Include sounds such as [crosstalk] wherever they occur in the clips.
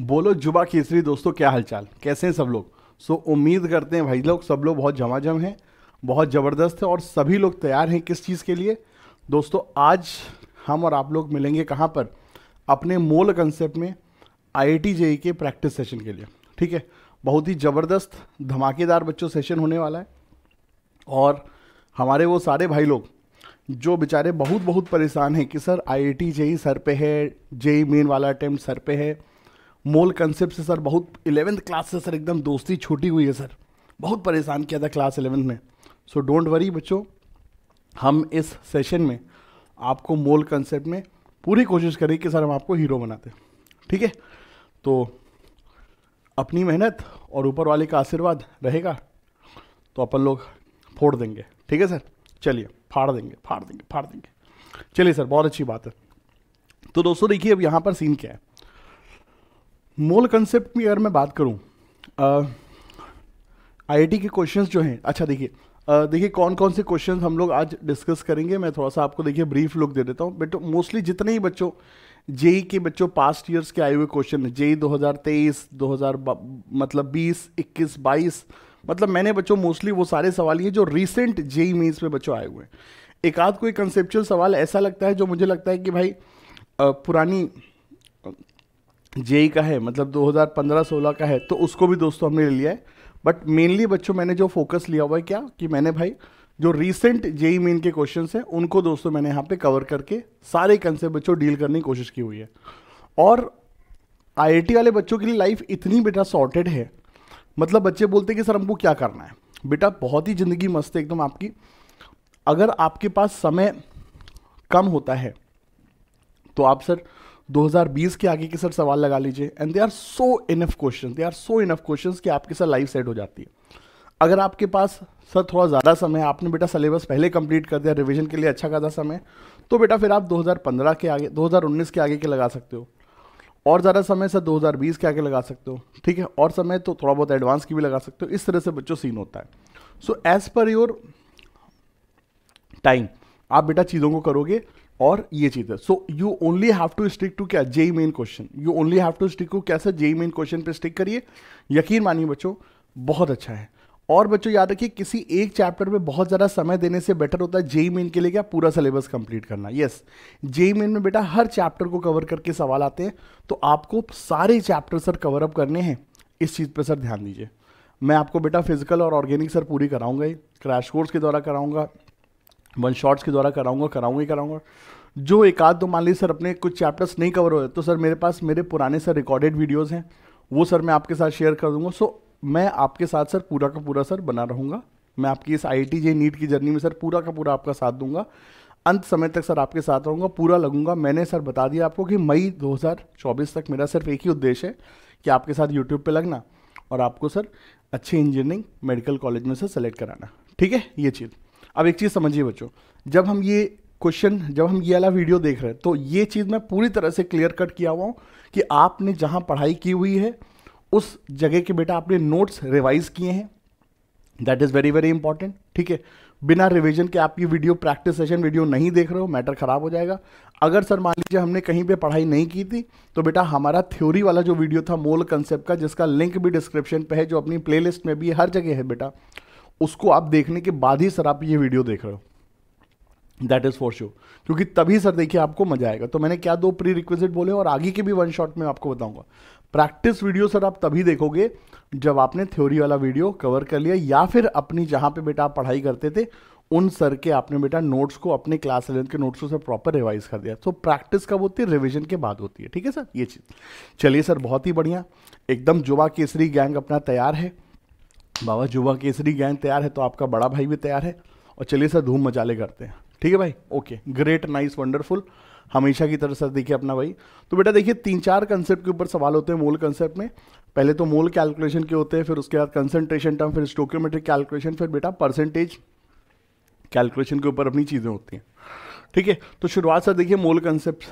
बोलो जुबा केसरी दोस्तों क्या हालचाल कैसे हैं सब लोग सो so, उम्मीद करते हैं भाई लोग सब लोग बहुत झमाझम हैं बहुत ज़बरदस्त है और सभी लोग तैयार हैं किस चीज़ के लिए दोस्तों आज हम और आप लोग मिलेंगे कहाँ पर अपने मोल कंसेप्ट में आई आई के प्रैक्टिस सेशन के लिए ठीक है बहुत ही ज़बरदस्त धमाकेदार बच्चों सेशन होने वाला है और हमारे वो सारे भाई लोग जो बेचारे बहुत बहुत परेशान हैं कि सर आई आई सर पे है जेई मेन वाला अटैम्प्ट सर पे है मोल कंसेप्ट से सर बहुत इलेवेंथ क्लास से सर एकदम दोस्ती छूटी हुई है सर बहुत परेशान किया था क्लास इलेवेंथ में सो डोंट वरी बच्चों हम इस सेशन में आपको मोल कंसेप्ट में पूरी कोशिश करें कि सर हम आपको हीरो बनाते ठीक है तो अपनी मेहनत और ऊपर वाले का आशीर्वाद रहेगा तो अपन लोग फोड़ देंगे ठीक है सर चलिए फाड़ देंगे फाड़ देंगे फाड़ देंगे चलिए सर बहुत अच्छी बात है तो दोस्तों देखिए अब यहाँ पर सीन क्या है मूल कंसेप्ट की अगर मैं बात करूँ आईआईटी के क्वेश्चंस जो हैं अच्छा देखिए देखिए कौन कौन से क्वेश्चन हम लोग आज डिस्कस करेंगे मैं थोड़ा सा आपको देखिए ब्रीफ लुक दे देता हूँ बट मोस्टली जितने ही बच्चों जेई e के बच्चों पास्ट ईयर्स के आए हुए क्वेश्चन हैं जेई 2023 2000 मतलब 20 21 22 मतलब मैंने बच्चों मोस्टली वो सारे सवाल ये जो रिसेंट जेई मीन्स में बच्चों आए हुए हैं एक आध कोई कंसेप्चुअल सवाल ऐसा लगता है जो मुझे लगता है कि भाई पुरानी जेई का है मतलब 2015-16 का है तो उसको भी दोस्तों हमने ले लिया है बट मेनली बच्चों मैंने जो फोकस लिया हुआ है क्या कि मैंने भाई जो रिसेंट जेई मेन के क्वेश्चन हैं उनको दोस्तों मैंने यहाँ पे कवर करके सारे कंसेप्ट बच्चों डील करने की कोशिश की हुई है और आई वाले बच्चों के लिए लाइफ इतनी बेटा सॉर्टेड है मतलब बच्चे बोलते कि सर हमको क्या करना है बेटा बहुत ही ज़िंदगी मस्त है एकदम आपकी अगर आपके पास समय कम होता है तो आप सर 2020 के आगे के सर सवाल लगा लीजिए and they are so enough question they are so enough question कि आपके सर लाइफ सेट हो जाती है अगर आपके पास सर थोड़ा ज़्यादा समय आपने बेटा सिलेबस पहले कंप्लीट कर दिया रिवीजन के लिए अच्छा खासा समय तो बेटा फिर आप 2015 के आगे 2019 के आगे के लगा सकते हो और ज़्यादा समय सर 2020 के आगे लगा सकते हो ठीक है और समय तो थोड़ा बहुत एडवांस की भी लगा सकते हो इस तरह से बच्चों सीन होता है so as per your time आप बेटा चीज़ों को करोगे और ये चीज़ें so you only have to stick to क्या JEE main question you only have to stick to कैसे जेई मेन क्वेश्चन पे स्टिक करिए यकीन मानिए बच्चों बहुत अच्छा है और बच्चों याद रखिए किसी एक चैप्टर में बहुत ज़्यादा समय देने से बेटर होता है जेई मेन e e के लिए क्या पूरा सिलेबस कंप्लीट करना यस जेई मेन में बेटा हर चैप्टर को कवर करके सवाल आते हैं तो आपको सारे चैप्टर सर कवर अप करने हैं इस चीज़ पर सर ध्यान दीजिए मैं आपको बेटा फिजिकल और ऑर्गेनिक सर पूरी कराऊंगा क्रैश कोर्स के द्वारा कराऊंगा वन शॉट्स के द्वारा कराऊंगा कराऊंगा ही कराऊंगा जो एक आध दो मान लीजिए सर अपने कुछ चैप्टर्स नहीं कवर हुए तो सर मेरे पास मेरे पुराने सर रिकॉर्डेड वीडियोज़ हैं वो सर मैं आपके साथ शेयर कर दूंगा सो मैं आपके साथ सर पूरा का पूरा सर बना रहूँगा मैं आपकी इस आई जे नीट की जर्नी में सर पूरा का पूरा आपका साथ दूंगा अंत समय तक सर आपके साथ रहूँगा पूरा लगूंगा मैंने सर बता दिया आपको कि मई 2024 तक मेरा सिर्फ एक ही उद्देश्य है कि आपके साथ यूट्यूब पे लगना और आपको सर अच्छे इंजीनियरिंग मेडिकल कॉलेज में सर सेलेक्ट कराना ठीक है ये चीज़ अब एक चीज़ समझिए बच्चों जब हम ये क्वेश्चन जब हम ये वाला वीडियो देख रहे हैं तो ये चीज़ मैं पूरी तरह से क्लियर कट किया हुआ हूँ कि आपने जहाँ पढ़ाई की हुई है उस जगह के बेटा आपने नोट्स रिवाइज किए हैं that is very very important ठीक है बिना रिवीजन के आप ये वीडियो प्रैक्टिस सेशन वीडियो नहीं देख रहे हो मैटर ख़राब हो जाएगा अगर सर मान लीजिए हमने कहीं पे पढ़ाई नहीं की थी तो बेटा हमारा थ्योरी वाला जो वीडियो था मोल कंसेप्ट का जिसका लिंक भी डिस्क्रिप्शन पे है जो अपनी प्लेलिस्ट में भी हर जगह है बेटा उसको आप देखने के बाद ही सर आप ये वीडियो देख रहे हो दैट इज़ फॉर श्योर क्योंकि तभी सर देखिए आपको मजा आएगा तो मैंने क्या दो प्री रिक्वेस्ट बोले और आगे के भी वन शॉट में आपको बताऊंगा प्रैक्टिस वीडियो सर आप तभी देखोगे जब आपने थ्योरी वाला वीडियो कवर कर लिया या फिर अपनी जहां पे बेटा आप पढ़ाई करते थे उन सर के आपने बेटा नोट्स को अपने क्लास इलेवन के नोट्स को सर प्रॉपर रिवाइज कर दिया तो प्रैक्टिस कब होती है रिविजन के बाद होती है ठीक है सर ये चीज़ चलिए सर बहुत ही बढ़िया एकदम जुबा केसरी गैंग अपना तैयार है बाबा जुबा केसरी गैंग तैयार है तो आपका बड़ा भाई भी तैयार है और चलिए सर धूम मचाले करते हैं ठीक है भाई ओके ग्रेट नाइस वंडरफुल हमेशा की तरह सर देखिए अपना भाई तो बेटा देखिए तीन चार कंसेप्ट के ऊपर सवाल होते हैं मोल कंसेप्ट में पहले तो मोल कैलकुलेशन के होते हैं फिर उसके बाद कंसनट्रेशन टर्म फिर स्टोक्योमेट्रिक कैलकुलेशन फिर बेटा परसेंटेज कैलकुलेशन के ऊपर अपनी चीज़ें होती हैं ठीक है तो शुरुआत सर देखिए mole concept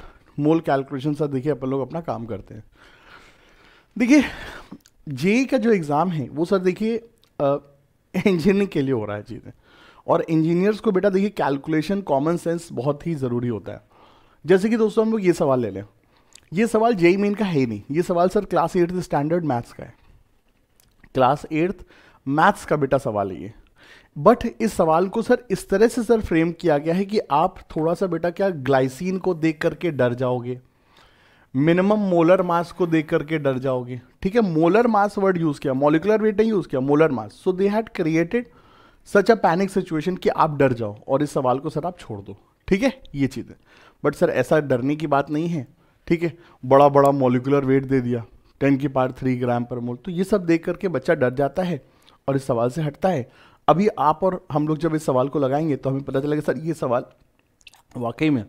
mole calculation sir देखिए अपन लोग अपना काम करते हैं देखिए जे का जो एग्ज़ाम है वो सर देखिए इंजीनियरिंग के लिए हो रहा है चीज़ें और इंजीनियर्स को बेटा देखिए कैलकुलेशन कॉमन सेंस बहुत ही ज़रूरी होता है जैसे कि दोस्तों हम लोग ये सवाल ले लें ये सवाल जेई मेन e का है ही नहीं ये सवाल sir class eighth standard maths का है क्लास एट्थ मैथ्स का बेटा सवाल है ये बट इस सवाल को सर इस तरह से सर फ्रेम किया गया है कि आप थोड़ा सा बेटा क्या ग्लाइसिन को देख करके डर जाओगे मिनिमम मोलर मास को देख करके डर जाओगे ठीक है मोलर मास वर्ड यूज़ किया मोलिकुलर वेट नहीं यूज़ किया molar mass so they had created such a panic situation कि आप डर जाओ और इस सवाल को सर आप छोड़ दो ठीक है ये चीज़ है बट सर ऐसा डरने की बात नहीं है ठीक है बड़ा बड़ा मोलिकुलर वेट दे दिया टेन की पार थ्री ग्राम पर मोल तो ये सब देख करके बच्चा डर जाता है और इस सवाल से हटता है अभी आप और हम लोग जब इस सवाल को लगाएंगे तो हमें पता चलेगा सर ये सवाल वाकई में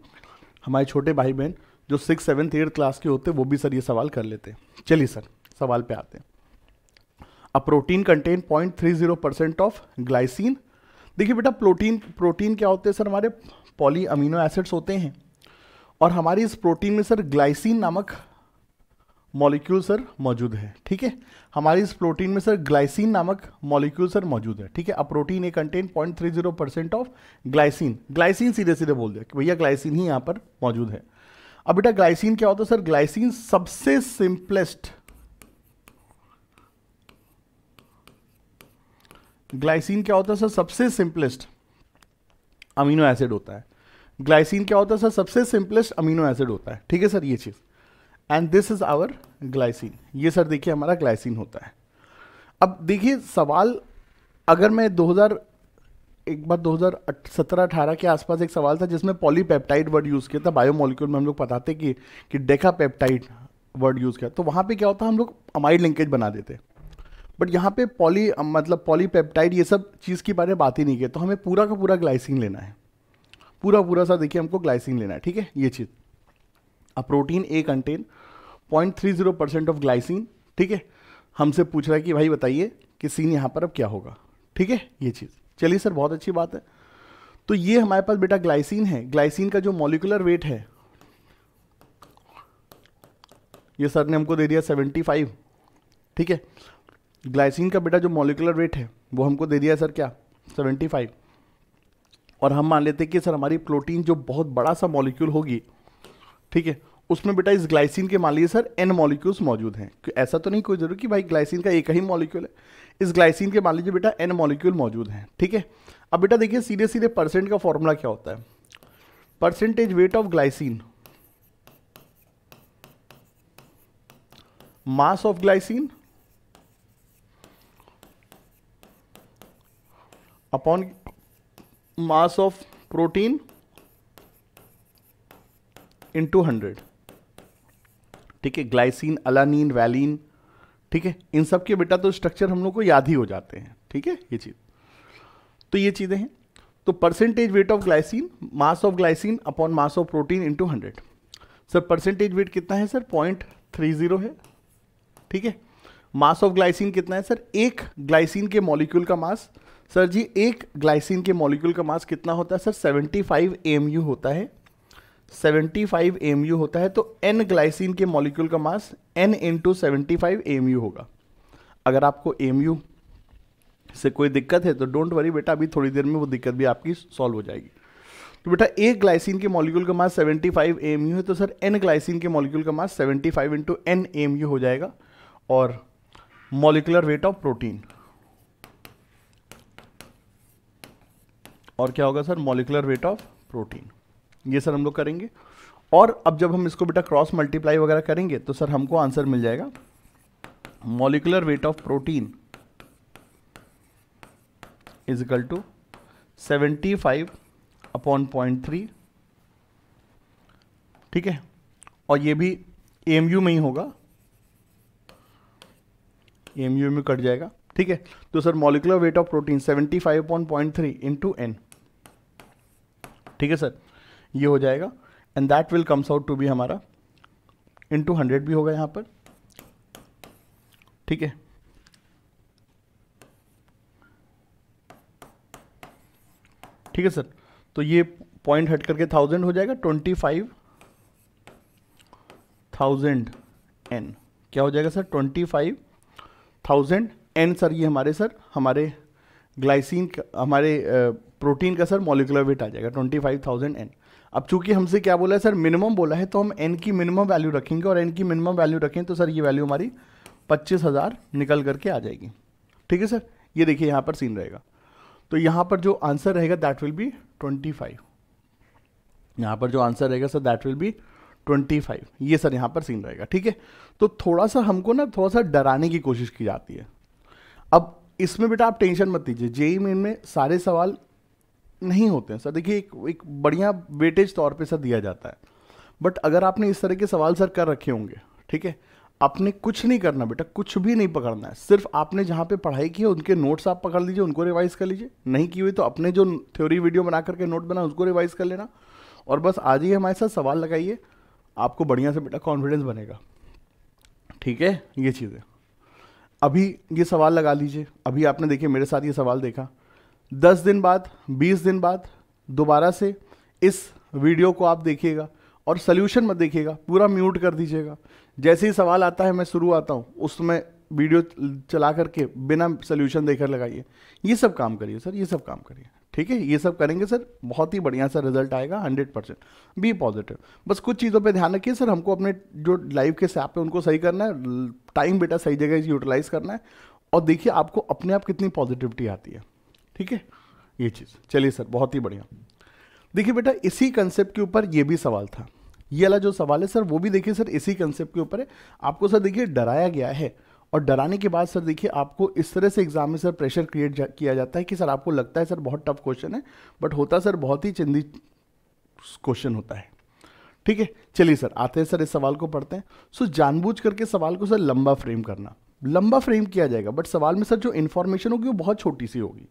हमारे छोटे भाई बहन जो सिक्स सेवन्थ एट्थ क्लास के होते वो भी सर ये सवाल कर लेते हैं चलिए सर सवाल पे आते हैं a protein content point three zero percent of glycine देखिए बेटा प्रोटीन प्रोटीन क्या होते हैं सर हमारे पॉली अमीनो एसिड्स होते हैं और हमारी इस प्रोटीन में सर ग्लाइसिन नामक मॉलिक्यूल सर मौजूद है ठीक है हमारी इस प्रोटीन में सर ग्लाइसिन नामक मॉलिक्यूल सर मौजूद है ठीक है अब protein a content point three zero percent of glycine glycine सीधे सीधे बोल दिया कि भैया ग्लाइसिन ही यहाँ पर मौजूद है अब बेटा ग्लाइसिन क्या होता है सर ग्लाइसिन सबसे सिंपलेस्ट ग्लाइसिन क्या होता है सर सबसे सिंपलेस्ट अमीनो एसिड होता है ग्लाइसिन क्या होता है सर सबसे सिंपलेस्ट अमीनो एसिड होता है ठीक है सर ये चीज and this is our glycine ये सर देखिए हमारा ग्लाइसिन होता है अब देखिए सवाल अगर मैं एक बार सत्रह अठारह के आसपास एक सवाल था जिसमें पॉलीपेप्टाइड वर्ड यूज़ किया था बायोमोलिक्यूल में हम लोग बताते कि कि डेकापेप्टाइड वर्ड यूज़ किया तो वहाँ पे क्या होता है हम लोग अमाइड लिंकेज बना देते बट यहाँ पे पॉली मतलब पॉलीपेप्टाइड ये सब चीज़ के बारे में बात ही नहीं की तो हमें पूरा का पूरा ग्लाइसिन लेना है पूरा पूरा सा देखिए हमको ग्लाइसिन लेना है ठीक है ये चीज़ अब protein a content point three zero percent of glycine ठीक है हमसे पूछ रहा है कि भाई बताइए कि सीन यहाँ पर अब क्या होगा ठीक है ये चीज़ चलिए सर बहुत अच्छी बात है तो ये हमारे पास बेटा ग्लाइसिन है ग्लाइसिन का जो मोलिकुलर वेट है ये सर ने हमको दे दिया 75 ठीक है ग्लाइसिन का बेटा जो मोलिकुलर वेट है वो हमको दे दिया सर क्या 75 और हम मान लेते हैं कि सर हमारी प्रोटीन जो बहुत बड़ा सा मॉलिक्यूल होगी ठीक है उसमें बेटा इस ग्लाइसिन के मान लीजिए सर एन मॉलिक्यूल्स मौजूद हैं ऐसा तो नहीं कोई जरूरी कि भाई ग्लाइसिन का एक ही मॉलिक्यूल है इस ग्लाइसिन के मान लीजिए बेटा एन मॉलिक्यूल मौजूद हैं ठीक है अब बेटा देखिए सीधे सीधे परसेंट का फॉर्मूला क्या होता है percentage weight of glycine mass of glycine upon mass of protein two hundred ठीक है ग्लाइसिन अलानीन वैलिन ठीक है इन सब के बेटा तो स्ट्रक्चर हम लोग को याद ही हो जाते हैं ठीक है ये चीज़ तो ये चीज़ें हैं तो percentage weight of glycine mass of glycine upon mass of protein into hundred sir percentage weight कितना है सर पॉइंट थ्री जीरो है ठीक है मास ऑफ ग्लाइसिन कितना है सर एक ग्लाइसिन के मॉलिक्यूल का मास सर जी एक ग्लाइसिन के मॉलिक्यूल का मास कितना होता है सर सेवेंटी फाइव होता है 75 एम होता है तो एन ग्लाइसिन के मॉलिक्यूल का मास एन इंटू सेवेंटी होगा अगर आपको एम से कोई दिक्कत है तो डोंट वरी बेटा अभी थोड़ी देर में वो दिक्कत भी आपकी सॉल्व हो जाएगी तो बेटा एक ग्लाइसिन के मॉलिक्यूल का मास 75 एम है तो सर एन ग्लाइसिन के मॉलिक्यूल का mass 75 five into N M U हो जाएगा और मॉलिकुलर वेट ऑफ प्रोटीन और क्या होगा sir molecular weight of protein ये सर हम लोग करेंगे और अब जब हम इसको बेटा क्रॉस मल्टीप्लाई वगैरह करेंगे तो सर हमको आंसर मिल जाएगा molecular weight of protein is equal to seventy five upon point three ठीक है और ये भी एम यू में ही होगा एम यू में कट जाएगा ठीक है तो sir molecular weight of protein seventy five upon point three to N ठीक है सर ये हो जाएगा and that will comes out to be हमारा इन टू हंड्रेड भी होगा यहाँ पर ठीक है ठीक है सर तो ये पॉइंट हट करके थाउजेंड हो जाएगा ट्वेंटी फाइव थाउजेंड एन क्या हो जाएगा sir twenty five thousand N sir ये हमारे सर हमारे ग्लाइसिन हमारे प्रोटीन का सर मॉलिकुलर वेट आ जाएगा ट्वेंटी फाइव थाउजेंड एन अब चूंकि हमसे क्या बोला है सर मिनिमम बोला है तो हम एन की मिनिमम वैल्यू रखेंगे और एन की मिनिमम वैल्यू रखें तो सर ये वैल्यू हमारी पच्चीस हज़ार निकल करके आ जाएगी ठीक है सर ये देखिए यहाँ पर सीन रहेगा तो यहाँ पर जो आंसर रहेगा that will be twenty five यहाँ पर जो आंसर रहेगा sir that will be twenty five ये सर यहाँ पर सीन रहेगा ठीक है तो थोड़ा सा हमको ना थोड़ा सा डराने की कोशिश की जाती है अब इसमें बेटा आप टेंशन मत दीजिए जेई मेन e e में सारे सवाल नहीं होते हैं सर देखिए एक एक बढ़िया वेटेज तौर पे सर दिया जाता है बट अगर आपने इस तरह के सवाल सर कर रखे होंगे ठीक है आपने कुछ नहीं करना बेटा कुछ भी नहीं पकड़ना है सिर्फ आपने जहाँ पे पढ़ाई की है उनके नोट्स आप पकड़ लीजिए उनको रिवाइज कर लीजिए नहीं की हुई तो अपने जो थ्योरी वीडियो बना करके नोट बना उसको रिवाइज कर लेना और बस आज ही हमारे साथ सवाल लगाइए आपको बढ़िया से बेटा कॉन्फिडेंस बनेगा ठीक है ये चीज़ें अभी ये सवाल लगा लीजिए अभी आपने देखिए मेरे साथ ये सवाल देखा दस दिन बाद बीस दिन बाद दोबारा से इस वीडियो को आप देखिएगा और सल्यूशन मत देखिएगा पूरा म्यूट कर दीजिएगा जैसे ही सवाल आता है मैं शुरू आता हूँ उसमें वीडियो चला करके बिना सोल्यूशन देकर लगाइए ये सब काम करिए सर ये सब काम करिए ठीक है ये सब करेंगे सर बहुत ही बढ़िया सा रिजल्ट आएगा हंड्रेड परसेंट बी पॉजिटिव बस कुछ चीज़ों पे ध्यान रखिए सर हमको अपने जो लाइव के सैप है उनको सही करना है टाइम बेटा सही जगह यूटिलाइज करना है और देखिए आपको अपने आप कितनी पॉजिटिविटी आती है ठीक है ये चीज़ चलिए सर बहुत ही बढ़िया देखिए बेटा इसी कंसेप्ट के ऊपर ये भी सवाल था ये वाला जो सवाल है सर वो भी देखिए सर इसी कंसेप्ट के ऊपर है आपको सर देखिए डराया गया है और डराने के बाद सर देखिए आपको इस तरह से एग्जाम में सर प्रेशर क्रिएट जा, किया जाता है कि सर आपको लगता है सर बहुत टफ क्वेश्चन है बट होता सर बहुत ही चिंदी क्वेश्चन होता है ठीक है चलिए सर आते हैं सर इस सवाल को पढ़ते हैं सो जानबूझ करके सवाल को सर लंबा फ्रेम करना लंबा फ्रेम किया जाएगा बट सवाल में सर जो इन्फॉर्मेशन होगी वो बहुत छोटी सी होगी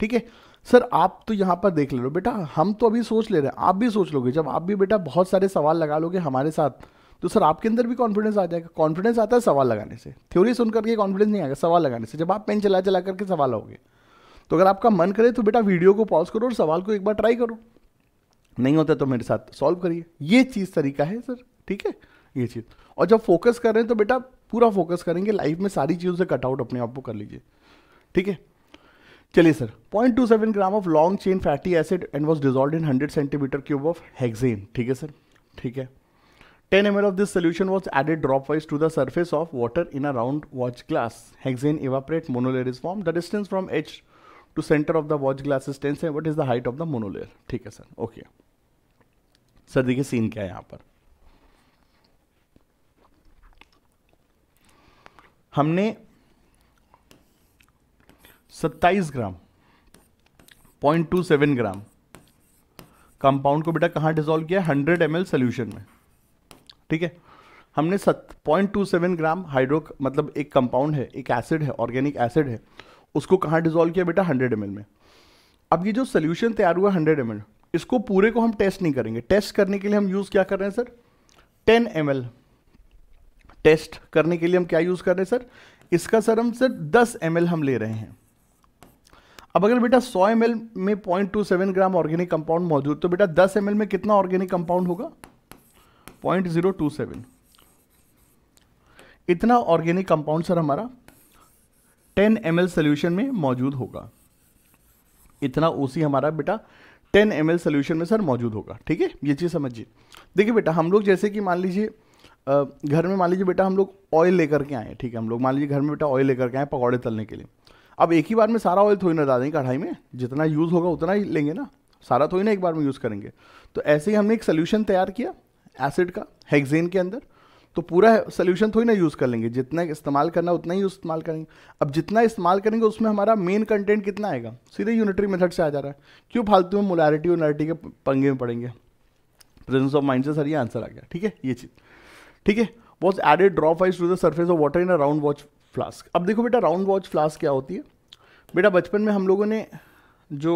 ठीक है सर आप तो यहाँ पर देख ले रहे हो बेटा हम तो अभी सोच ले रहे हैं आप भी सोच लोगे जब आप भी बेटा बहुत सारे सवाल लगा लोगे हमारे साथ तो सर आपके अंदर भी कॉन्फिडेंस आ जाएगा कॉन्फिडेंस आता है सवाल लगाने से थ्योरी सुन करके कॉन्फिडेंस नहीं आएगा सवाल लगाने से जब आप पेन चला चला करके सवाल आओगे तो अगर आपका मन करे तो बेटा वीडियो को पॉज करो और सवाल को एक बार ट्राई करो नहीं होता तो मेरे साथ सॉल्व करिए ये चीज़ तरीका है सर ठीक है ये चीज़ और जब फोकस कर रहे हैं तो बेटा पूरा फोकस करेंगे लाइफ में सारी चीज़ों से कटआउट अपने आप को कर लीजिए ठीक है चलिए sir 0.27 gram of long chain fatty acid and was dissolve in 100 centimetre cube of hexane ठीक है सर ठीक है 10 M of this solution was added dropwise to the surface of water in a watch glass hexane evaporate monolayer is form the distance from H to centre of the watch glass is ten से what is the height of the monolayer ठीक है sir okay sir देखिए scene क्या है यहां पर हमने सत्ताईस gram point two seven gram compound को बेटा कहाँ डिजोल्व किया हंड्रेड एम सोल्यूशन में ठीक है हमने सत point two seven gram hydro मतलब एक कंपाउंड है एक एसिड है ऑर्गेनिक एसिड है उसको कहाँ डिजोल्व किया बेटा हंड्रेड एम में अब ये जो सोल्यूशन तैयार हुआ हंड्रेड एम इसको पूरे को हम टेस्ट नहीं करेंगे टेस्ट करने के लिए हम यूज़ क्या कर रहे हैं सर टेन एम टेस्ट करने के लिए हम क्या यूज़ कर रहे हैं सर इसका सर हम सर दस एम हम ले रहे हैं अब अगर बेटा 100 एम में 0.27 ग्राम ऑर्गेनिक कंपाउंड मौजूद तो बेटा 10 एम में कितना ऑर्गेनिक कंपाउंड होगा 0.027 इतना ऑर्गेनिक कंपाउंड सर हमारा 10 एम एल सोल्यूशन में मौजूद होगा इतना ओसी हमारा बेटा 10 एम एल सोल्यूशन में सर मौजूद होगा ठीक है ये चीज़ समझिए देखिए बेटा हम लोग जैसे कि मान लीजिए घर में मान लीजिए बेटा हम लोग ऑयल लेकर के आए ठीक है हम लोग मान लीजिए घर में बेटा ऑयल लेकर के आए पकौड़े तलने के लिए अब एक ही बार में सारा ऑयल थोड़ी ना डालेंगे कढ़ाई में जितना यूज़ होगा उतना ही लेंगे ना सारा थोड़ी ना एक बार में यूज़ करेंगे तो ऐसे ही हमने एक सोल्यूशन तैयार किया एसिड का हेक्सेन के अंदर तो पूरा सोल्यूशन थोड़ी ना यूज़ कर लेंगे जितना इस्तेमाल करना उतना ही इस्तेमाल करेंगे अब जितना इस्तेमाल करेंगे उसमें हमारा मेन कंटेंट कितना आएगा सीधे यूनिटरी मेथड से आ जा रहा है क्यों फालतू में मोलारिटी यूनिटी के पंगे में पड़ेंगे प्रेजेंस ऑफ माइंड से सर ये आंसर आ गया ठीक है ये चीज़ ठीक है was added dropwise to the surface of water in a round watch flask अब देखो बेटा राउंड वॉच फ्लास्क क्या होती है बेटा बचपन में हम लोगों ने जो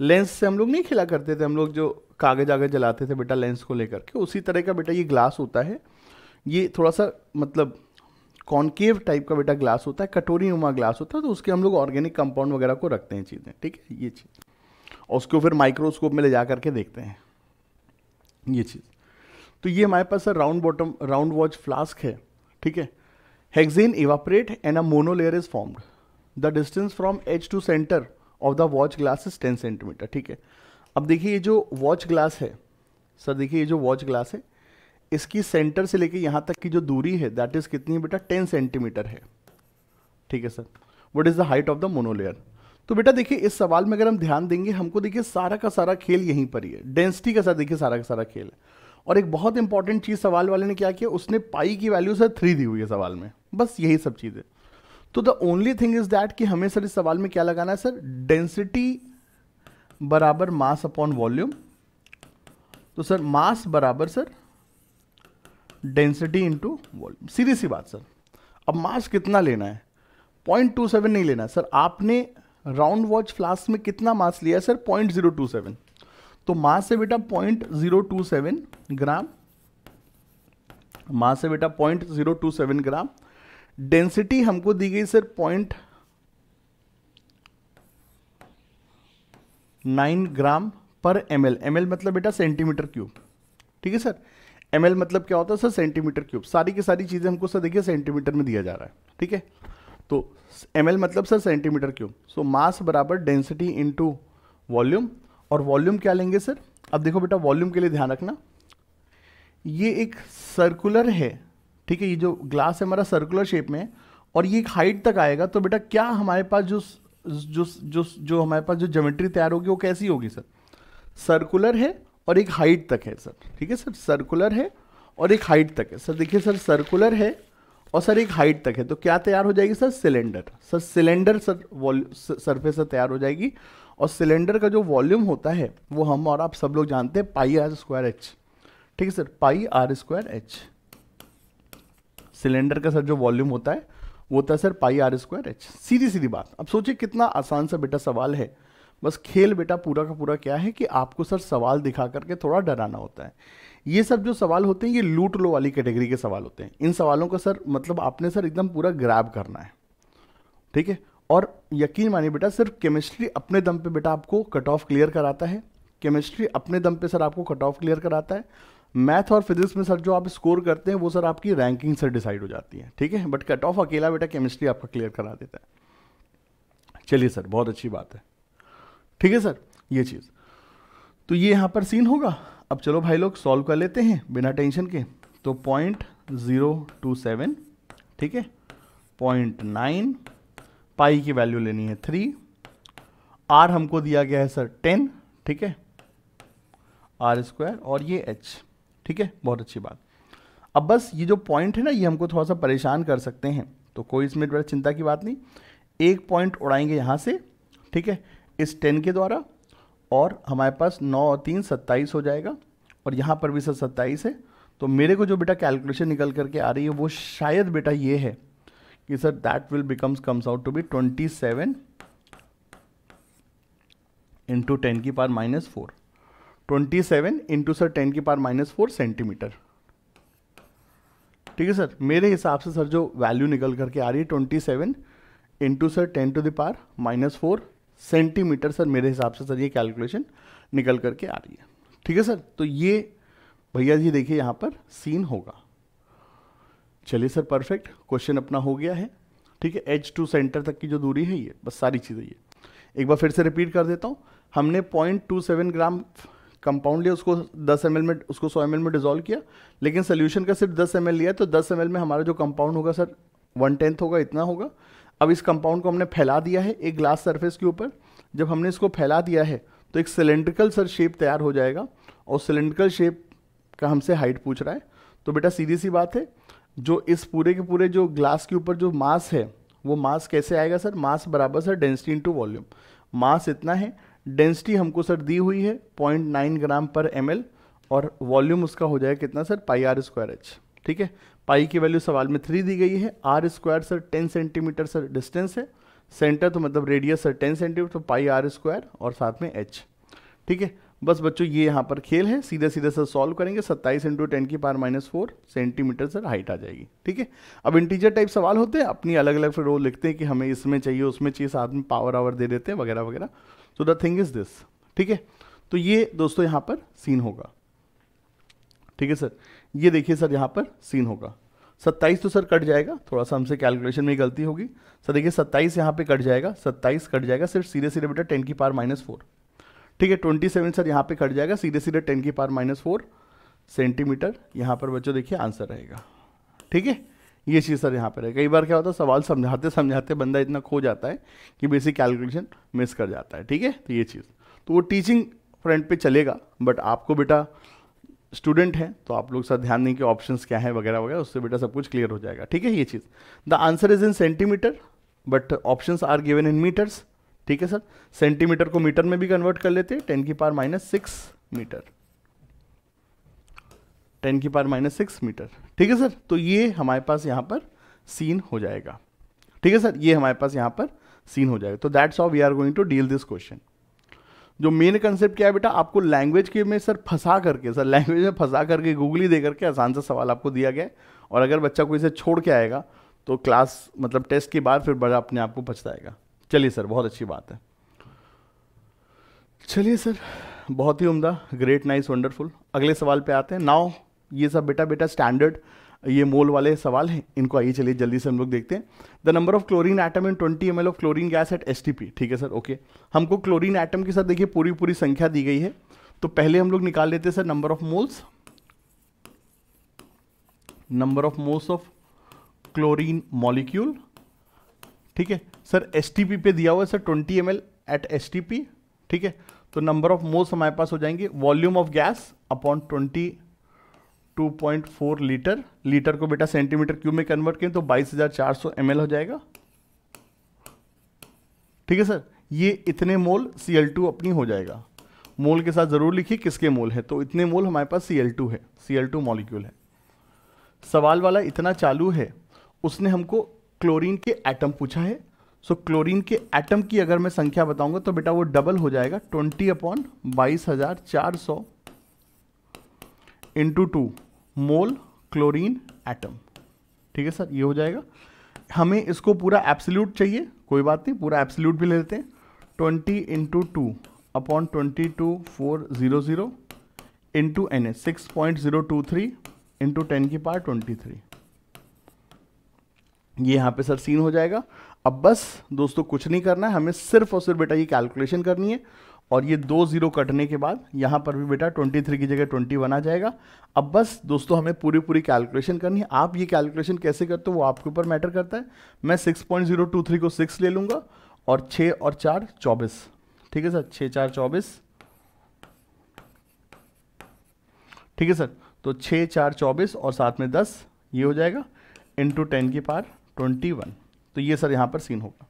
लेंस से हम लोग नहीं खेला करते थे हम लोग जो कागज आगे जलाते थे बेटा लेंस को लेकर के उसी तरह का बेटा ये ग्लास होता है ये थोड़ा सा मतलब कॉन्केव टाइप का बेटा ग्लास होता है कटोरी नुमा ग्लास होता है तो उसके हम लोग ऑर्गेनिक कंपाउंड वगैरह को रखते हैं चीज़ें ठीक है ये चीज़ और उसको फिर माइक्रोस्कोप में ले जा करके देखते हैं ये चीज़ तो ये हमारे पास sir round bottom round watch flask है ठीक है hexane evaporate and a monolayer is formed the distance from H to centre of the watch glass is ten centimetre ठीक है अब देखिए ये जो वॉच ग्लास है सर देखिए ये जो वॉच ग्लास है इसकी सेंटर से लेके यहाँ तक की जो दूरी है दैट इज़ कितनी बेटा टेन सेंटीमीटर है ठीक है sir what is the height of the monolayer तो बेटा देखिए इस सवाल में अगर हम ध्यान देंगे हमको देखिए सारा का सारा खेल यहीं पर ही है डेंसिटी का सर देखिए सारा का सारा खेल है और एक बहुत इंपॉर्टेंट चीज़ सवाल वाले ने क्या किया उसने पाई की वैल्यू सर थ्री दी हुई है सवाल में बस यही सब चीज़ है तो the only thing is that कि हमें सर इस सवाल में क्या लगाना है सर डेंसिटी बराबर मास अपॉन वॉल्यूम तो सर मास बराबर सर डेंसिटी इंटू वॉल्यूम सीधी सी बात सर अब मास कितना लेना है पॉइंट टू सेवन नहीं लेना सर आपने राउंड वॉच फ्लास्क में कितना मास लिया है sir point zero two seven तो मास से बेटा point zero two seven gram mass से बेटा point zero two seven gram density हमको दी गई सर पॉइंट नाइन ग्राम पर एम एल एम एल मतलब बेटा सेंटीमीटर क्यूब ठीक है सर एम एल मतलब क्या होता है सर सेंटीमीटर क्यूब सारी की सारी चीज़ें हमको सर देखिए सेंटीमीटर में दिया जा रहा है ठीक है तो एम एल मतलब sir centimetre cube so mass बराबर डेंसिटी इंटू वॉल्यूम और वॉल्यूम क्या लेंगे सर अब देखो बेटा वॉल्यूम के लिए ध्यान रखना ये एक सर्कुलर है ठीक है ये जो ग्लास है हमारा सर्कुलर शेप में और ये एक हाइट तक आएगा तो बेटा क्या हमारे पास जो जो जो जो हमारे पास जो ज्योमेट्री तैयार होगी वो कैसी होगी सर सर्कुलर है और एक हाइट तक है सर ठीक है सर सर्कुलर है और एक हाइट तक है सर देखिए सर सर्कुलर है और सर एक हाइट तक है तो क्या तैयार हो जाएगी sir cylinder sir cylinder sir volume surface sir तैयार हो जाएगी और सिलेंडर का जो वॉल्यूम होता है वो हम और आप सब लोग जानते हैं पाई आर स्क्वायर एच ठीक है sir pi R square H cylinder का सर जो वॉल्यूम होता है वो होता है sir pi R square H सीधी सीधी बात अब सोचिए कितना आसान सा बेटा सवाल है बस खेल बेटा पूरा का पूरा क्या है कि आपको सर सवाल दिखा करके थोड़ा डराना होता है ये सब जो सवाल होते हैं ये लूट लो वाली कैटेगरी के सवाल होते हैं इन सवालों का सर मतलब आपने सर एकदम पूरा ग्रैब करना है ठीक है और यकीन मानिए बेटा सिर्फ केमिस्ट्री अपने दम पे बेटा आपको कट ऑफ क्लियर कराता है केमिस्ट्री अपने दम पे सर आपको कट ऑफ क्लियर कराता है मैथ और फिजिक्स में सर जो आप स्कोर करते हैं वो सर आपकी रैंकिंग से डिसाइड हो जाती है ठीक है बट कट ऑफ अकेला बेटा केमिस्ट्री आपका क्लियर करा देता है चलिए सर बहुत अच्छी बात है ठीक है सर ये चीज़ तो ये यहां पर सीन होगा अब चलो भाई लोग सॉल्व कर लेते हैं बिना टेंशन के तो पॉइंट ज़ीरो टू सेवन ठीक है पॉइंट नाइन पाई की वैल्यू लेनी है थ्री आर हमको दिया गया है सर टेन ठीक है आर स्क्वायर और ये एच ठीक है बहुत अच्छी बात अब बस ये जो पॉइंट है ना ये हमको थोड़ा सा परेशान कर सकते हैं तो कोई इसमें बड़ा चिंता की बात नहीं एक पॉइंट उड़ाएंगे यहाँ से ठीक है इस टेन के द्वारा और हमारे पास नौ और तीन सत्ताईस हो जाएगा और यहाँ पर भी सर सत्ताईस है तो मेरे को जो बेटा कैलकुलेशन निकल करके आ रही है वो शायद बेटा ये है कि sir that will becomes comes out to be twenty seven into ten की पार minus four twenty seven into sir ten की पार माइनस फोर सेंटीमीटर ठीक है सर मेरे हिसाब से सर जो वैल्यू निकल करके आ रही है twenty seven into sir ten to दार माइनस फोर सेंटीमीटर सर मेरे हिसाब से सर ये कैलकुलेशन निकल करके आ रही है ठीक है सर तो ये भैया जी देखिए यहाँ पर सीन होगा चलिए सर परफेक्ट क्वेश्चन अपना हो गया है ठीक है एच टू सेंटर तक की जो दूरी है ये बस सारी चीज़ें ये एक बार फिर से रिपीट कर देता हूँ हमने point two seven gram compound लिया उसको 10 एम में उसको 100 एम में डिजोल्व किया लेकिन सोल्यूशन का सिर्फ 10 एम लिया तो 10 एम में हमारा जो कंपाउंड होगा सर वन टेंथ होगा इतना होगा अब इस कंपाउंड को हमने फैला दिया है एक ग्लास सरफेस के ऊपर जब हमने इसको फैला दिया है तो एक सिलेंड्रिकल सर शेप तैयार हो जाएगा और सिलेंड्रिकल शेप का हमसे हाइट पूछ रहा है तो बेटा सीधी सी बात है जो इस पूरे के पूरे जो ग्लास के ऊपर जो मास है वो मास कैसे आएगा सर मास बराबर sir density into volume mass इतना है डेंसिटी हमको सर दी हुई है पॉइंट नाइन ग्राम पर एम और वॉल्यूम उसका हो जाएगा कितना sir pi R square H ठीक है पाई की वैल्यू सवाल में थ्री दी गई है R square sir ten centimetre sir distance है सेंटर तो मतलब रेडियस सर टेन सेंटीमीटर तो पाई आर स्क्वायर और साथ में एच ठीक है बस बच्चों ये यहाँ पर खेल है सीधे सीधे सर सॉल्व करेंगे सत्ताईस इंटू टेन की पार minus four centimetre sir height आ जाएगी ठीक है अब इंटीजर टाइप सवाल होते हैं अपनी अलग अलग फिर वो लिखते हैं कि हमें इसमें चाहिए उसमें चाहिए साथ में पावर आवर दे देते हैं वगैरह वगैरह तो द थिंग इज दिस ठीक है तो ये दोस्तों यहाँ पर सीन होगा ठीक है सर ये देखिए सर यहाँ पर सीन होगा सत्ताईस तो सर कट जाएगा थोड़ा सा हमसे कैलकुलेशन में गलती होगी सर देखिए सत्ताईस यहाँ पे कट जाएगा सत्ताईस कट जाएगा सिर्फ सीधे सीधे बेटा टेन की पार माइनस फोर ठीक है ट्वेंटी सेवन सर यहाँ पे कट जाएगा सीधे सीधे टेन की पार माइनस फोर सेंटीमीटर यहाँ पर बच्चों देखिए आंसर रहेगा ठीक है ये चीज़ सर यहाँ पर है कई बार क्या होता है सवाल समझाते समझाते बंदा इतना खो जाता है कि बेसिक कैलकुलेशन मिस कर जाता है ठीक है तो ये चीज़ तो वो टीचिंग फ्रंट पे चलेगा बट आपको बेटा स्टूडेंट हैं तो आप लोग सर ध्यान दें कि ऑप्शन क्या है वगैरह वगैरह उससे बेटा सब कुछ क्लियर हो जाएगा ठीक है ये चीज़ the answer is in centimetre but option are given in metres ठीक है सर सेंटीमीटर को मीटर में भी कन्वर्ट कर लेते हैं टेन की पार माइनस सिक्स मीटर टेन की पार माइनस सिक्स मीटर ठीक है सर तो ये हमारे पास यहाँ पर सीन हो जाएगा ठीक है सर ये हमारे पास यहाँ पर सीन हो जाएगा तो that's of we are going to deal this question जो मेन कंसेप्ट क्या है बेटा आपको लैंग्वेज के में सर फंसा करके सर लैंग्वेज में फंसा करके गूगली दे करके आसान सा सवाल आपको दिया गया और अगर बच्चा कोई से छोड़ के आएगा तो क्लास मतलब टेस्ट के बाद फिर बड़ा अपने आप को पछताएगा चलिए सर बहुत अच्छी बात है चलिए सर बहुत ही उम्दा ग्रेट नाइस वंडरफुल अगले सवाल पे आते हैं नाउ ये सब बेटा बेटा स्टैंडर्ड ये मोल वाले सवाल हैं इनको आइए चलिए जल्दी से हम लोग देखते हैं the number of chlorine atom in 20 M of chlorine gas at S ठीक है सर ओके हमको क्लोरीन एटम के साथ देखिए पूरी पूरी संख्या दी गई है तो पहले हम लोग निकाल लेते हैं sir number of moles number of moles of chlorine molecule ठीक है सर एस पे दिया हुआ है sir twenty M at S ठीक है तो नंबर ऑफ मोल्स हमारे पास हो जाएंगे volume of gas upon twenty 2.4 litre litre को बेटा सेंटीमीटर क्यूब में कन्वर्ट करें तो 22,400 एमएल हो जाएगा ठीक है सर ये इतने मोल Cl2 अपनी हो जाएगा मोल के साथ ज़रूर लिखिए किसके मोल है तो इतने मोल हमारे पास Cl2 है Cl2 मॉलिक्यूल है सवाल वाला इतना चालू है उसने हमको क्लोरीन के एटम पूछा है सो so, क्लोरीन के एटम की अगर मैं संख्या बताऊंगा तो बेटा वो डबल हो जाएगा 20 अपॉन बाईस हज़ार चार सौ into two mole chlorine atom ठीक है सर ये हो जाएगा हमें इसको पूरा एप्सल्यूट चाहिए कोई बात नहीं पूरा एप्सल्यूट भी ले लेते हैं twenty into two upon twenty two four zero zero into N H six point zero two three into ten की पार ट्वेंटी थ्री ये यहाँ पे सर सीन हो जाएगा अब बस दोस्तों कुछ नहीं करना है हमें सिर्फ और सिर्फ बेटा ये कैलकुलेशन करनी है और ये दो ज़ीरो कटने के बाद यहाँ पर भी बेटा 23 की जगह 21 आ जाएगा अब बस दोस्तों हमें पूरी पूरी कैलकुलेशन करनी है आप ये कैलकुलेशन कैसे करते हो वो आपके ऊपर मैटर करता है मैं 6.023 को 6 ले लूँगा और 6 और 4 चौबीस ठीक है सर 6 चार चौबीस ठीक है सर तो 6 चार चौबीस और साथ में 10 ये हो जाएगा इंटू टेन की पार वन तो ये सर यहाँ पर सीन होगा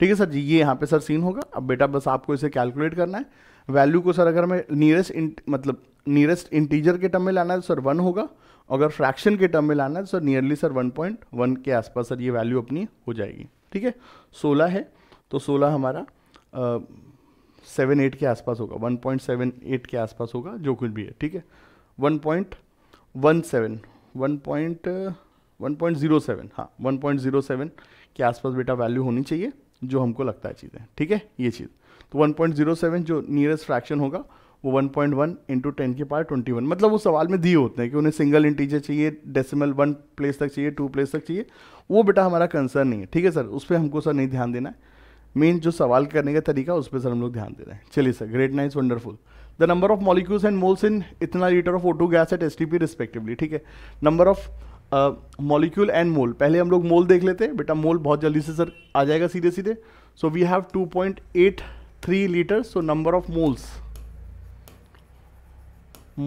ठीक है सर जी ये यहाँ पे सर सीन होगा अब बेटा बस आपको इसे कैलकुलेट करना है वैल्यू को सर अगर हमें नियरेस्ट मतलब नियरेस्ट इंटीजर के टर्म में लाना है तो सर वन होगा अगर फ्रैक्शन के टर्म में लाना है तो sir nearly sir one point one के आसपास सर ये वैल्यू अपनी हो जाएगी ठीक है सोलह है तो सोलह हमारा सेवन एट के आसपास होगा वन पॉइंट सेवन एट के आसपास होगा जो कुछ भी है ठीक है one point one seven one point one point zero seven हाँ वन पॉइंट ज़ीरो सेवन के आसपास बेटा वैल्यू होनी चाहिए जो हमको लगता है चीज़ें ठीक है ये चीज़ तो 1.07 जो नियरेस्ट फ्रैक्शन होगा वो 1.1 पॉइंट वन इंटू टेन के पार ट्वेंटी मतलब वो सवाल में दिए होते हैं कि उन्हें सिंगल इंटीजर चाहिए डेसिमल वन प्लेस तक चाहिए टू प्लेस तक चाहिए वो बेटा हमारा कंसर्न नहीं है ठीक है सर उस पर हमको सर नहीं ध्यान देना है मेन जो सवाल करने का तरीका उस पर सर हम लोग ध्यान दे रहे हैं चलिए sir great nice wonderful the number of molecules and moles in इतना litre of O two gas at S respectively ठीक है number of molecule and mole पहले हम लोग मोल देख लेते हैं बेटा मोल बहुत जल्दी से सर आ जाएगा सीधे सीधे so we have 2.83 litre so number of moles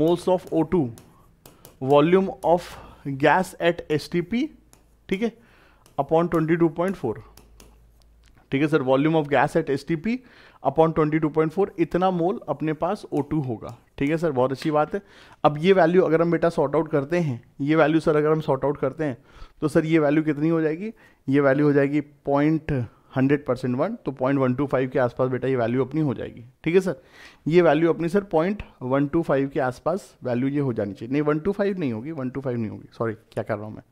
moles of O two volume of gas at S ठीक है अपॉन 22.4 ठीक है sir volume of gas at S T P upon four इतना मोल अपने पास ओ टू होगा ठीक है sir बहुत अच्छी बात है अब ये वैल्यू अगर हम बेटा सॉर्ट आउट करते हैं ये वैल्यू सर अगर हम सॉर्ट आउट करते हैं तो सर ये वैल्यू कितनी हो जाएगी ये वैल्यू हो जाएगी पॉइंट हंड्रेड परसेंट वन तो पॉइंट वन टू फाइव के आसपास बेटा ये वैल्यू अपनी हो जाएगी ठीक है सर ये वैल्यू अपनी sir point one two five के आसपास वैल्यू ये हो जानी चाहिए नहीं वन टू फाइव नहीं होगी वन टू फाइव नहीं होगी सॉरी क्या कर रहा हूँ मैं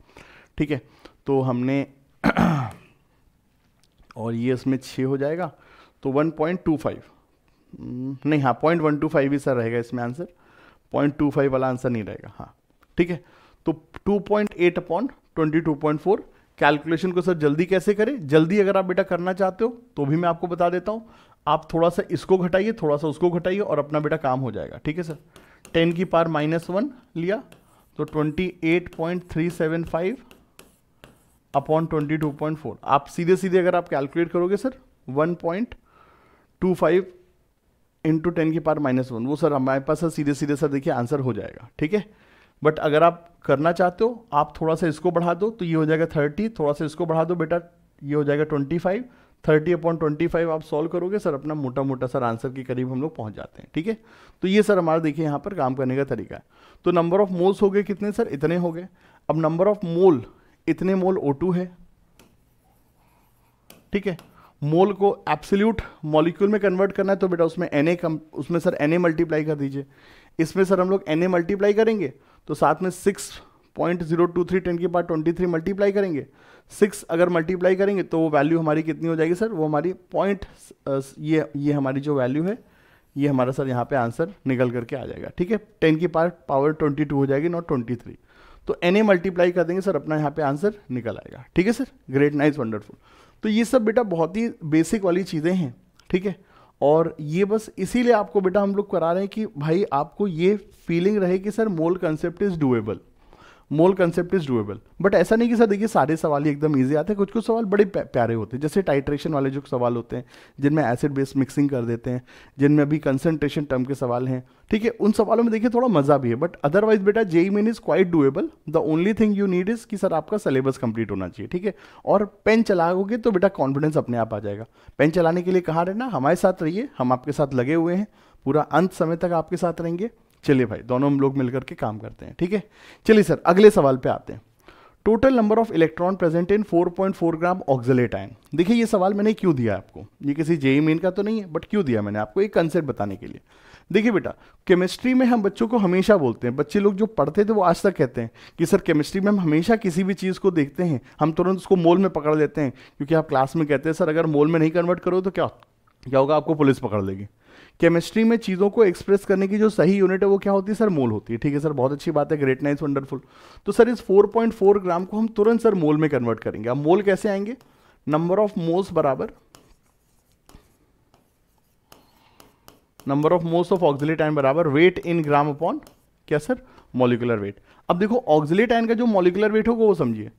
ठीक है तो हमने [clears throat] और ये इसमें छः हो जाएगा तो 1.25 hmm, नहीं हाँ पॉइंट वन टू फाइव ही सर रहेगा इसमें आंसर पॉइंट टू फाइव वाला आंसर नहीं रहेगा हाँ ठीक है तो two point eight upon twenty two point four calculation को सर जल्दी कैसे करें जल्दी अगर आप बेटा करना चाहते हो तो भी मैं आपको बता देता हूँ आप थोड़ा सा इसको घटाइए थोड़ा सा उसको घटाइए और अपना बेटा काम हो जाएगा ठीक है सर टेन की पार माइनस वन लिया तो twenty eight point three seven five upon twenty two point four आप सीधे सीधे अगर आप कैलकुलेट करोगे sir one point two five into ten की पार माइनस वन वो सर हमारे पास सर सीधे सीधे सर देखिए आंसर हो जाएगा ठीक है बट अगर आप करना चाहते हो आप थोड़ा सा इसको बढ़ा दो तो ये हो जाएगा थर्टी थोड़ा सा इसको बढ़ा दो बेटा ये हो जाएगा twenty five thirty upon twenty five आप सॉल्व करोगे सर अपना मोटा मोटा सर आंसर के करीब हम लोग पहुंच जाते हैं ठीक है तो ये सर हमारा देखिए यहाँ पर काम करने का तरीका है तो नंबर ऑफ मोल्स हो गए कितने सर इतने हो गए अब नंबर ऑफ मोल इतने मोल ओ है ठीक है मोल को एब्सोल्यूट मॉलिक्यूल में कन्वर्ट करना है तो बेटा उसमें एन ए कम उसमें सर एन ए मल्टीप्लाई कर दीजिए इसमें सर हम लोग एन ए मल्टीप्लाई करेंगे तो साथ में six point zero two three ten के बाद ट्वेंटी थ्री मल्टीप्लाई करेंगे सिक्स अगर मल्टीप्लाई करेंगे तो वो वैल्यू हमारी कितनी हो जाएगी सर वो हमारी पॉइंट ये ये हमारी जो वैल्यू है ये हमारा सर यहाँ पे आंसर निकल करके आ जाएगा ठीक है टेन की पार पावर ट्वेंटी टू हो जाएगी नॉट ट्वेंटी थ्री तो एन ए मल्टीप्लाई कर देंगे सर अपना यहाँ पे आंसर निकल आएगा ठीक है सर ग्रेट नाइस वंडरफुल तो ये सब बेटा बहुत ही बेसिक वाली चीज़ें हैं ठीक है और ये बस इसीलिए आपको बेटा हम लोग करा रहे हैं कि भाई आपको ये फीलिंग रहे कि sir mole concept is doable mole concept is doable but ऐसा नहीं कि सर देखिए सारे सवाल ही एकदम ईजी आते हैं कुछ कुछ सवाल बड़े प्यारे होते हैं जैसे टाइट्रेशन वाले जो सवाल होते हैं जिनमें एसिड बेस मिक्सिंग कर देते हैं जिनमें अभी कंसनट्रेशन टर्म के सवाल हैं ठीक है उन सवालों में देखिए थोड़ा मजा भी है बट अदरवाइज बेटा JEE Main is quite doable the only thing you need is कि सर आपका सिलेबस कंप्लीट होना चाहिए ठीक है और पेन चलाओगे तो बेटा कॉन्फिडेंस अपने आप आ जाएगा पेन चलाने के लिए कहाँ रहना हमारे साथ रहिए हम आपके साथ लगे हुए हैं पूरा अंत समय तक आपके साथ रहेंगे चलिए भाई दोनों हम लोग मिलकर के काम करते हैं ठीक है चलिए सर अगले सवाल पे आते हैं total number of electron present in 4.4 gram oxalate ion देखिए ये सवाल मैंने क्यों दिया आपको ये किसी जेई मेन e का तो नहीं है बट क्यों दिया मैंने आपको एक कंसेप्ट बताने के लिए देखिए बेटा केमिस्ट्री में हम बच्चों को हमेशा बोलते हैं बच्चे लोग जो पढ़ते थे वो आज तक कहते हैं कि सर केमिस्ट्री में हम हमेशा किसी भी चीज़ को देखते हैं हम तुरंत उसको मोल में पकड़ लेते हैं क्योंकि आप क्लास में कहते हैं सर अगर मोल में नहीं कन्वर्ट करो तो क्या क्या होगा आपको पुलिस पकड़ लेगी केमिस्ट्री में चीज़ों को एक्सप्रेस करने की जो सही यूनिट है वो क्या होती है सर मोल होती है ठीक है सर बहुत अच्छी बात है ग्रेट नाइस वंडरफुल तो सर इस 4.4 ग्राम को हम तुरंत सर मोल में कन्वर्ट करेंगे अब मोल कैसे आएंगे नंबर ऑफ मोल्स बराबर number of moles of oxalate बराबर वेट इन ग्राम अपॉन क्या सर मोलिकुलर वेट अब देखो ऑक्जिलेट का जो मोलिकुलर वेट होगा वो समझिए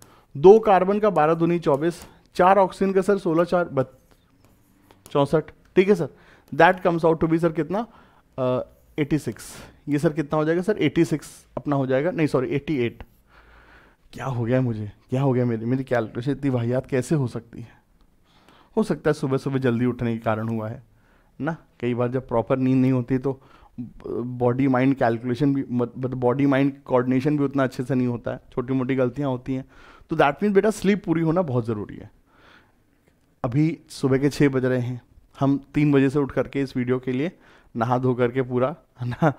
दो कार्बन का बारह दुनी चौबीस चार ऑक्सीजन का सर सोलह चार बत चौंसठ ठीक है sir that comes out to be sir कितना एटी uh, सिक्स ये सर कितना हो जाएगा सर एटी सिक्स अपना हो जाएगा नहीं सॉरी एटी एट क्या हो गया मुझे क्या हो गया मेरी मेरी कैलकुलेशन इतनी वाहियात कैसे हो सकती है हो सकता है सुबह सुबह जल्दी उठने के कारण हुआ है ना कई बार जब प्रॉपर नींद नहीं होती तो बॉडी माइंड कैलकुलेशन भी मतलब बॉडी माइंड कोऑर्डिनेशन भी उतना अच्छे से नहीं होता है छोटी मोटी गलतियाँ होती हैं तो दैट मीन बेटा स्लीप पूरी होना बहुत ज़रूरी है अभी सुबह के छः बज रहे हैं हम तीन बजे से उठ करके इस वीडियो के लिए नहा धो करके पूरा है ना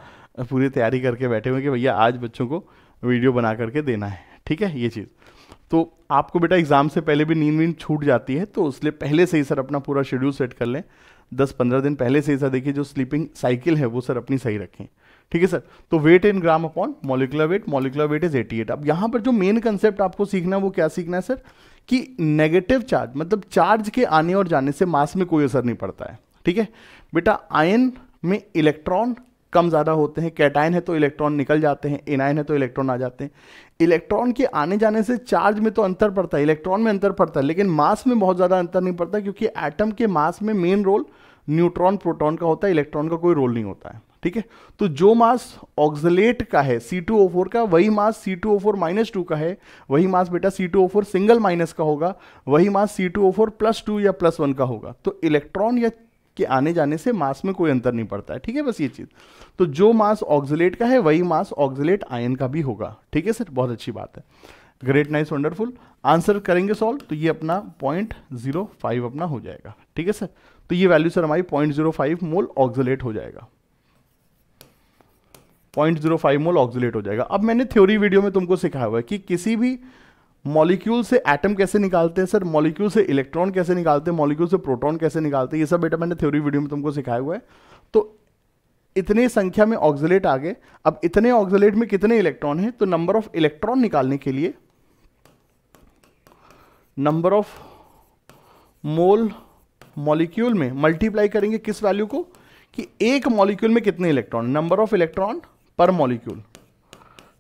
पूरी तैयारी करके बैठे हुए कि भैया आज बच्चों को वीडियो बना करके देना है ठीक है ये चीज़ तो आपको बेटा एग्ज़ाम से पहले भी नींद वींद छूट जाती है तो उसलिए पहले से ही सर अपना पूरा शेड्यूल सेट कर लें दस पंद्रह दिन पहले से ही सर देखिए जो स्लीपिंग साइकिल है वो सर अपनी सही रखें ठीक है सर तो weight in gram upon molecular weight molecular weight is 88 अब यहाँ पर जो मेन कंसेप्ट आपको सीखना है वो क्या सीखना है सर कि नेगेटिव चार्ज मतलब चार्ज के आने और जाने से मास में कोई असर नहीं पड़ता है ठीक है बेटा आयन में इलेक्ट्रॉन कम ज़्यादा होते हैं कैटाइन है तो इलेक्ट्रॉन निकल जाते हैं इनाइन है तो इलेक्ट्रॉन आ जाते हैं इलेक्ट्रॉन के आने जाने से चार्ज में तो अंतर पड़ता है इलेक्ट्रॉन में अंतर पड़ता है लेकिन मास में बहुत ज़्यादा अंतर नहीं पड़ता क्योंकि एटम के मास में मेन रोल न्यूट्रॉन प्रोटॉन का होता है इलेक्ट्रॉन का कोई रोल नहीं होता है ठीक है तो जो मास ऑक्सलेट का है सी टू ओ फोर का वही mass C two O four minus two का है वही मास बेटा C two O four single minus का होगा वही mass C two O four plus two या प्लस वन का होगा तो इलेक्ट्रॉन या के आने जाने से मास में कोई अंतर नहीं पड़ता है ठीक है बस ये चीज़ तो जो मास ऑक्सलेट का है वही मास ऑक्सलेट आयन का भी होगा ठीक है सर बहुत अच्छी बात है ग्रेट नाइस वंडरफुल आंसर करेंगे सॉल्व तो ये अपना पॉइंट जीरो फाइव अपना हो जाएगा ठीक है सर तो ये वैल्यू सर हमारी point zero five mole oxalate हो जाएगा point zero five mole oxalate हो जाएगा अब मैंने थ्योरी वीडियो में तुमको सिखाया हुआ है कि किसी भी मॉलिक्यूल से एटम कैसे निकालते हैं सर मॉलिक्यूल से इलेक्ट्रॉन कैसे निकालते हैं मॉलिक्यूल से प्रोटॉन कैसे निकालते हैं ये सब बेटा मैंने थ्योरी वीडियो में तुमको सिखाया हुआ है तो इतने संख्या में ऑक्जलेट आ गए अब इतने ऑक्जलेट में कितने इलेक्ट्रॉन है तो नंबर ऑफ इलेक्ट्रॉन निकालने के लिए नंबर ऑफ मोल मॉलिक्यूल में मल्टीप्लाई करेंगे किस वैल्यू को कि एक मॉलिक्यूल में कितने electron number of electron per molecule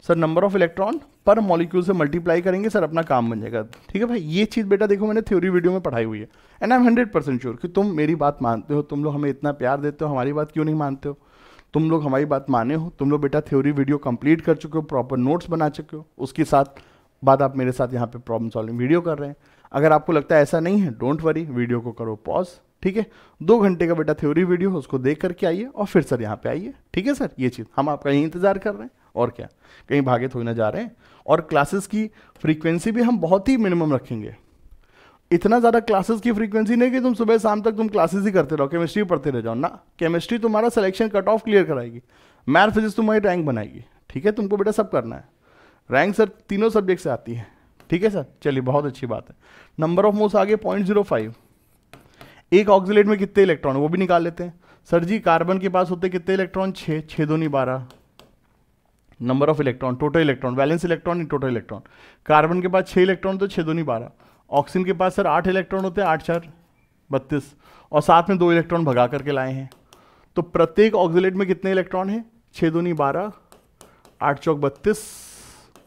sir number of electron per molecule से मल्टीप्लाई करेंगे सर अपना काम बन जाएगा ठीक है भाई ये चीज़ बेटा देखो मैंने थ्योरी वीडियो में पढ़ाई हुई है and I am hundred percent sure कि तुम मेरी बात मानते हो तुम लोग हमें इतना प्यार देते हो हमारी बात क्यों नहीं मानते हो तुम लोग हमारी बात माने हो तुम लोग बेटा थ्योरी वीडियो कंप्लीट कर चुके हो प्रॉपर नोट्स बना चुके हो उसके साथ बाद आप मेरे साथ यहाँ पे प्रॉब्लम सॉल्विंग वीडियो कर रहे हैं अगर आपको लगता है ऐसा नहीं है डोंट वरी वीडियो को करो पॉज ठीक है दो घंटे का बेटा थ्योरी वीडियो उसको देख करके आइए और फिर सर यहाँ पे आइए ठीक है सर ये चीज़ हम आपका यहीं इंतजार कर रहे हैं और क्या कहीं भागे थोड़ी ना जा रहे हैं और क्लासेस की फ्रीक्वेंसी भी हम बहुत ही मिनिमम रखेंगे इतना ज़्यादा क्लासेस की फ्रीक्वेंसी नहीं कि तुम सुबह शाम तक तुम क्लासेस ही करते रहो केमिस्ट्री पढ़ते रह जाओ ना केमिस्ट्री तुम्हारा सिलेक्शन कट ऑफ क्लियर कराएगी मैथ फिजिक्स तुम्हारी रैंक बनाएगी ठीक है तुमको बेटा सब करना है रैंक सर तीनों सब्जेक्ट से आती है ठीक है सर चलिए बहुत अच्छी बात है नंबर ऑफ मोस आगे पॉइंट जीरो फाइव एक ऑक्सीलेट में कितने इलेक्ट्रॉन वो भी निकाल लेते हैं सर जी कार्बन के पास होते कितने इलेक्ट्रॉन छः छः नहीं बारह number of electron total electron balance electron in total electron carbon के पास छः इलेक्ट्रॉन तो छः नहीं बारह ऑक्सीजन के पास सर आठ इलेक्ट्रॉन होते हैं आठ चार बत्तीस और साथ में दो इलेक्ट्रॉन भगा करके लाए हैं तो प्रत्येक ऑक्सीलेट में कितने इलेक्ट्रॉन हैं छः नहीं बारह आठ चौक बत्तीस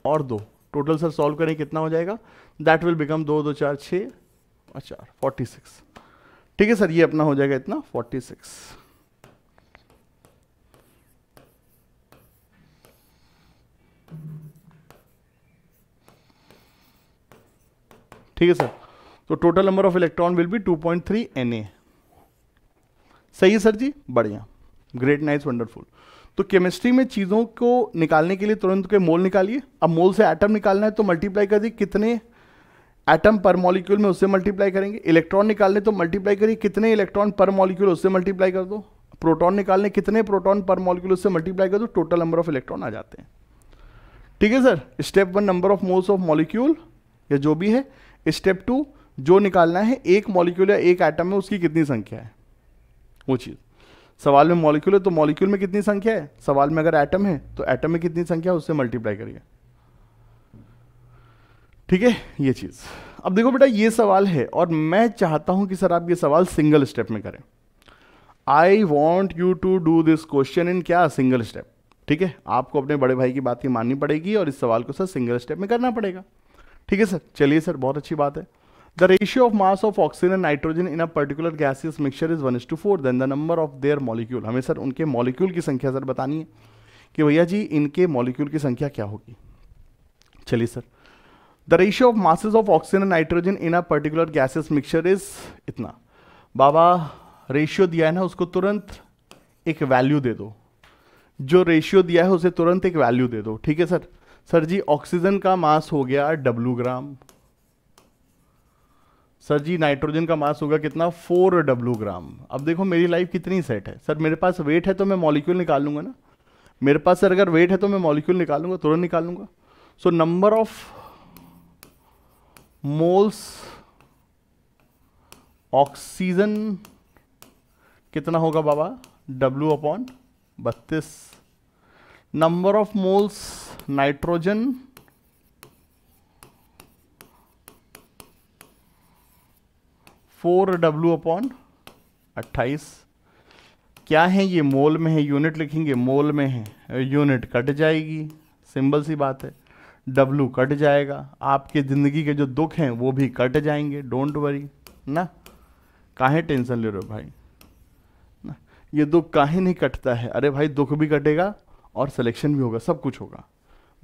और दो टोटल सर सॉल्व करें कितना हो जाएगा दैट विल बिकम दो दो चार छः अचार फोर्टी सिक्स ठीक है सर ये अपना हो जाएगा इतना फोर्टी सिक्स ठीक है सर तो total number of electron will be 2.3 point सही है सर जी बढ़िया ग्रेट नाइस वंडरफुल तो केमिस्ट्री में चीज़ों को निकालने के लिए तुरंत के मोल निकालिए अब मोल से एटम निकालना है तो मल्टीप्लाई कर दिए कितने एटम पर मॉलिक्यूल में उससे मल्टीप्लाई करेंगे इलेक्ट्रॉन निकालने तो मल्टीप्लाई करिए कितने इलेक्ट्रॉन पर मॉलिक्यूल उससे मल्टीप्लाई कर दो प्रोटॉन निकालने कितने प्रोटॉन पर मॉलिक्यूल उससे मल्टीप्लाई कर दो टोटल नंबर ऑफ इलेक्ट्रॉन आ जाते हैं ठीक है sir step one number of moles of molecule या जो भी है स्टेप टू जो निकालना है एक मॉलिक्यूल या एक एटम में उसकी कितनी संख्या है वो चीज़ सवाल में मॉलिक्यूल है तो मॉलिक्यूल में कितनी संख्या है सवाल में अगर एटम है तो एटम में कितनी संख्या है उससे मल्टीप्लाई करिए ठीक है ये चीज़ अब देखो बेटा ये सवाल है और मैं चाहता हूं कि सर आप ये सवाल सिंगल स्टेप में करें I want you to do this question in क्या सिंगल स्टेप ठीक है आपको अपने बड़े भाई की बात ही माननी पड़ेगी और इस सवाल को सर सिंगल स्टेप में करना पड़ेगा ठीक है सर चलिए सर बहुत अच्छी बात है the ratio of mass of oxygen and nitrogen in a particular gaseous mixture is one is to 4. Then the number of their molecule. हमें सर उनके मॉलिक्यूल की संख्या सर बतानी है कि भैया जी इनके मॉलिक्यूल की संख्या क्या होगी चलिए sir the ratio of masses of oxygen and nitrogen in a particular gases mixture is इतना बाबा रेशियो दिया है ना उसको तुरंत एक वैल्यू दे दो जो रेशियो दिया है उसे तुरंत एक वैल्यू दे दो ठीक है सर सर जी ऑक्सीजन का मास हो गया डब्लू ग्राम सर जी नाइट्रोजन का मास होगा कितना फोर डब्ल्यू ग्राम अब देखो मेरी लाइफ कितनी सेट है सर मेरे पास वेट है तो मैं मॉलिक्यूल निकाल लूंगा ना मेरे पास सर अगर वेट है तो मैं मॉलिक्यूल निकालूंगा तुरंत निकालूंगा so number of moles oxygen कितना होगा बाबा W अपॉन बत्तीस number of moles nitrogen four W upon अट्ठाईस क्या है ये मोल में है यूनिट लिखेंगे मोल में है यूनिट कट जाएगी सिंबल सी बात है डब्लू कट जाएगा आपके ज़िंदगी के जो दुख हैं वो भी कट जाएंगे डोंट वरी ना काहे टेंशन ले रहे हो भाई ना ये दुख काहे नहीं कटता है अरे भाई दुख भी कटेगा और सिलेक्शन भी होगा सब कुछ होगा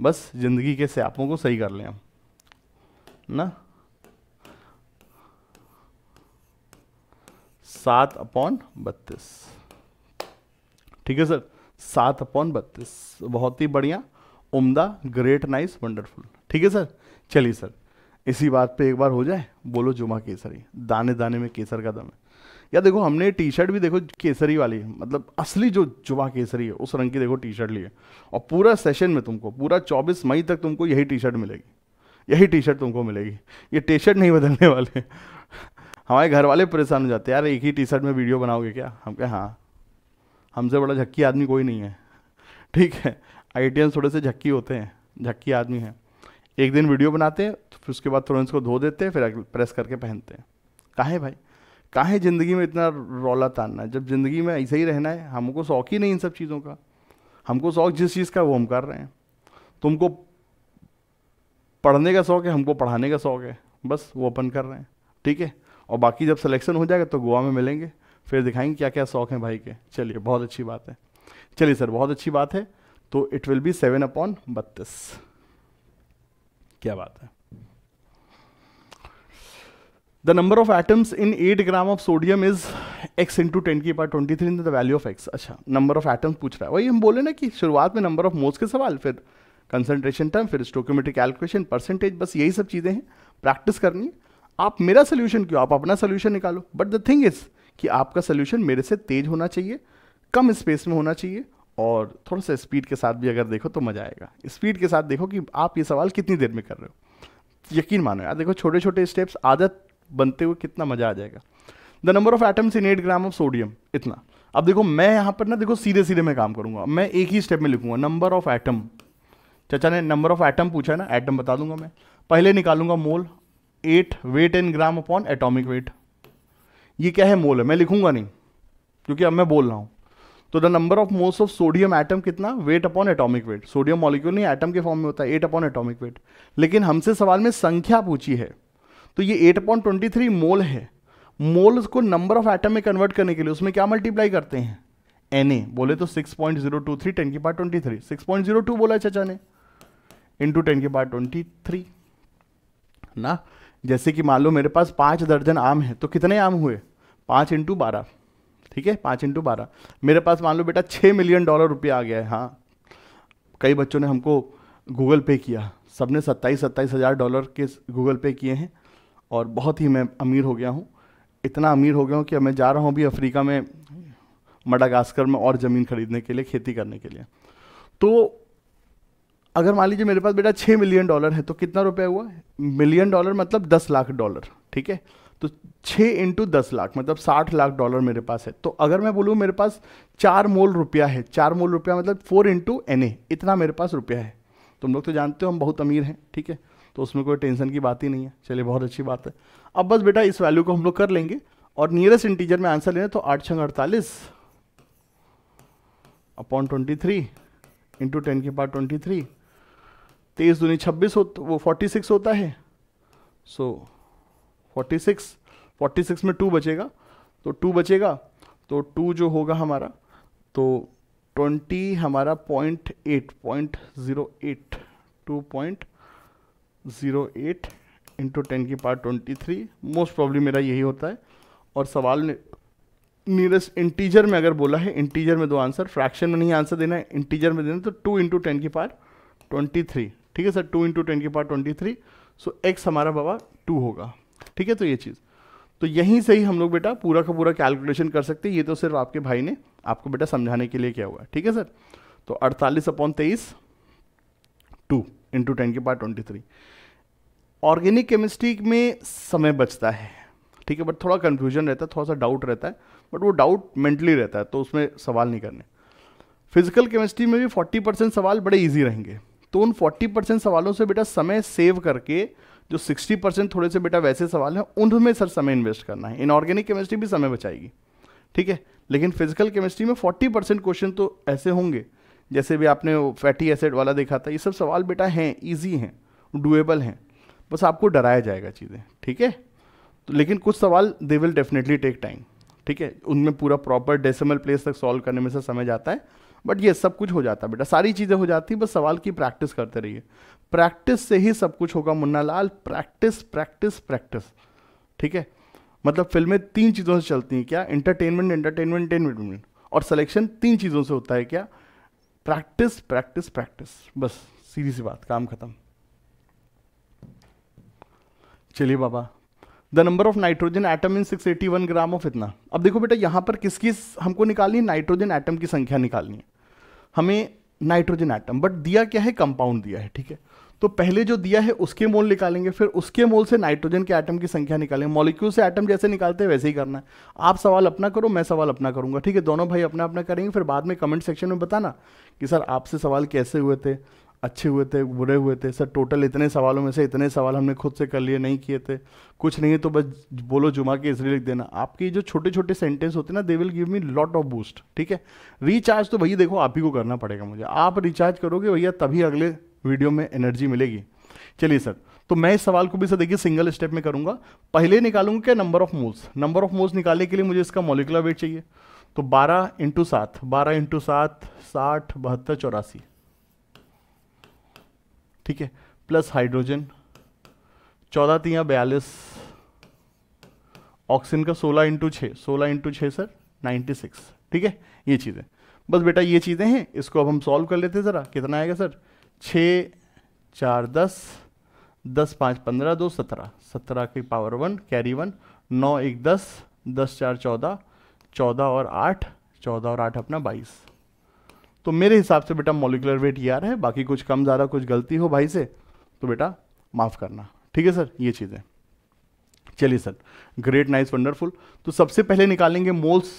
बस ज़िंदगी के स्यापों को सही कर लें हम ना सात अपॉन बत्तीस ठीक है सर सात अपॉन बत्तीस बहुत ही बढ़िया उम्दा ग्रेट नाइस वंडरफुल ठीक है सर चलिए सर इसी बात पे एक बार हो जाए बोलो जुमा केसरी दाने दाने में केसर का दम है या देखो हमने टी शर्ट भी देखो केसरी वाली है मतलब असली जो जुमा केसरी है उस रंग की देखो टी शर्ट ली है और पूरा सेशन में तुमको पूरा 24 मई तक तुमको यही टी शर्ट मिलेगी यही टी शर्ट तुमको मिलेगी ये टी शर्ट नहीं बदलने वाले हमारे घर वाले परेशान हो जाते हैं यार एक ही टी शर्ट में वीडियो बनाओगे क्या हम क्या हाँ हमसे बड़ा झक्की आदमी कोई नहीं है ठीक है आई थोड़े से झक्की होते हैं झक्की आदमी हैं एक दिन वीडियो बनाते हैं तो फिर उसके बाद थोड़ा इसको धो देते हैं फिर प्रेस करके पहनते हैं काहे भाई काहे ज़िंदगी में इतना रौला तानना है जब ज़िंदगी में ऐसे ही रहना है हमको शौक ही नहीं इन सब चीज़ों का हमको शौक जिस चीज़ का वो हम कर रहे हैं तुमको पढ़ने का शौक है हमको पढ़ाने का शौक है बस वो अपन कर रहे हैं ठीक है और बाकी जब सिलेक्शन हो जाएगा तो गोवा में मिलेंगे फिर दिखाएंगे क्या क्या शौक हैं भाई के चलिए बहुत अच्छी बात है चलिए सर बहुत अच्छी बात है तो it will be seven upon बत्तीस क्या बात है the number of atoms in eight gram of sodium is X into ten की पार twenty three the value of X अच्छा नंबर ऑफ एटम्स पूछ रहा है वही हम बोले ना कि शुरुआत में नंबर ऑफ मोल्स के सवाल फिर कंसंट्रेशन टर्म फिर स्टोक्योमेट्रिक कैलकुलेशन परसेंटेज बस यही सब चीज़ें हैं प्रैक्टिस करनी है आप मेरा सोल्यूशन क्यों आप अपना सोल्यूशन निकालो बट द थिंग इज़ कि आपका सोल्यूशन मेरे से तेज होना चाहिए कम स्पेस में होना चाहिए और थोड़ा सा स्पीड के साथ भी अगर देखो तो मज़ा आएगा स्पीड के साथ देखो कि आप ये सवाल कितनी देर में कर रहे हो यकीन मानो यार देखो छोटे छोटे स्टेप्स आदत बनते हुए कितना मज़ा आ जाएगा the number of atoms in eight gram of sodium इतना अब देखो मैं यहाँ पर ना देखो सीधे सीधे मैं काम करूँगा मैं एक ही स्टेप में लिखूंगा नंबर ऑफ एटम चाचा ने नंबर ऑफ एटम पूछा है ना एटम बता दूंगा मैं पहले निकालूंगा mole at weight in gram upon atomic weight ये क्या है मोल है मैं लिखूंगा नहीं क्योंकि अब मैं बोल रहा हूं तो the number of moles of sodium atom कितना weight upon atomic weight sodium molecule नहीं एटम के फॉर्म में होता है एट अपॉन एटॉमिक वेट लेकिन हमसे सवाल में संख्या पूछी है तो ये eight upon twenty three mole है मोल को नंबर ऑफ एटम में कन्वर्ट करने के लिए उसमें क्या मल्टीप्लाई करते हैं एन ए बोले तो six point zero two three ten की पार twenty three six point zero two बोला चाचा ने इंटू टेन की पार ट्वेंटी थ्री ना जैसे कि मान लो मेरे पास पाँच दर्जन आम है तो कितने आम हुए पाँच इंटू बारह ठीक है पाँच इंटू बारह मेरे पास मान लो बेटा छः मिलियन डॉलर रुपया आ गया है हाँ कई बच्चों ने हमको गूगल पे किया सब ने सत्ताईस सत्ताईस हज़ार डॉलर के गूगल पे किए हैं और बहुत ही मैं अमीर हो गया हूँ इतना अमीर हो गया हूँ कि मैं जा रहा हूँ भी अफ्रीका में मडागास्कर में और ज़मीन खरीदने के लिए खेती करने के लिए तो अगर मान लीजिए मेरे पास बेटा छः मिलियन डॉलर है तो कितना रुपया हुआ मिलियन डॉलर मतलब दस लाख डॉलर ठीक है तो छः इंटू दस लाख मतलब साठ लाख डॉलर मेरे पास है तो अगर मैं बोलूँ मेरे पास चार मोल रुपया है चार मोल रुपया मतलब फोर इंटू एन ए इतना मेरे पास रुपया है तुम लोग तो जानते हो हम बहुत अमीर हैं ठीक है तो उसमें कोई टेंशन की बात ही नहीं है चलिए बहुत अच्छी बात है अब बस बेटा इस वैल्यू को हम लोग कर लेंगे और नियरेस्ट इंटीजर में आंसर लेना तो आठ छंग अड़तालीस upon twenty three into ten के पार ट्वेंटी थ्री तेईस दूनी छब्बीस हो तो वो फोर्टी सिक्स होता है so forty six forty six में टू बचेगा तो टू बचेगा तो टू जो होगा हमारा तो ट्वेंटी हमारा point eight point zero eight two point zero eight into ten की पार ट्वेंटी थ्री मोस्ट प्रॉब्लम मेरा यही होता है और सवाल नियरेस्ट इंटीजर में अगर बोला है इंटीजर में दो आंसर फ्रैक्शन में नहीं आंसर देना है इंटीजर में देना तो टू इंटू टेन की पार ट्वेंटी थ्री ठीक है सर टू इंटू टेन की power twenty three so x हमारा बाबा टू होगा ठीक है तो ये चीज़ तो यहीं से ही हम लोग बेटा पूरा का पूरा कैलकुलेशन कर सकते हैं ये तो सिर्फ आपके भाई ने आपको बेटा समझाने के लिए किया हुआ है ठीक है सर तो अड़तालीस अपॉन तेईस टू इंटू टेन के पार ट्वेंटी थ्री ऑर्गेनिक केमिस्ट्री में समय बचता है ठीक है बट थोड़ा कन्फ्यूजन रहता है थोड़ा सा डाउट रहता है बट वो डाउट मेंटली रहता है तो उसमें सवाल नहीं करने फिजिकल केमिस्ट्री में भी 40 परसेंट सवाल बड़े ईजी रहेंगे तो उन 40 परसेंट सवालों से बेटा समय सेव करके जो 60 परसेंट थोड़े से बेटा वैसे सवाल हैं उनमें सर समय इन्वेस्ट करना है इनऑर्गेनिक केमिस्ट्री भी समय बचाएगी ठीक है लेकिन फिजिकल केमिस्ट्री में 40 परसेंट क्वेश्चन तो ऐसे होंगे जैसे भी आपने फैटी एसिड वाला देखा था ये सब सवाल बेटा हैं ईजी हैं डुएबल हैं बस आपको डराया जाएगा चीज़ें ठीक है तो लेकिन कुछ सवाल they will definitely take time ठीक है उनमें पूरा प्रॉपर डेसिमल प्लेस तक सॉल्व करने में से समय जाता है बट ये सब कुछ हो जाता बेटा सारी चीज़ें हो जाती बस सवाल की प्रैक्टिस करते रहिए प्रैक्टिस से ही सब कुछ होगा Munna Lal practice practice practice ठीक है मतलब फिल्में तीन चीज़ों से चलती हैं क्या इंटरटेनमेंट इंटरटेनमेंट एंटरटेनमेंट और सिलेक्शन तीन चीज़ों से होता है क्या प्रैक्टिस प्रैक्टिस प्रैक्टिस बस सीधी सी बात काम खत्म चलिए बाबा the number of nitrogen atom in 681 gram of इतना अब देखो बेटा यहां पर किसकी हमको निकालनी है नाइट्रोजन एटम की संख्या निकालनी है हमें नाइट्रोजन आइटम बट दिया क्या है कंपाउंड दिया है ठीक है तो पहले जो दिया है उसके मोल निकालेंगे फिर उसके मोल से नाइट्रोजन के आइटम की संख्या निकालेंगे मॉलिक्यूल से आइटम जैसे निकालते हैं वैसे ही करना है आप सवाल अपना करो मैं सवाल अपना करूंगा ठीक है दोनों भाई अपना अपना करेंगे फिर बाद में कमेंट सेक्शन में बताना कि सर आपसे सवाल कैसे हुए थे अच्छे हुए थे बुरे हुए थे सर टोटल इतने सवालों में से इतने सवाल हमने खुद से कर लिए नहीं किए थे कुछ नहीं है तो बस बोलो जुमा के इसलिए लिख देना आपकी जो छोटे छोटे सेंटेंस होते हैं ना they will give me lot of boost ठीक है रिचार्ज तो भैया देखो आप ही को करना पड़ेगा मुझे आप रिचार्ज करोगे भैया तभी अगले वीडियो में एनर्जी मिलेगी चलिए सर तो मैं इस सवाल को भी सर देखिए सिंगल स्टेप में करूंगा पहले निकालूंगा क्या number of moles number of moles निकालने के लिए मुझे इसका मोलिकुलर वेट चाहिए तो 12 इंटू सात बारह इंटू सात साठ बहत्तर चौरासी ठीक है प्लस हाइड्रोजन चौदह तिया बयालीस ऑक्सीजन का सोलह इंटू छः सोलह इंटू छः सर नाइन्टी सिक्स ठीक है ये चीज़ें बस बेटा ये चीज़ें हैं इसको अब हम सॉल्व कर लेते हैं ज़रा कितना आएगा सर छः चार दस दस पाँच पंद्रह दो सत्रह सत्रह की पावर वन कैरी वन नौ एक दस दस चार चौदह चौदह और आठ चौदह और आठ अपना बाईस तो मेरे हिसाब से बेटा मोलिकुलर वेट आ रहा है बाकी कुछ कम ज़्यादा कुछ गलती हो भाई से तो बेटा माफ़ करना ठीक है सर ये चीज़ें चलिए सर ग्रेट नाइस वंडरफुल तो सबसे पहले निकालेंगे मोल्स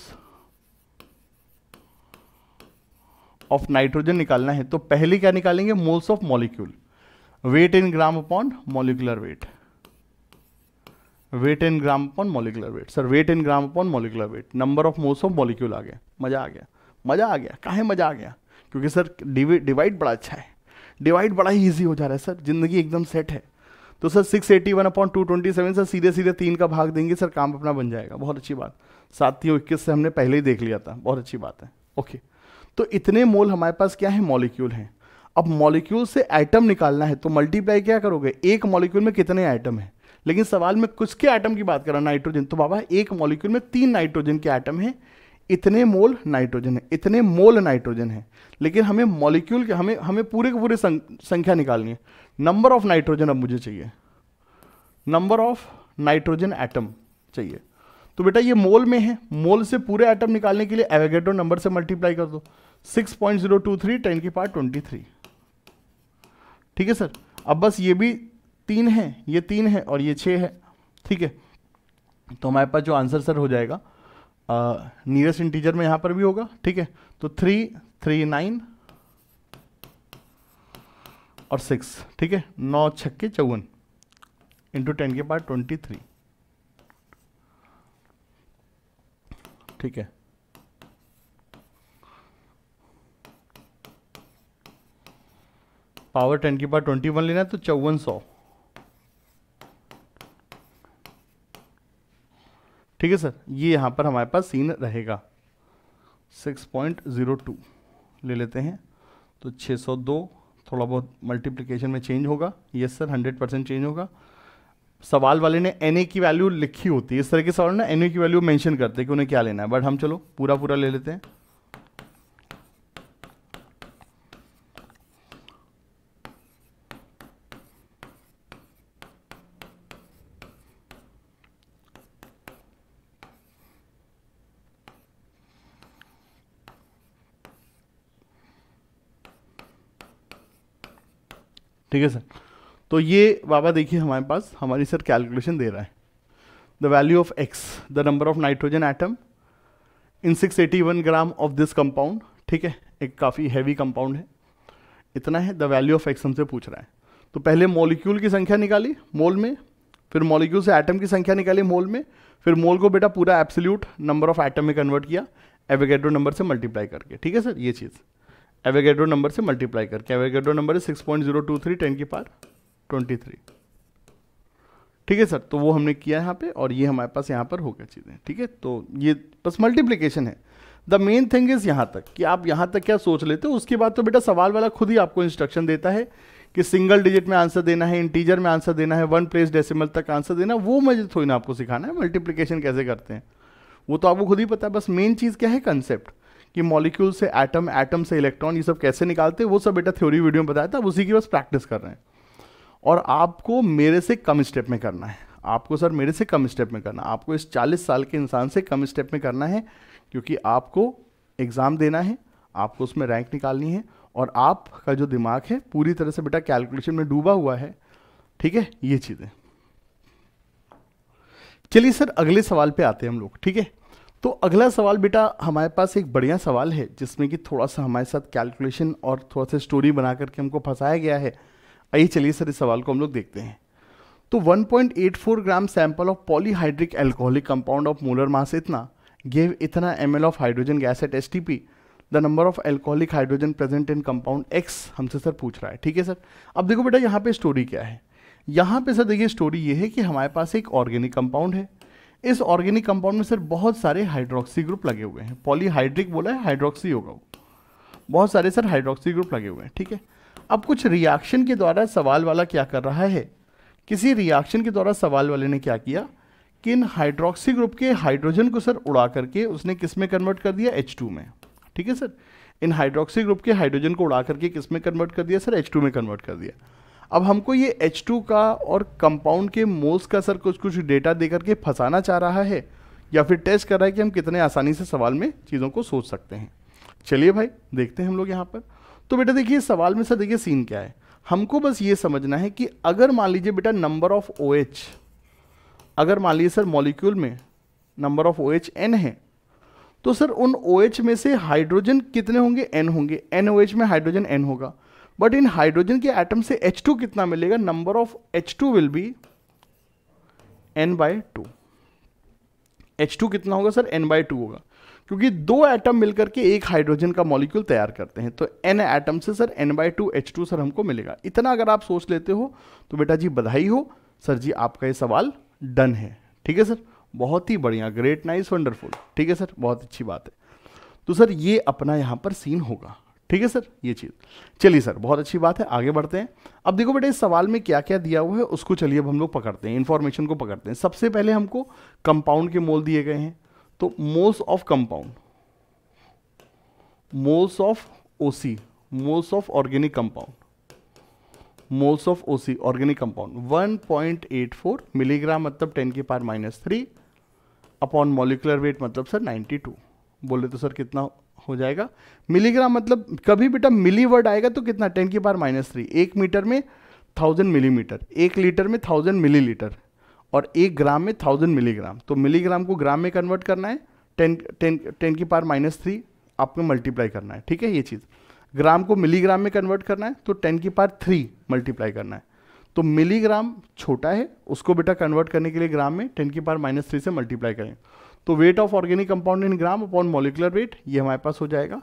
ऑफ नाइट्रोजन निकालना है तो पहले क्या निकालेंगे moles of molecule weight in gram upon molecular weight weight in gram upon molecular weight sir weight in gram upon molecular weight number of moles of molecule आ गया मजा आ गया मज़ा आ गया काहे मज़ा आ गया क्योंकि सर डिवाइड बड़ा अच्छा है डिवाइड बड़ा ही ईजी हो जा रहा है सर ज़िंदगी एकदम सेट है तो sir six eighty one upon two twenty seven sir सीधे सीधे तीन का भाग देंगे सर काम अपना बन जाएगा बहुत अच्छी बात साथियों इक्कीस से हमने पहले ही देख लिया था बहुत अच्छी बात है ओके तो इतने मोल हमारे पास क्या है मॉलिक्यूल हैं अब मॉलिक्यूल से आइटम निकालना है तो मल्टीप्लाई क्या करोगे एक मॉलिक्यूल में कितने आइटम हैं लेकिन सवाल में कुछ के आइटम की बात करा नाइट्रोजन तो बाबा एक मॉलिक्यूल में तीन नाइट्रोजन के आइटम हैं इतने मोल नाइट्रोजन है इतने मोल नाइट्रोजन है लेकिन हमें मॉलिक्यूल के हमें हमें पूरे के पूरे संख्या निकालनी है नंबर ऑफ नाइट्रोजन अब मुझे चाहिए नंबर ऑफ नाइट्रोजन एटम चाहिए तो बेटा ये मोल में है मोल से पूरे एटम निकालने के लिए एवेगेटो नंबर से मल्टीप्लाई कर दो 6.023 टेन की पार्ट ट्वेंटी थ्री ठीक है सर अब बस ये भी तीन है ये तीन है और ये छः है ठीक है तो हमारे पास जो आंसर सर हो जाएगा नियरेस्ट इंटीजर में यहां पर भी होगा ठीक है तो थ्री थ्री नाइन और सिक्स ठीक है नौ छक्के चौवन इंटू टेन के पार ट्वेंटी थ्री ठीक है पावर टेन के पार ट्वेंटी वन लेना है तो चौवन सौ ठीक है सर ये यहाँ पर हमारे पास सीन रहेगा 6.02 ले लेते हैं तो 602 थोड़ा बहुत मल्टीप्लिकेशन में चेंज होगा यस सर 100 परसेंट चेंज होगा सवाल वाले ने एन की वैल्यू लिखी होती है इस तरह के सवाल ना एन की वैल्यू मेंशन करते हैं कि उन्हें क्या लेना है बट हम चलो पूरा पूरा ले लेते हैं ठीक है सर तो ये बाबा देखिए हमारे पास हमारी सर कैलकुलेशन दे रहा है the value of x the number of nitrogen atom in 681 gram of this compound ठीक है एक काफ़ी हैवी कंपाउंड है इतना है द वैल्यू ऑफ एक्स हमसे पूछ रहा है तो पहले मॉलिक्यूल की संख्या निकाली मोल में फिर मॉलिक्यूल से एटम की संख्या निकाली मोल में फिर मोल को बेटा पूरा एब्सोल्यूट नंबर ऑफ एटम में कन्वर्ट किया एवेगेड्रो नंबर से मल्टीप्लाई करके ठीक है सर ये चीज़ एवेगेड्रो नंबर से मल्टीप्लाई करके एवेगेड्रो नंबर है six point zero two three ten की पार ट्वेंटी थ्री ठीक है सर तो वो हमने किया यहाँ पे और ये हमारे पास यहाँ पर हो गया चीज़ें ठीक है तो ये बस मल्टीप्लीकेशन है द मेन थिंग इज़ यहाँ तक कि आप यहाँ तक क्या सोच लेते हो उसके बाद तो बेटा सवाल वाला खुद ही आपको इंस्ट्रक्शन देता है कि सिंगल डिजिट में आंसर देना है इंटीजर में आंसर देना है वन प्लेस डेसिमल तक आंसर देना वो मुझे थोड़ी ना आपको सिखाना है मल्टीप्लीकेशन कैसे करते हैं वो तो आपको खुद ही पता है बस मेन चीज़ क्या है कंसेप्ट कि मॉलिक्यूल से एटम एटम से इलेक्ट्रॉन ये सब कैसे निकालते हैं वो सब बेटा थ्योरी वीडियो में बताया था उसी की बस प्रैक्टिस कर रहे हैं और आपको मेरे से कम स्टेप में करना है आपको सर मेरे से कम स्टेप में करना आपको इस चालीस साल के इंसान से कम स्टेप में करना है क्योंकि आपको एग्ज़ाम देना है आपको उसमें रैंक निकालनी है और आपका जो दिमाग है पूरी तरह से बेटा कैलकुलेशन में डूबा हुआ है ठीक है ये चीज़ें चलिए सर अगले सवाल पे आते हैं हम लोग ठीक है तो अगला सवाल बेटा हमारे पास एक बढ़िया सवाल है जिसमें कि थोड़ा सा हमारे साथ कैलकुलेशन और थोड़ा सा स्टोरी बना करके हमको फंसाया गया है आइए चलिए सर इस सवाल को हम लोग देखते हैं तो 1.84 gram sample of polyhydric alcoholic compound of molar mass इतना गेव इतना M L of hydrogen gas at S the number of alcoholic hydrogen present in compound x हमसे सर पूछ रहा है ठीक है सर अब देखो बेटा यहाँ पे स्टोरी क्या है यहाँ पे सर देखिए स्टोरी ये है कि हमारे पास एक ऑर्गेनिक कंपाउंड है इस ऑर्गेनिक कंपाउंड में सिर्फ बहुत सारे हाइड्रोक्सी ग्रुप लगे हुए हैं पॉलीहाइड्रिक बोला है हाइड्रोक्सी होगा वो बहुत सारे सर हाइड्रोक्सी ग्रुप लगे हुए हैं ठीक है अब कुछ रिएक्शन के द्वारा सवाल वाला क्या कर रहा है किसी रिएक्शन के द्वारा सवाल वाले ने क्या किया कि इन हाइड्रोक्सी ग्रुप के हाइड्रोजन को सर उड़ा करके उसने किस में कन्वर्ट कर दिया एच में ठीक है सर इन हाइड्रोक्सी ग्रुप के हाइड्रोजन को उड़ा करके किस में कन्वर्ट कर दिया सर एच में कन्वर्ट कर दिया अब हमको ये H2 का और कंपाउंड के मोल्स का सर कुछ कुछ डेटा दे करके फंसाना चाह रहा है या फिर टेस्ट कर रहा है कि हम कितने आसानी से सवाल में चीज़ों को सोच सकते हैं चलिए भाई देखते हैं हम लोग यहाँ पर तो बेटा देखिए सवाल में सर देखिए सीन क्या है हमको बस ये समझना है कि अगर मान लीजिए बेटा नंबर ऑफ ओ OH, अगर मान लीजिए सर मॉलिक्यूल में number of O OH N है तो सर उन ओ OH में से हाइड्रोजन कितने होंगे एन होंगे एन ओ OH में हाइड्रोजन एन होगा बट इन हाइड्रोजन के एटम से H2 कितना मिलेगा number of H2 will be N by two two कितना होगा सर n बाय टू होगा क्योंकि दो एटम मिलकर के एक हाइड्रोजन का मॉलिक्यूल तैयार करते हैं तो n एटम से sir n by two H two sir हमको मिलेगा इतना अगर आप सोच लेते हो तो बेटा जी बधाई हो सर जी आपका ये सवाल डन है ठीक है सर बहुत ही बढ़िया ग्रेट नाइस वंडरफुल ठीक है सर बहुत अच्छी बात है तो सर ये अपना यहाँ पर सीन होगा ठीक है सर ये चीज़ चलिए सर बहुत अच्छी बात है आगे बढ़ते हैं अब देखो बेटा इस सवाल में क्या क्या दिया हुआ है उसको चलिए अब हम लोग पकड़ते हैं इन्फॉर्मेशन को पकड़ते हैं सबसे पहले हमको कंपाउंड के मोल दिए गए हैं तो moles of compound moles of OC moles of organic compound moles of OC organic compound 1.84 milligram मतलब 10 के पार minus three upon molecular weight मतलब सर 92 बोले तो सर कितना हो जाएगा मिलीग्राम मतलब कभी बेटा मिली वर्ड आएगा तो कितना टेन की पार माइनस थ्री एक मीटर में थाउजेंड मिलीमीटर एक लीटर में थाउजेंड मिलीलीटर और एक ग्राम में थाउजेंड मिलीग्राम तो मिलीग्राम को ग्राम में कन्वर्ट करना है टेन टेन टेन की पार माइनस थ्री आपको मल्टीप्लाई करना है ठीक है ये चीज़ ग्राम को मिलीग्राम में कन्वर्ट करना है तो टेन की पार थ्री मल्टीप्लाई करना है तो मिलीग्राम छोटा है उसको बेटा कन्वर्ट करने के लिए ग्राम में टेन की पार माइनस थ्री से मल्टीप्लाई करें तो weight of organic compound in gram upon molecular weight ये हमारे पास हो जाएगा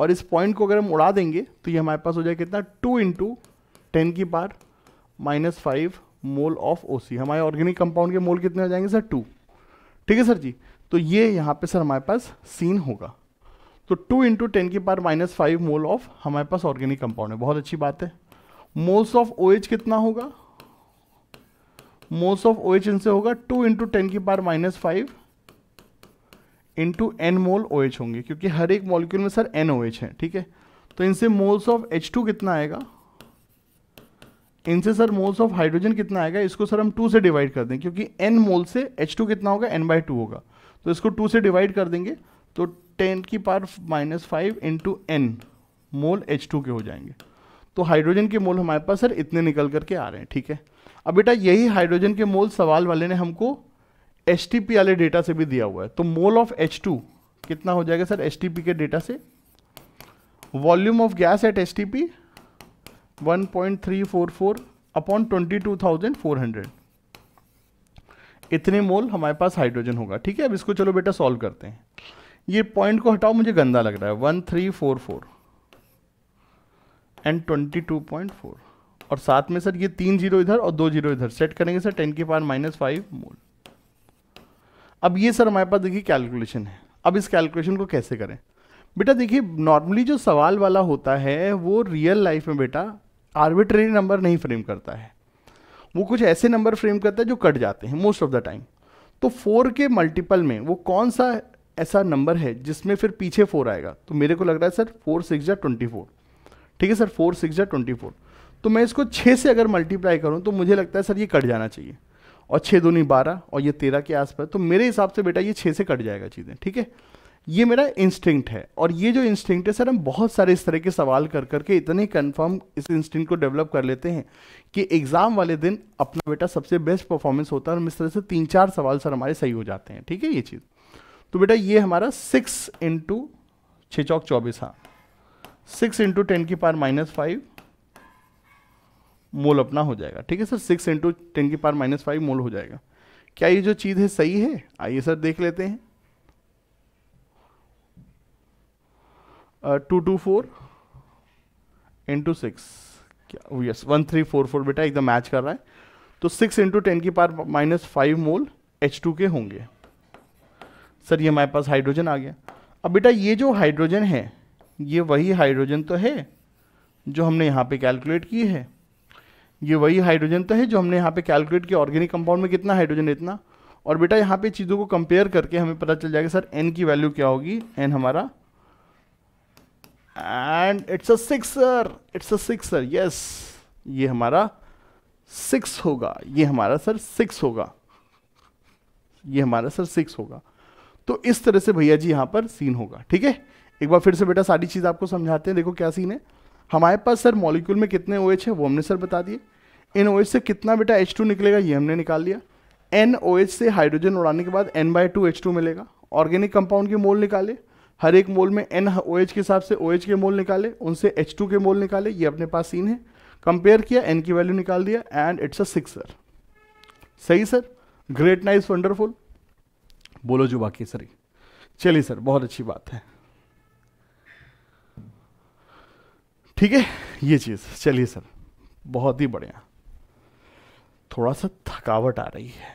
और इस पॉइंट को अगर हम उड़ा देंगे तो ये हमारे पास हो जाएगा कितना टू इंटू टेन की पार minus five mole of O हमारे ऑर्गेनिक कंपाउंड के मोल कितने हो जाएंगे सर टू ठीक है सर जी तो ये यहाँ पे सर हमारे पास सीन होगा तो टू इंटू टेन की पार माइनस फाइव मोल ऑफ हमारे पास ऑर्गेनिक कंपाउंड है बहुत अच्छी बात है मोल्स ऑफ ओ कितना होगा मोल्स ऑफ ओ इनसे होगा टू इंटू टेन की पार minus five into N mole O OH होंगे क्योंकि हर एक मॉलिक्यूल में सर एन ओ OH है ठीक है तो इनसे मोल्स ऑफ एच टू कितना आएगा इनसे सर मोल्स ऑफ हाइड्रोजन कितना आएगा इसको सर हम टू से डिवाइड कर दें क्योंकि एन मोल से एच टू कितना होगा एन बाई टू होगा तो इसको टू से डिवाइड कर देंगे तो टेन की पार minus five into N mole H two के हो जाएंगे तो हाइड्रोजन के मोल हमारे पास सर इतने निकल करके आ रहे हैं ठीक है अब बेटा यही हाइड्रोजन के मोल सवाल वाले ने हमको एच वाले डेटा से भी दिया हुआ है तो मोल ऑफ एच कितना हो जाएगा सर एच के डेटा से volume of gas at H T P one point three four four upon twenty two thousand four hundred इतने मोल हमारे पास हाइड्रोजन होगा ठीक है अब इसको चलो बेटा सॉल्व करते हैं ये पॉइंट को हटाओ मुझे गंदा लग रहा है one three four four and twenty two point four और साथ में सर ये तीन जीरो इधर और दो जीरो इधर सेट करेंगे सर टेन के पार माइनस फाइव मोल अब ये सर हमारे पास देखिए कैलकुलेशन है अब इस कैलकुलेशन को कैसे करें बेटा देखिए नॉर्मली जो सवाल वाला होता है वो रियल लाइफ में बेटा आर्बिट्रेरी नंबर नहीं फ्रेम करता है वो कुछ ऐसे नंबर फ्रेम करता है जो कट जाते हैं मोस्ट ऑफ द टाइम तो फोर के मल्टीपल में वो कौन सा ऐसा नंबर है जिसमें फिर पीछे फोर आएगा तो मेरे को लग रहा है सर फोर सिक्स या ट्वेंटी फोर ठीक है सर फोर सिक्स या ट्वेंटी फोर तो मैं इसको छः से अगर मल्टीप्लाई करूँ तो मुझे लगता है सर ये कट जाना चाहिए और छः दूनी बारह और ये तेरह के आसपास तो मेरे हिसाब से बेटा ये छः से कट जाएगा चीज़ें ठीक है ये मेरा इंस्टिंक्ट है और ये जो इंस्टिंक्ट है सर हम बहुत सारे इस तरह के सवाल कर करके इतने कंफर्म इस इंस्टिंक्ट को डेवलप कर लेते हैं कि एग्ज़ाम वाले दिन अपना बेटा सबसे बेस्ट परफॉर्मेंस होता है और इस तरह से तीन चार सवाल सर हमारे सही हो जाते हैं ठीक है ये चीज़ तो बेटा ये हमारा सिक्स इंटू छः चौक चौबीस हाँ सिक्स इंटू टेन की पार माइनस फाइव मोल अपना हो जाएगा ठीक है सर सिक्स इंटू टेन की पार माइनस फाइव मोल हो जाएगा क्या ये जो चीज़ है सही है आइए सर देख लेते हैं two two four into six क्या yes one three four four बेटा एकदम मैच तो कर रहा है तो सिक्स इंटू टेन की पार minus five mole H two के होंगे सर ये हमारे पास हाइड्रोजन आ गया अब बेटा ये जो हाइड्रोजन है ये वही हाइड्रोजन तो है जो हमने यहाँ पे कैलकुलेट की है ये वही हाइड्रोजन तो है जो हमने यहाँ पे कैलकुलेट किया ऑर्गेनिक कंपाउंड में कितना हाइड्रोजन इतना और बेटा यहाँ पे चीज़ों को कंपेयर करके हमें पता चल जाएगा सर एन की वैल्यू क्या होगी एन हमारा and it's a six sir it's a six sir yes ये हमारा सिक्स होगा ये हमारा सर सिक्स होगा ये हमारा सर सिक्स होगा तो इस तरह से भैया जी यहाँ पर सीन होगा ठीक है एक बार फिर से बेटा सारी चीज़ आपको समझाते हैं देखो क्या सीन है हमारे पास सर मॉलिक्यूल में कितने ओ एच है वो हमने सर बता दिए इन एच से कितना बेटा टू निकलेगा ये हमने निकाल लिया एन एच से हाइड्रोजन उड़ाने के बाद N by two H two मिलेगा ऑर्गेनिक कंपाउंड के मोल निकाले हर एक मोल में एन ओ एच के हिसाब से ओ एच के मोल निकाले उनसे एच टू के मोल निकाले ये अपने पास सीन है कंपेयर किया एन की वैल्यू निकाल दिया and it's a six sir सही सर ग्रेट नाइस वंडरफुल बोलो जो बाकी सर चलिए सर बहुत अच्छी बात है ठीक है ये चीज़ चलिए सर बहुत ही बढ़िया थोड़ा सा थकावट आ रही है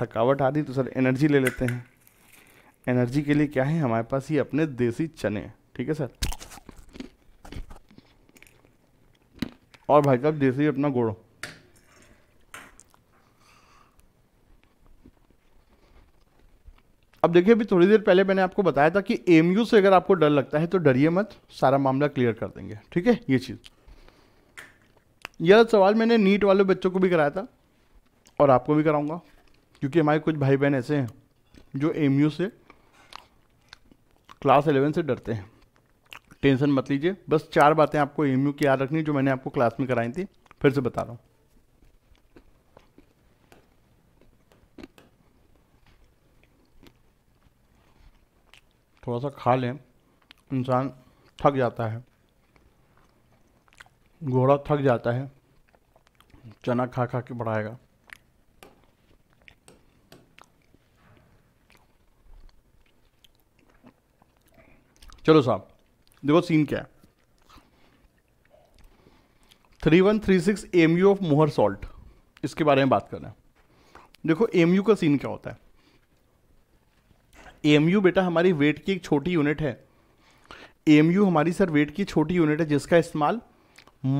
थकावट आ रही तो सर एनर्जी ले लेते हैं एनर्जी के लिए क्या है हमारे पास ये अपने देसी चने ठीक है सर और भाई साहब देसी अपना गोड़ अब देखिए अभी थोड़ी देर पहले मैंने आपको बताया था कि एम से अगर आपको डर लगता है तो डरिए मत सारा मामला क्लियर कर देंगे ठीक है ये चीज़ यह सवाल मैंने नीट वाले बच्चों को भी कराया था और आपको भी कराऊंगा क्योंकि हमारे कुछ भाई बहन ऐसे हैं जो एम से क्लास एलेवन से डरते हैं टेंशन मत लीजिए बस चार बातें आपको एम की याद रखनी जो मैंने आपको क्लास में कराई थी फिर से बता रहा हूँ थोड़ा सा खा लें इंसान थक जाता है घोड़ा थक जाता है चना खा खा के बढ़ाएगा चलो साहब देखो सीन क्या है three one three six M U of Mohr salt इसके बारे में बात कर रहे हैं देखो एम यू का सीन क्या होता है यू बेटा हमारी वेट की एक छोटी यूनिट है यू हमारी सर वेट की छोटी यूनिट है जिसका इस्तेमाल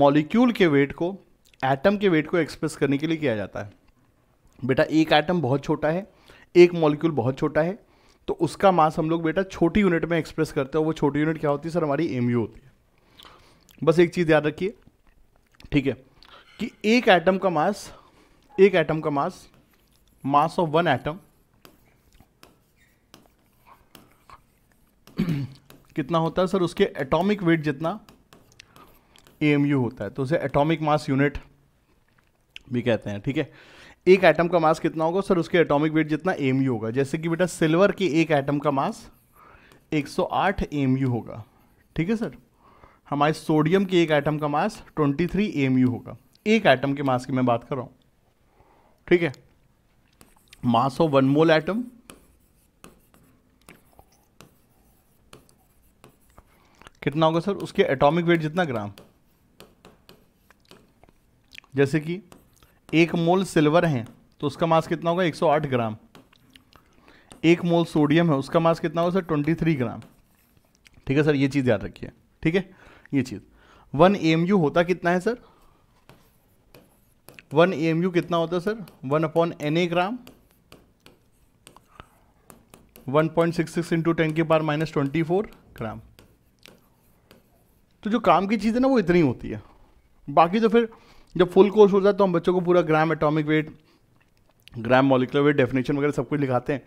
मॉलिक्यूल के वेट को एटम के वेट को एक्सप्रेस करने के लिए किया जाता है बेटा एक एटम बहुत छोटा है एक मॉलिक्यूल बहुत छोटा है तो उसका मास हम लोग बेटा छोटी यूनिट में एक्सप्रेस करते हैं वो छोटी यूनिट क्या होती है सर हमारी एम होती है बस एक चीज़ याद रखिए ठीक है कि एक एटम का मास एक एटम का mass mass of one atom कितना होता है सर उसके एटॉमिक वेट जितना ए होता है तो उसे एटॉमिक मास यूनिट भी कहते हैं ठीक है एक आइटम का मास कितना होगा सर उसके एटॉमिक वेट जितना एम होगा जैसे कि बेटा सिल्वर के एक आइटम का मास 108 सौ होगा ठीक है सर हमारे सोडियम के एक आइटम का मास 23 थ्री होगा एक आइटम के मास की मैं बात कर रहा हूँ ठीक है mass of one mole item कितना होगा सर उसके एटॉमिक वेट जितना ग्राम जैसे कि एक मोल सिल्वर है तो उसका मास कितना होगा 108 ग्राम एक मोल सोडियम है उसका मास कितना होगा सर 23 ग्राम ठीक है सर ये चीज़ याद रखिए ठीक है ये चीज़ वन एम होता कितना है सर वन एम कितना होता है sir one upon N A gram 1.66 point six six into ten के पार माइनस ट्वेंटी फोर ग्राम तो जो काम की चीज़ है ना वो इतनी होती है बाकी तो फिर जब फुल कोर्स होता है तो हम बच्चों को पूरा gram atomic weight gram molecular weight definition वगैरह सब कुछ लिखाते हैं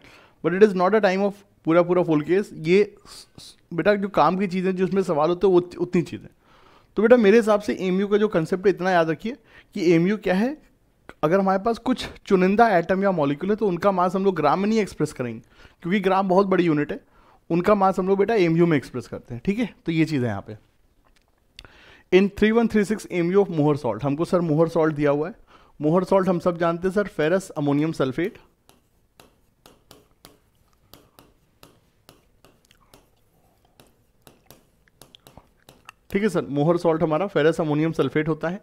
but it is not a time of पूरा पूरा फुल केस ये बेटा जो काम की चीज़ें जिसमें सवाल होते हैं वो उतनी चीज़ें तो बेटा मेरे हिसाब से एम का जो कंसेप्ट है इतना याद रखिए कि एम क्या है अगर हमारे पास कुछ चुनिंदा एटम या मॉलिक्यूल है तो उनका मास हम लोग ग्राम में नहीं एक्सप्रेस करेंगे क्योंकि ग्राम बहुत बड़ी यूनिट है उनका मास हम लोग बेटा एम में एक्सप्रेस करते हैं ठीक है तो ये चीज़ है यहाँ पर in three one three six M of Mohr salt हमको सर मोहर सॉल्ट दिया हुआ है मोहर सॉल्ट हम सब जानते हैं सर फेरस अमोनियम सल्फेट ठीक है सर मोहर सॉल्ट हमारा फेरस अमोनियम सल्फेट होता है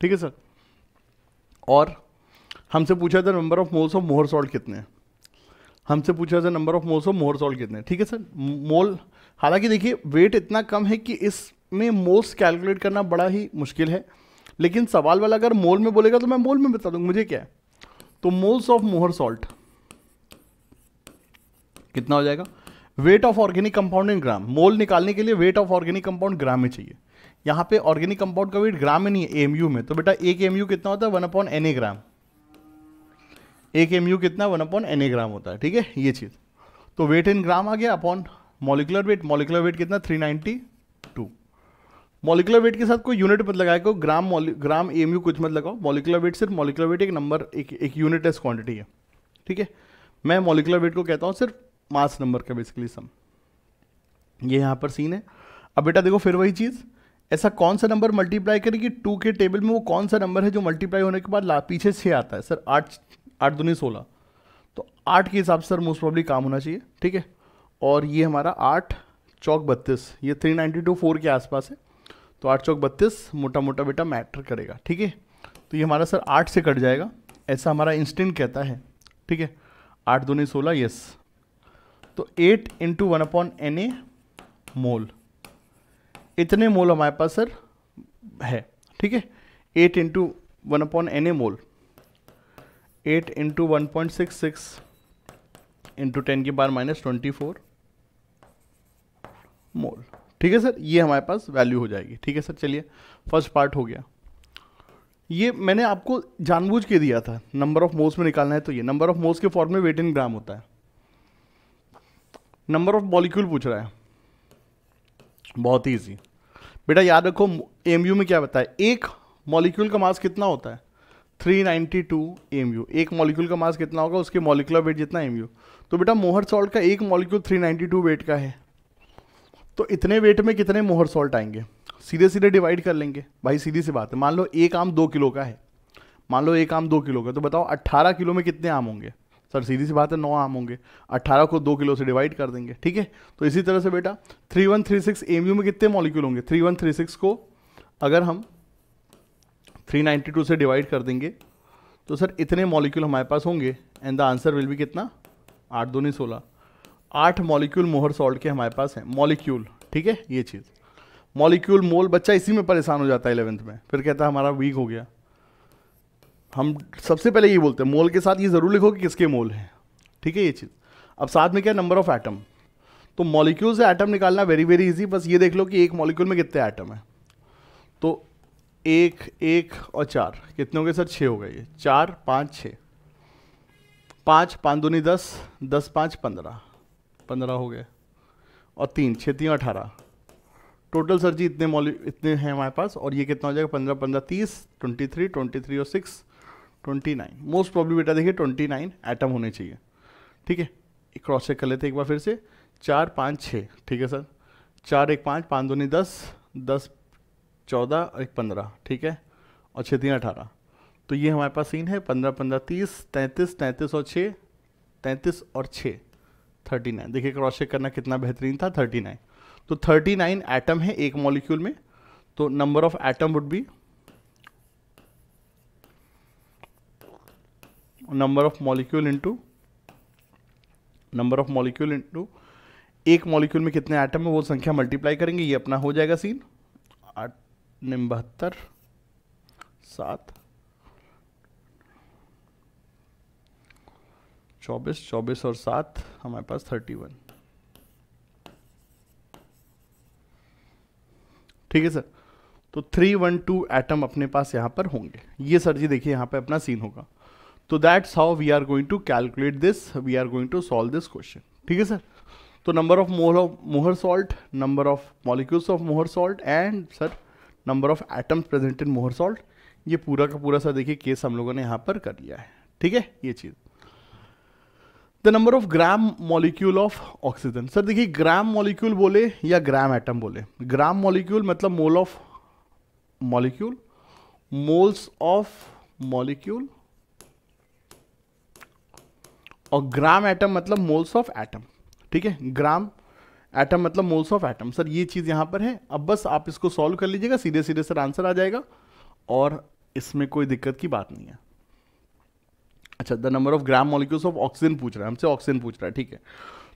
ठीक है सर और हमसे पूछा था number of moles of Mohr salt कितने हैं हमसे पूछा था number of moles of Mohr salt कितने ठीक है सर मोल हालांकि देखिए वेट इतना कम है कि इसमें मोल्स कैलकुलेट करना बड़ा ही मुश्किल है लेकिन सवाल वाला अगर मोल में बोलेगा तो मैं मोल में बता दूंगा मुझे क्या है तो मोल्स ऑफ मोहर सॉल्ट कितना हो जाएगा weight of organic compound in gram mole निकालने के लिए weight of organic compound gram में चाहिए यहां पे ऑर्गेनिक कंपाउंड का वेट ग्राम में नहीं है एमयू में तो बेटा एक एमयू कितना होता है one upon N A gram एक एमयू कितना one upon N A gram होता है ठीक है ये चीज़ तो वेट इन ग्राम आ गया upon molecular weight molecular weight कितना 392 मॉलिकुलर वेट के साथ कोई यूनिट मत लगाए को ग्राम ग्राम एम कुछ मत लगाओ मॉलिकुलर वेट सिर्फ मॉलिकुलर वेट एक नंबर एक एक यूनिट एस क्वांटिटी है ठीक है मैं मॉलिकुलर वेट को कहता हूँ सिर्फ मास नंबर का बेसिकली सम ये यहाँ पर सीन है अब बेटा देखो फिर वही चीज़ ऐसा कौन सा नंबर मल्टीप्लाई करें कि टू के टेबल में वो कौन सा नंबर है जो मल्टीप्लाई होने के बाद पीछे छः आता है सर आठ आठ दूनी सोलह तो आठ के हिसाब से सर मोस्ट प्रॉब्ली काम होना चाहिए ठीक है और ये हमारा आठ चौक बत्तीस ये थ्री नाइन्टी टू फोर के आसपास है तो आठ चौक बत्तीस मोटा मोटा बेटा मैटर करेगा ठीक है तो ये हमारा सर आठ से कट जाएगा ऐसा हमारा इंस्टेंट कहता है ठीक है आठ दोनों सोलह यस तो eight into one upon N A mole इतने मोल हमारे पास सर है ठीक है eight into one upon N A mole eight into one point six six into ten की बार माइनस ट्वेंटी फोर मोल ठीक है सर ये हमारे पास वैल्यू हो जाएगी ठीक है सर चलिए फर्स्ट पार्ट हो गया ये मैंने आपको जानबूझ के दिया था नंबर ऑफ मोल्स में निकालना है तो ये नंबर ऑफ मोल्स के फॉर्म में वेट इन ग्राम होता है नंबर ऑफ मॉलिक्यूल पूछ रहा है बहुत ही ईजी बेटा याद रखो एम में क्या बताया एक मॉलिक्यूल का मास कितना होता है 392 एमयू एक मॉलिक्यूल का मास कितना होगा उसके मॉलिकुलर वेट जितना एमयू तो बेटा मोहर सॉल्ट का एक मॉलिक्यूल 392 वेट का है तो इतने वेट में कितने मोहर सॉल्ट आएंगे सीधे सीधे डिवाइड कर लेंगे भाई सीधी सी बात है मान लो एक आम दो किलो का है मान लो एक आम दो किलो का तो बताओ अट्ठारह किलो में कितने आम होंगे सर सीधी सी बात है नौ आम होंगे अट्ठारह को दो किलो से डिवाइड कर देंगे ठीक है तो इसी तरह से बेटा three one three six M U में कितने मॉलिक्यूल होंगे थ्री वन थ्री सिक्स को अगर हम थ्री नाइन्टी टू से डिवाइड कर देंगे तो सर इतने मॉलिक्यूल हमारे पास होंगे एंड द आंसर विल भी कितना आठ दो नहीं सोलह आठ मॉलिक्यूल मोहर सॉल्ट के हमारे पास हैं मॉलिक्यूल ठीक है ये चीज़ मॉलिक्यूल मोल बच्चा इसी में परेशान हो जाता है इलेवेंथ में फिर कहता है हमारा वीक हो गया हम सबसे पहले ये बोलते हैं मोल के साथ ये ज़रूर लिखो कि किसके मोल हैं ठीक है ये चीज़ अब साथ में क्या नंबर ऑफ एटम तो मॉलिक्यूल से एटम निकालना वेरी वेरी इजी बस ये देख लो कि एक मॉलिक्यूल में कितने एटम हैं तो एक एक और चार कितने हो गए सर छः हो गए ये चार पाँच छ पाँच पाँच दूनी दस दस पाँच पंद्रह पंद्रह हो गए और तीन छतियाँ अठारह टोटल सर जी इतने मॉल इतने हैं हमारे पास और ये कितना हो जाएगा पंद्रह पंद्रह तीस ट्वेंटी थ्री ट्वेंटी थ्री और six twenty nine most problem बेटा देखिए ट्वेंटी नाइन आइटम होने चाहिए ठीक है क्रॉस चेक कर लेते हैं एक बार फिर से चार पाँच छः ठीक है सर चार एक पाँच पाँच दोनी दस दस चौदह और एक पंद्रह ठीक है और छः तीन अठारह तो ये हमारे पास सीन है पंद्रह पंद्रह तीस तैंतीस तैंतीस और छः तैंतीस और छः थर्टी नाइन देखिए क्रॉस चेक करना कितना बेहतरीन था थर्टी नाइन तो थर्टी नाइन एटम है एक मॉलिक्यूल में तो number of atom would be number of molecule into number of molecule into एक मॉलिक्यूल में कितने एटम है वो संख्या मल्टीप्लाई करेंगे ये अपना हो जाएगा सीन आठ बहत्तर सात चौबीस चौबीस और सात हमारे पास थर्टी वन ठीक है सर तो थ्री वन टू एटम अपने पास यहाँ पर होंगे ये सर जी देखिए यहां पे अपना सीन होगा तो that's how we are going to calculate this we are going to solve this question ठीक है सर तो number of Mohr of Mohr salt number of molecules of Mohr salt and sir number of atoms present in Mohr salt ये पूरा का पूरा sir देखिए case हम लोगों ने यहाँ पर कर लिया है ठीक है ये चीज़ the number of gram molecule of oxygen sir देखिए ग्राम मॉलिक्यूल बोले या ग्राम एटम बोले ग्राम मॉलिक्यूल मतलब mole of molecule moles of molecule और ग्राम एटम मतलब मोल्स ऑफ एटम ठीक है ग्राम एटम मतलब मोल्स ऑफ एटम सर ये चीज़ यहां पर है अब बस आप इसको सॉल्व कर लीजिएगा सीधे सीधे सर आंसर आ जाएगा और इसमें कोई दिक्कत की बात नहीं है अच्छा the number of gram molecules of oxygen पूछ रहा है हमसे ऑक्सीजन पूछ रहा है ठीक है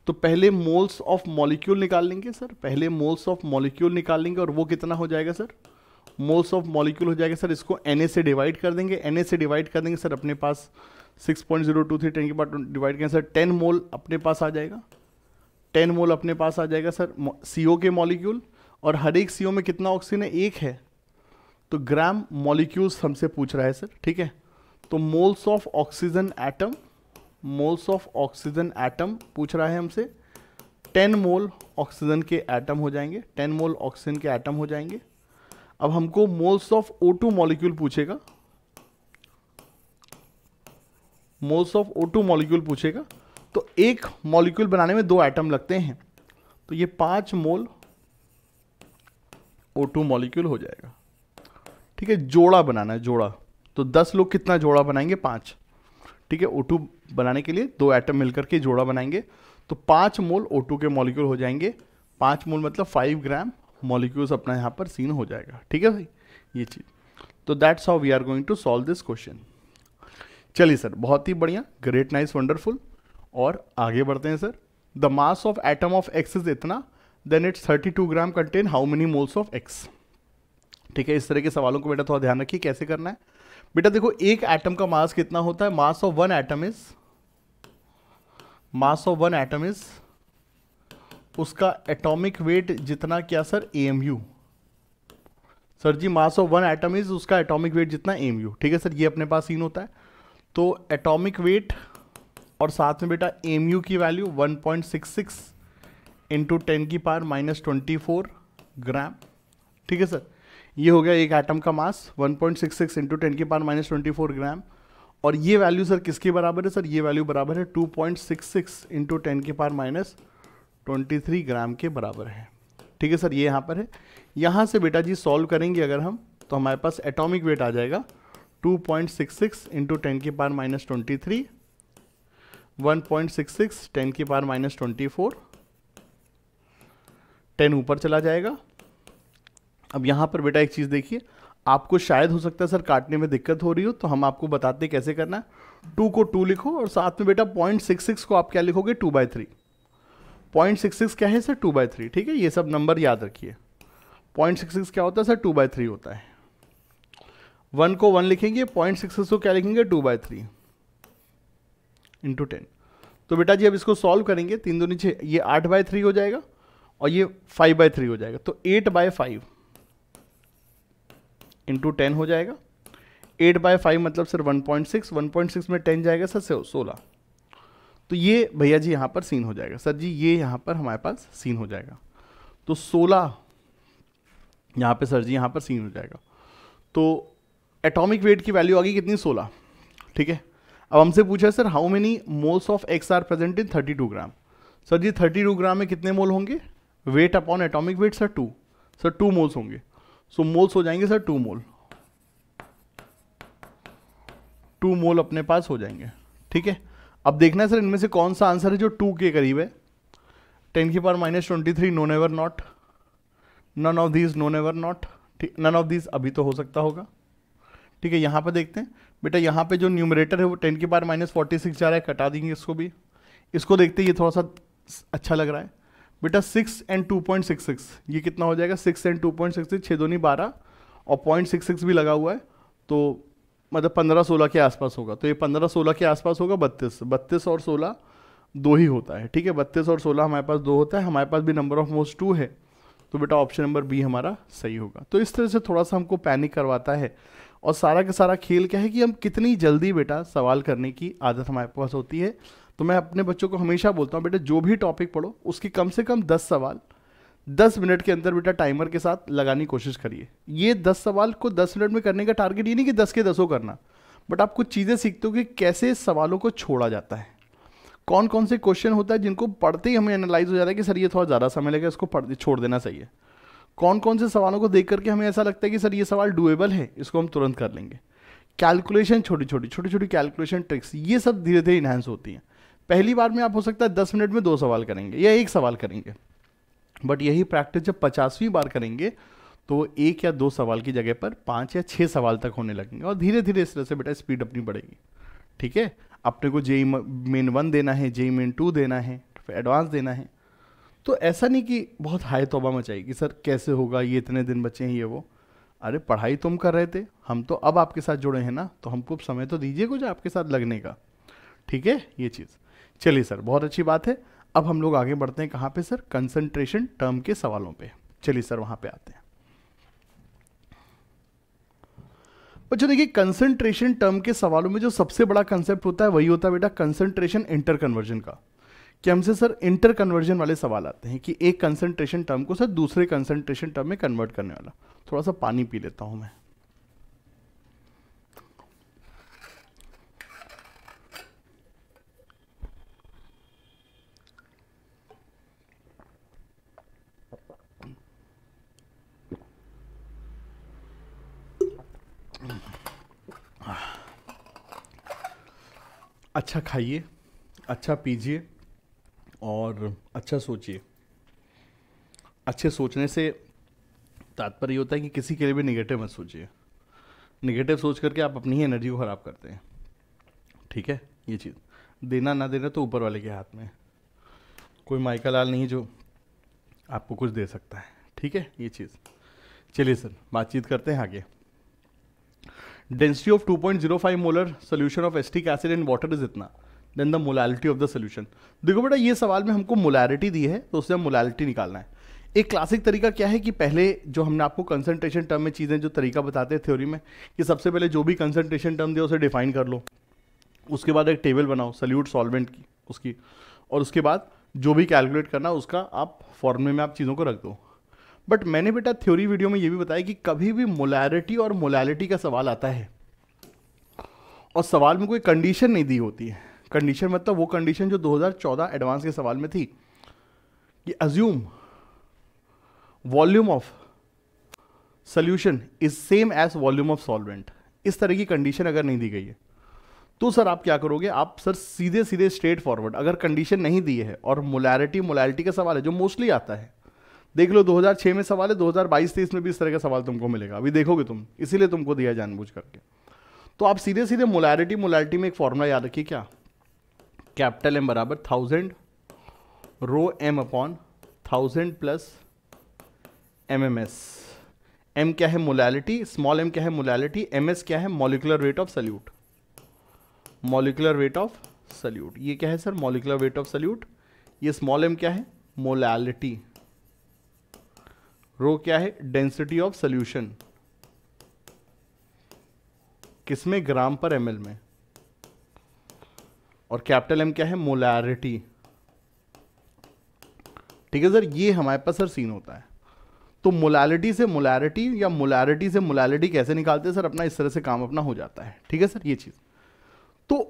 तो पहले मोल्स ऑफ मॉलिक्यूल निकाल लेंगे सर पहले मोल्स ऑफ मॉलिक्यूल निकाल लेंगे और वो कितना हो जाएगा सर मोल्स ऑफ मॉलिक्यूल हो जाएगा सर इसको एन से डिवाइड कर देंगे एन से डिवाइड कर देंगे सर अपने पास 6.023 टेन के बाद डिवाइड करें सर 10 मोल अपने पास आ जाएगा 10 मोल अपने पास आ जाएगा सर सी के मॉलिक्यूल और हर एक सी में कितना ऑक्सीजन है एक है तो ग्राम मॉलिक्यूल्स हमसे पूछ रहा है सर ठीक है तो moles of oxygen atom moles of oxygen atom पूछ रहा है हमसे 10 मोल ऑक्सीजन के एटम हो जाएंगे 10 मोल ऑक्सीजन के एटम हो जाएंगे अब हमको मोल्स ऑफ O2 मॉलिक्यूल पूछेगा मोल्स ऑफ O2 मॉलिक्यूल पूछेगा तो एक मॉलिक्यूल बनाने में दो एटम लगते हैं तो ये पांच मोल O2 मॉलिक्यूल हो जाएगा ठीक है जोड़ा बनाना है जोड़ा तो दस लोग कितना जोड़ा बनाएंगे पाँच ठीक है ओ बनाने के लिए दो एटम मिलकर के जोड़ा बनाएंगे तो पाँच मोल ओ के मॉलिक्यूल हो जाएंगे पाँच मोल मतलब फाइव ग्राम मॉलिक्यूल्स अपना यहाँ पर सीन हो जाएगा ठीक है भाई ये चीज़ तो that's how we are going to solve this question चलिए सर बहुत ही बढ़िया ग्रेट नाइस वंडरफुल और आगे बढ़ते हैं sir the mass of atom of X is इतना then it's 32 gram contain how many moles of X ठीक है इस तरह के सवालों को बेटा थोड़ा ध्यान रखिए कैसे करना है बेटा देखो एक एटम का मास कितना होता है mass of one atom is mass of one atom is उसका एटॉमिक वेट जितना क्या sir U sir ji mass of one atom is उसका एटॉमिक वेट जितना एम यू ठीक है सर ये अपने पास सीन होता है तो एटॉमिक वेट और साथ में बेटा यू की value 1.66 point six six into ten की power minus twenty four gram ठीक है सर ये हो गया एक एटम का mass 1.66 point six six into ten के पार माइनस ट्वेंटी फोर ग्राम और ये वैल्यू सर किसके बराबर है सर ये वैल्यू बराबर है 2.66 point six six into ten के पार माइनस ट्वेंटी थ्री ग्राम के बराबर है ठीक है सर ये यहाँ पर है यहाँ से बेटा जी सॉल्व करेंगे अगर हम तो हमारे पास एटॉमिक वेट आ जाएगा 2.66 point six six into ten के पार minus twenty three one point six six ten के पार माइनस ट्वेंटी फोर टेन ऊपर चला जाएगा अब यहाँ पर बेटा एक चीज़ देखिए आपको शायद हो सकता है सर काटने में दिक्कत हो रही हो तो हम आपको बताते हैं कैसे करना है टू को टू लिखो और साथ में बेटा पॉइंट सिक्स सिक्स को आप क्या लिखोगे two by three point six six क्या है सर टू बाई थ्री ठीक है ये सब नंबर याद रखिए पॉइंट सिक्स सिक्स क्या होता है सर टू बाई थ्री होता है वन को वन लिखेंगे पॉइंट सिक्स सिक्स को क्या लिखेंगे two by three into ten तो बेटा जी अब इसको सॉल्व करेंगे तीन दो नीचे ये आठ बाय थ्री हो जाएगा और ये फाइव बाय थ्री हो जाएगा तो eight by five into ten हो जाएगा एट बाय फाइव मतलब sir one point six one point six में टेन जाएगा सर सोलह तो ये भैया जी यहाँ पर सीन हो जाएगा सर जी ये यहाँ पर हमारे पास सीन हो जाएगा तो सोलह यहाँ पे सर जी यहाँ पर सीन हो जाएगा तो एटॉमिक वेट की वैल्यू आ गई कितनी सोलह ठीक है अब हमसे पूछा sir how many moles of X are present in thirty two gram sir ji thirty two gram में कितने मोल होंगे weight upon atomic weight sir two sir two moles होंगे सो मोल्स हो जाएंगे sir two mole two mole अपने पास हो जाएंगे ठीक है अब देखना है सर इनमें से कौन सा आंसर है जो टू के करीब है टेन की पावर माइनस ट्वेंटी थ्री नोन एवर नॉट नन ऑफ दीज नोन एवर नॉट ठीक नन ऑफ दीज अभी तो हो सकता होगा ठीक है यहाँ पर देखते हैं बेटा यहाँ पे जो न्यूमरेटर है वो टेन की पावर माइनस फोर्टी सिक्स जा रहा है कटा देंगे इसको भी इसको देखते ये थोड़ा सा अच्छा लग रहा है बेटा six and two point six six ये कितना हो जाएगा six and two point six six छः दोनी बारह और पॉइंट सिक्स सिक्स भी लगा हुआ है तो मतलब पंद्रह सोलह के आसपास होगा तो ये पंद्रह सोलह के आसपास होगा बत्तीस बत्तीस और सोलह दो ही होता है ठीक है बत्तीस और सोलह हमारे पास दो होता है हमारे पास भी नंबर ऑफ मोस्ट टू है तो बेटा ऑप्शन नंबर बी हमारा सही होगा तो इस तरह से थोड़ा सा हमको पैनिक करवाता है और सारा का सारा खेल क्या है कि हम कितनी जल्दी बेटा सवाल करने की आदत हमारे पास होती है तो मैं अपने बच्चों को हमेशा बोलता हूँ बेटा जो भी टॉपिक पढ़ो उसकी कम से कम दस सवाल दस मिनट के अंदर बेटा टाइमर के साथ लगाने की कोशिश करिए ये दस सवाल को दस मिनट में करने का टारगेट ये नहीं कि दस के दसों करना बट आप कुछ चीज़ें सीखते हो कि कैसे सवालों को छोड़ा जाता है कौन कौन से क्वेश्चन होता है जिनको पढ़ते ही हमें एनालाइज हो जाता है कि सर ये थोड़ा ज़्यादा समय लगेगा इसको पढ़ छोड़ देना चाहिए कौन कौन से सवालों को देख करके हमें ऐसा लगता है कि सर ये सवाल डुएबल है इसको हम तुरंत कर लेंगे कैलकुलेशन छोटी छोटी छोटी छोटी कैलकुलेशन ट्रिक्स ये सब धीरे धीरे इन्हांस होती हैं पहली बार में आप हो सकता है दस मिनट में दो सवाल करेंगे या एक सवाल करेंगे बट यही प्रैक्टिस जब पचासवीं बार करेंगे तो एक या दो सवाल की जगह पर पाँच या छः सवाल तक होने लगेंगे और धीरे धीरे इस तरह से बेटा स्पीड अपनी बढ़ेगी ठीक है अपने को जेई मेन वन देना है जेई मेन टू देना है फिर एडवांस देना है तो ऐसा नहीं कि बहुत हाई तोबा मचाई कि सर कैसे होगा ये इतने दिन बचे हैं ये वो अरे पढ़ाई तुम कर रहे थे हम तो अब आपके साथ जुड़े हैं ना तो हमको समय तो दीजिए कुछ आपके साथ लगने का ठीक है ये चीज़ चलिए सर बहुत अच्छी बात है अब हम लोग आगे बढ़ते हैं कहां पे सर कंसंट्रेशन टर्म के सवालों पे चलिए सर वहां पे आते हैं बच्चों अच्छा, देखिए कंसंट्रेशन टर्म के सवालों में जो सबसे बड़ा कंसेप्ट होता है वही होता है बेटा कंसंट्रेशन इंटर कन्वर्जन का कि हमसे सर इंटर कन्वर्जन वाले सवाल आते हैं कि एक कंसंट्रेशन टर्म को सर दूसरे कंसंट्रेशन टर्म में कन्वर्ट करने वाला थोड़ा सा पानी पी लेता हूं मैं अच्छा खाइए अच्छा पीजिए और अच्छा सोचिए अच्छे सोचने से तात्पर्य होता है कि किसी के लिए भी निगेटिव मत सोचिए निगेटिव सोच करके आप अपनी ही एनर्जी को ख़राब करते हैं ठीक है ये चीज़ देना ना देना तो ऊपर वाले के हाथ में कोई माइका लाल नहीं जो आपको कुछ दे सकता है ठीक है ये चीज़ चलिए सर बातचीत करते हैं आगे density of 2.05 molar solution of acetic acid in water is इतना then the molality of the solution देखो बेटा ये सवाल में हमको मोलैरिटी दी है तो उससे हम मोलालिटी निकालना है एक क्लासिक तरीका क्या है कि पहले जो हमने आपको कंसनट्रेशन टर्म में चीज़ें जो तरीका बताते हैं थ्योरी में कि सबसे पहले जो भी कंसनट्रेशन टर्म दिया उसे डिफाइन कर लो उसके बाद एक टेबल बनाओ सल्यूट सॉल्वेंट की उसकी और उसके बाद जो भी कैलकुलेट करना उसका आप फॉर्मूले में आप चीज़ों को रख दो बट मैंने बेटा थ्योरी वीडियो में ये भी बताया कि कभी भी मोलैरिटी और मोलैलिटी का सवाल आता है और सवाल में कोई कंडीशन नहीं दी होती है कंडीशन मतलब वो कंडीशन जो 2014 एडवांस के सवाल में थी कि assume volume of solution is same as volume of solvent इस तरह की कंडीशन अगर नहीं दी गई है तो सर आप क्या करोगे आप सर सीधे सीधे स्ट्रेट फॉरवर्ड अगर कंडीशन नहीं दी है और मोलैरिटी मोलैरिटी का सवाल है जो मोस्टली आता है देख लो 2006 में सवाल है 2022-23 में भी इस तरह का सवाल तुमको मिलेगा अभी देखोगे तुम इसीलिए तुमको दिया जानबूझ करके तो आप सीधे सीधे मोलैरिटी मोलैरिटी में एक फॉर्मूला याद रखिए क्या कैपिटल एम बराबर thousand rho M upon thousand plus M M S M क्या है मोलैलिटी स्मॉल एम क्या है मोलैलिटी एम एस क्या है molecular weight of solute molecular weight of solute ये क्या है sir molecular weight of solute ये स्मॉल एम क्या है मोलैलिटी रो क्या है डेंसिटी ऑफ सोल्यूशन किसमें ग्राम पर एम में और कैपिटल एम क्या है मोलैरिटी ठीक है सर ये हमारे पास सर सीन होता है तो मोलारिटी से मोलैरिटी या मोलैरिटी से मोलारिटी कैसे निकालते हैं सर अपना इस तरह से काम अपना हो जाता है ठीक है सर ये चीज़ तो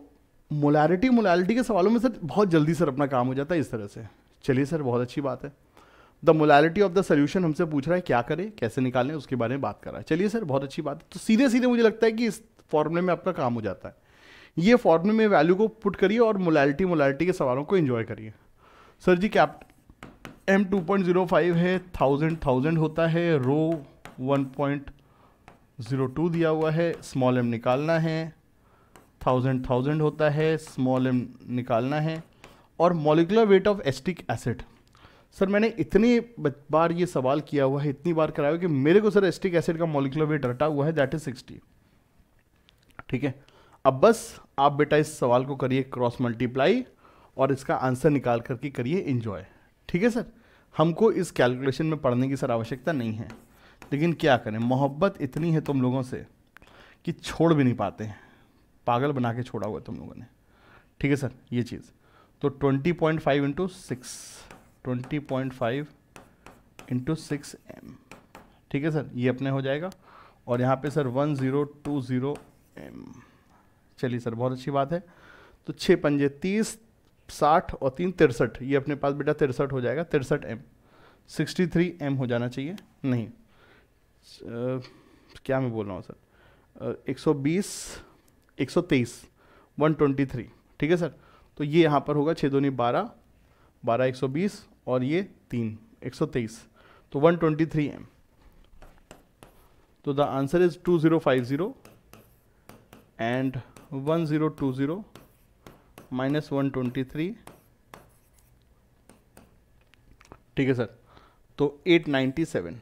मोलैरिटी मोलारिटी के सवालों में सर बहुत जल्दी सर अपना काम हो जाता है इस तरह से चलिए सर बहुत अच्छी बात है the molality of the solution हमसे पूछ रहा है क्या करें कैसे निकालें उसके बारे में बात कर रहा है चलिए सर बहुत अच्छी बात है तो सीधे सीधे मुझे लगता है कि इस फॉर्मूले में आपका काम हो जाता है ये फॉर्मूले में वैल्यू को पुट करिए और मोलालिटी मोलालिटी के सवालों को इन्जॉय करिए sir ji cap M two point zero five है थाउजेंड थाउजेंड होता है rho one point zero two दिया हुआ है स्मॉल एम निकालना है थाउजेंड थाउजेंड होता है स्मॉल एम निकालना है और molecular weight of acetic acid sir मैंने इतनी बार ये सवाल किया हुआ है इतनी बार कराया हुआ कि मेरे को सर एस्टिक एसिड का मोलिकुलर वेट रटा हुआ है दैट इज सिक्सटी ठीक है अब बस आप बेटा इस सवाल को करिए क्रॉस मल्टीप्लाई और इसका आंसर निकाल करके करिए इंजॉय ठीक है सर हमको इस कैलकुलेशन में पढ़ने की सर आवश्यकता नहीं है लेकिन क्या करें मोहब्बत इतनी है तुम लोगों से कि छोड़ भी नहीं पाते हैं पागल बना के छोड़ा हुआ है तुम लोगों ने ठीक है सर ये चीज़ तो twenty point five into six twenty point five into six M ठीक है सर ये अपने हो जाएगा और यहाँ पे sir one zero two zero M चलिए सर बहुत अच्छी बात है तो छः पंजे तीस साठ और तीन तिरसठ ये अपने पास बेटा तिरसठ हो जाएगा तिरसठ एम सिक्सटी थ्री एम हो जाना चाहिए नहीं आ, क्या मैं बोल रहा हूँ सर एक सौ बीस एक सौ तेईस वन ट्वेंटी थ्री ठीक है सर तो ये यहाँ पर होगा छः दोनी बारह बारह एक सौ बीस और ये तीन एक सौ तेईस तो वन ट्वेंटी थ्री एम तो the answer is two zero five zero and one zero two zero minus one twenty three ठीक है सर तो eight ninety seven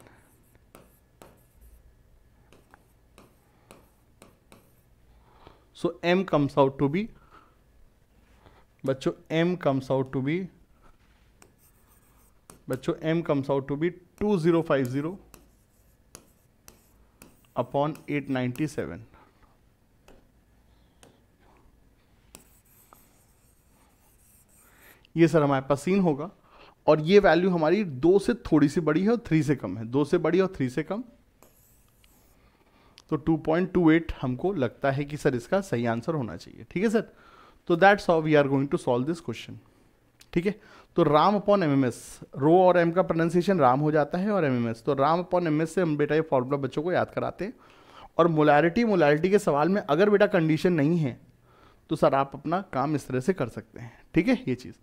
so M comes out to be बच्चों M comes out to be बच्चों m zero five zero upon 2050 ninety seven ये sir हमारे पास scene होगा और ये वैल्यू हमारी दो से थोड़ी सी बड़ी है और थ्री से कम है दो से बड़ी और थ्री से कम तो 2.28 हमको लगता है कि सर इसका सही आंसर होना चाहिए ठीक है सर तो that's of we are going to solve this question ठीक है तो राम अपॉन एम रो और एम का प्रोनाउंसिएशन राम हो जाता है और एम तो राम अपॉन एम से हम बेटा ये फॉर्मूला बच्चों को याद कराते हैं और मोलैरिटी मोलैरिटी के सवाल में अगर बेटा कंडीशन नहीं है तो सर आप अपना काम इस तरह से कर सकते हैं ठीक है ये चीज़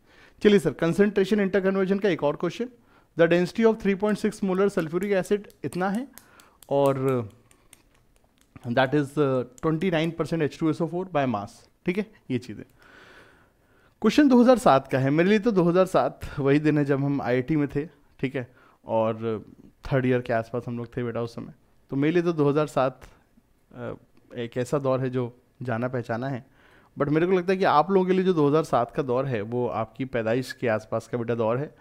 चलिए सर कंसेंट्रेशन इंटरकन्वर्जन का एक और question the density of 3.6 point six molar sulphuric acid इतना है और that is twenty nine percent H two S O four by mass ठीक है ये चीज़ें क्वेश्चन 2007 का है मेरे लिए तो 2007 वही दिन है जब हम आईआईटी में थे ठीक है और थर्ड ईयर के आसपास हम लोग थे बेटा उस समय तो मेरे लिए तो 2007 एक ऐसा दौर है जो जाना पहचाना है बट मेरे को लगता है कि आप लोगों के लिए जो 2007 का दौर है वो आपकी पैदाइश के आसपास का बेटा दौर है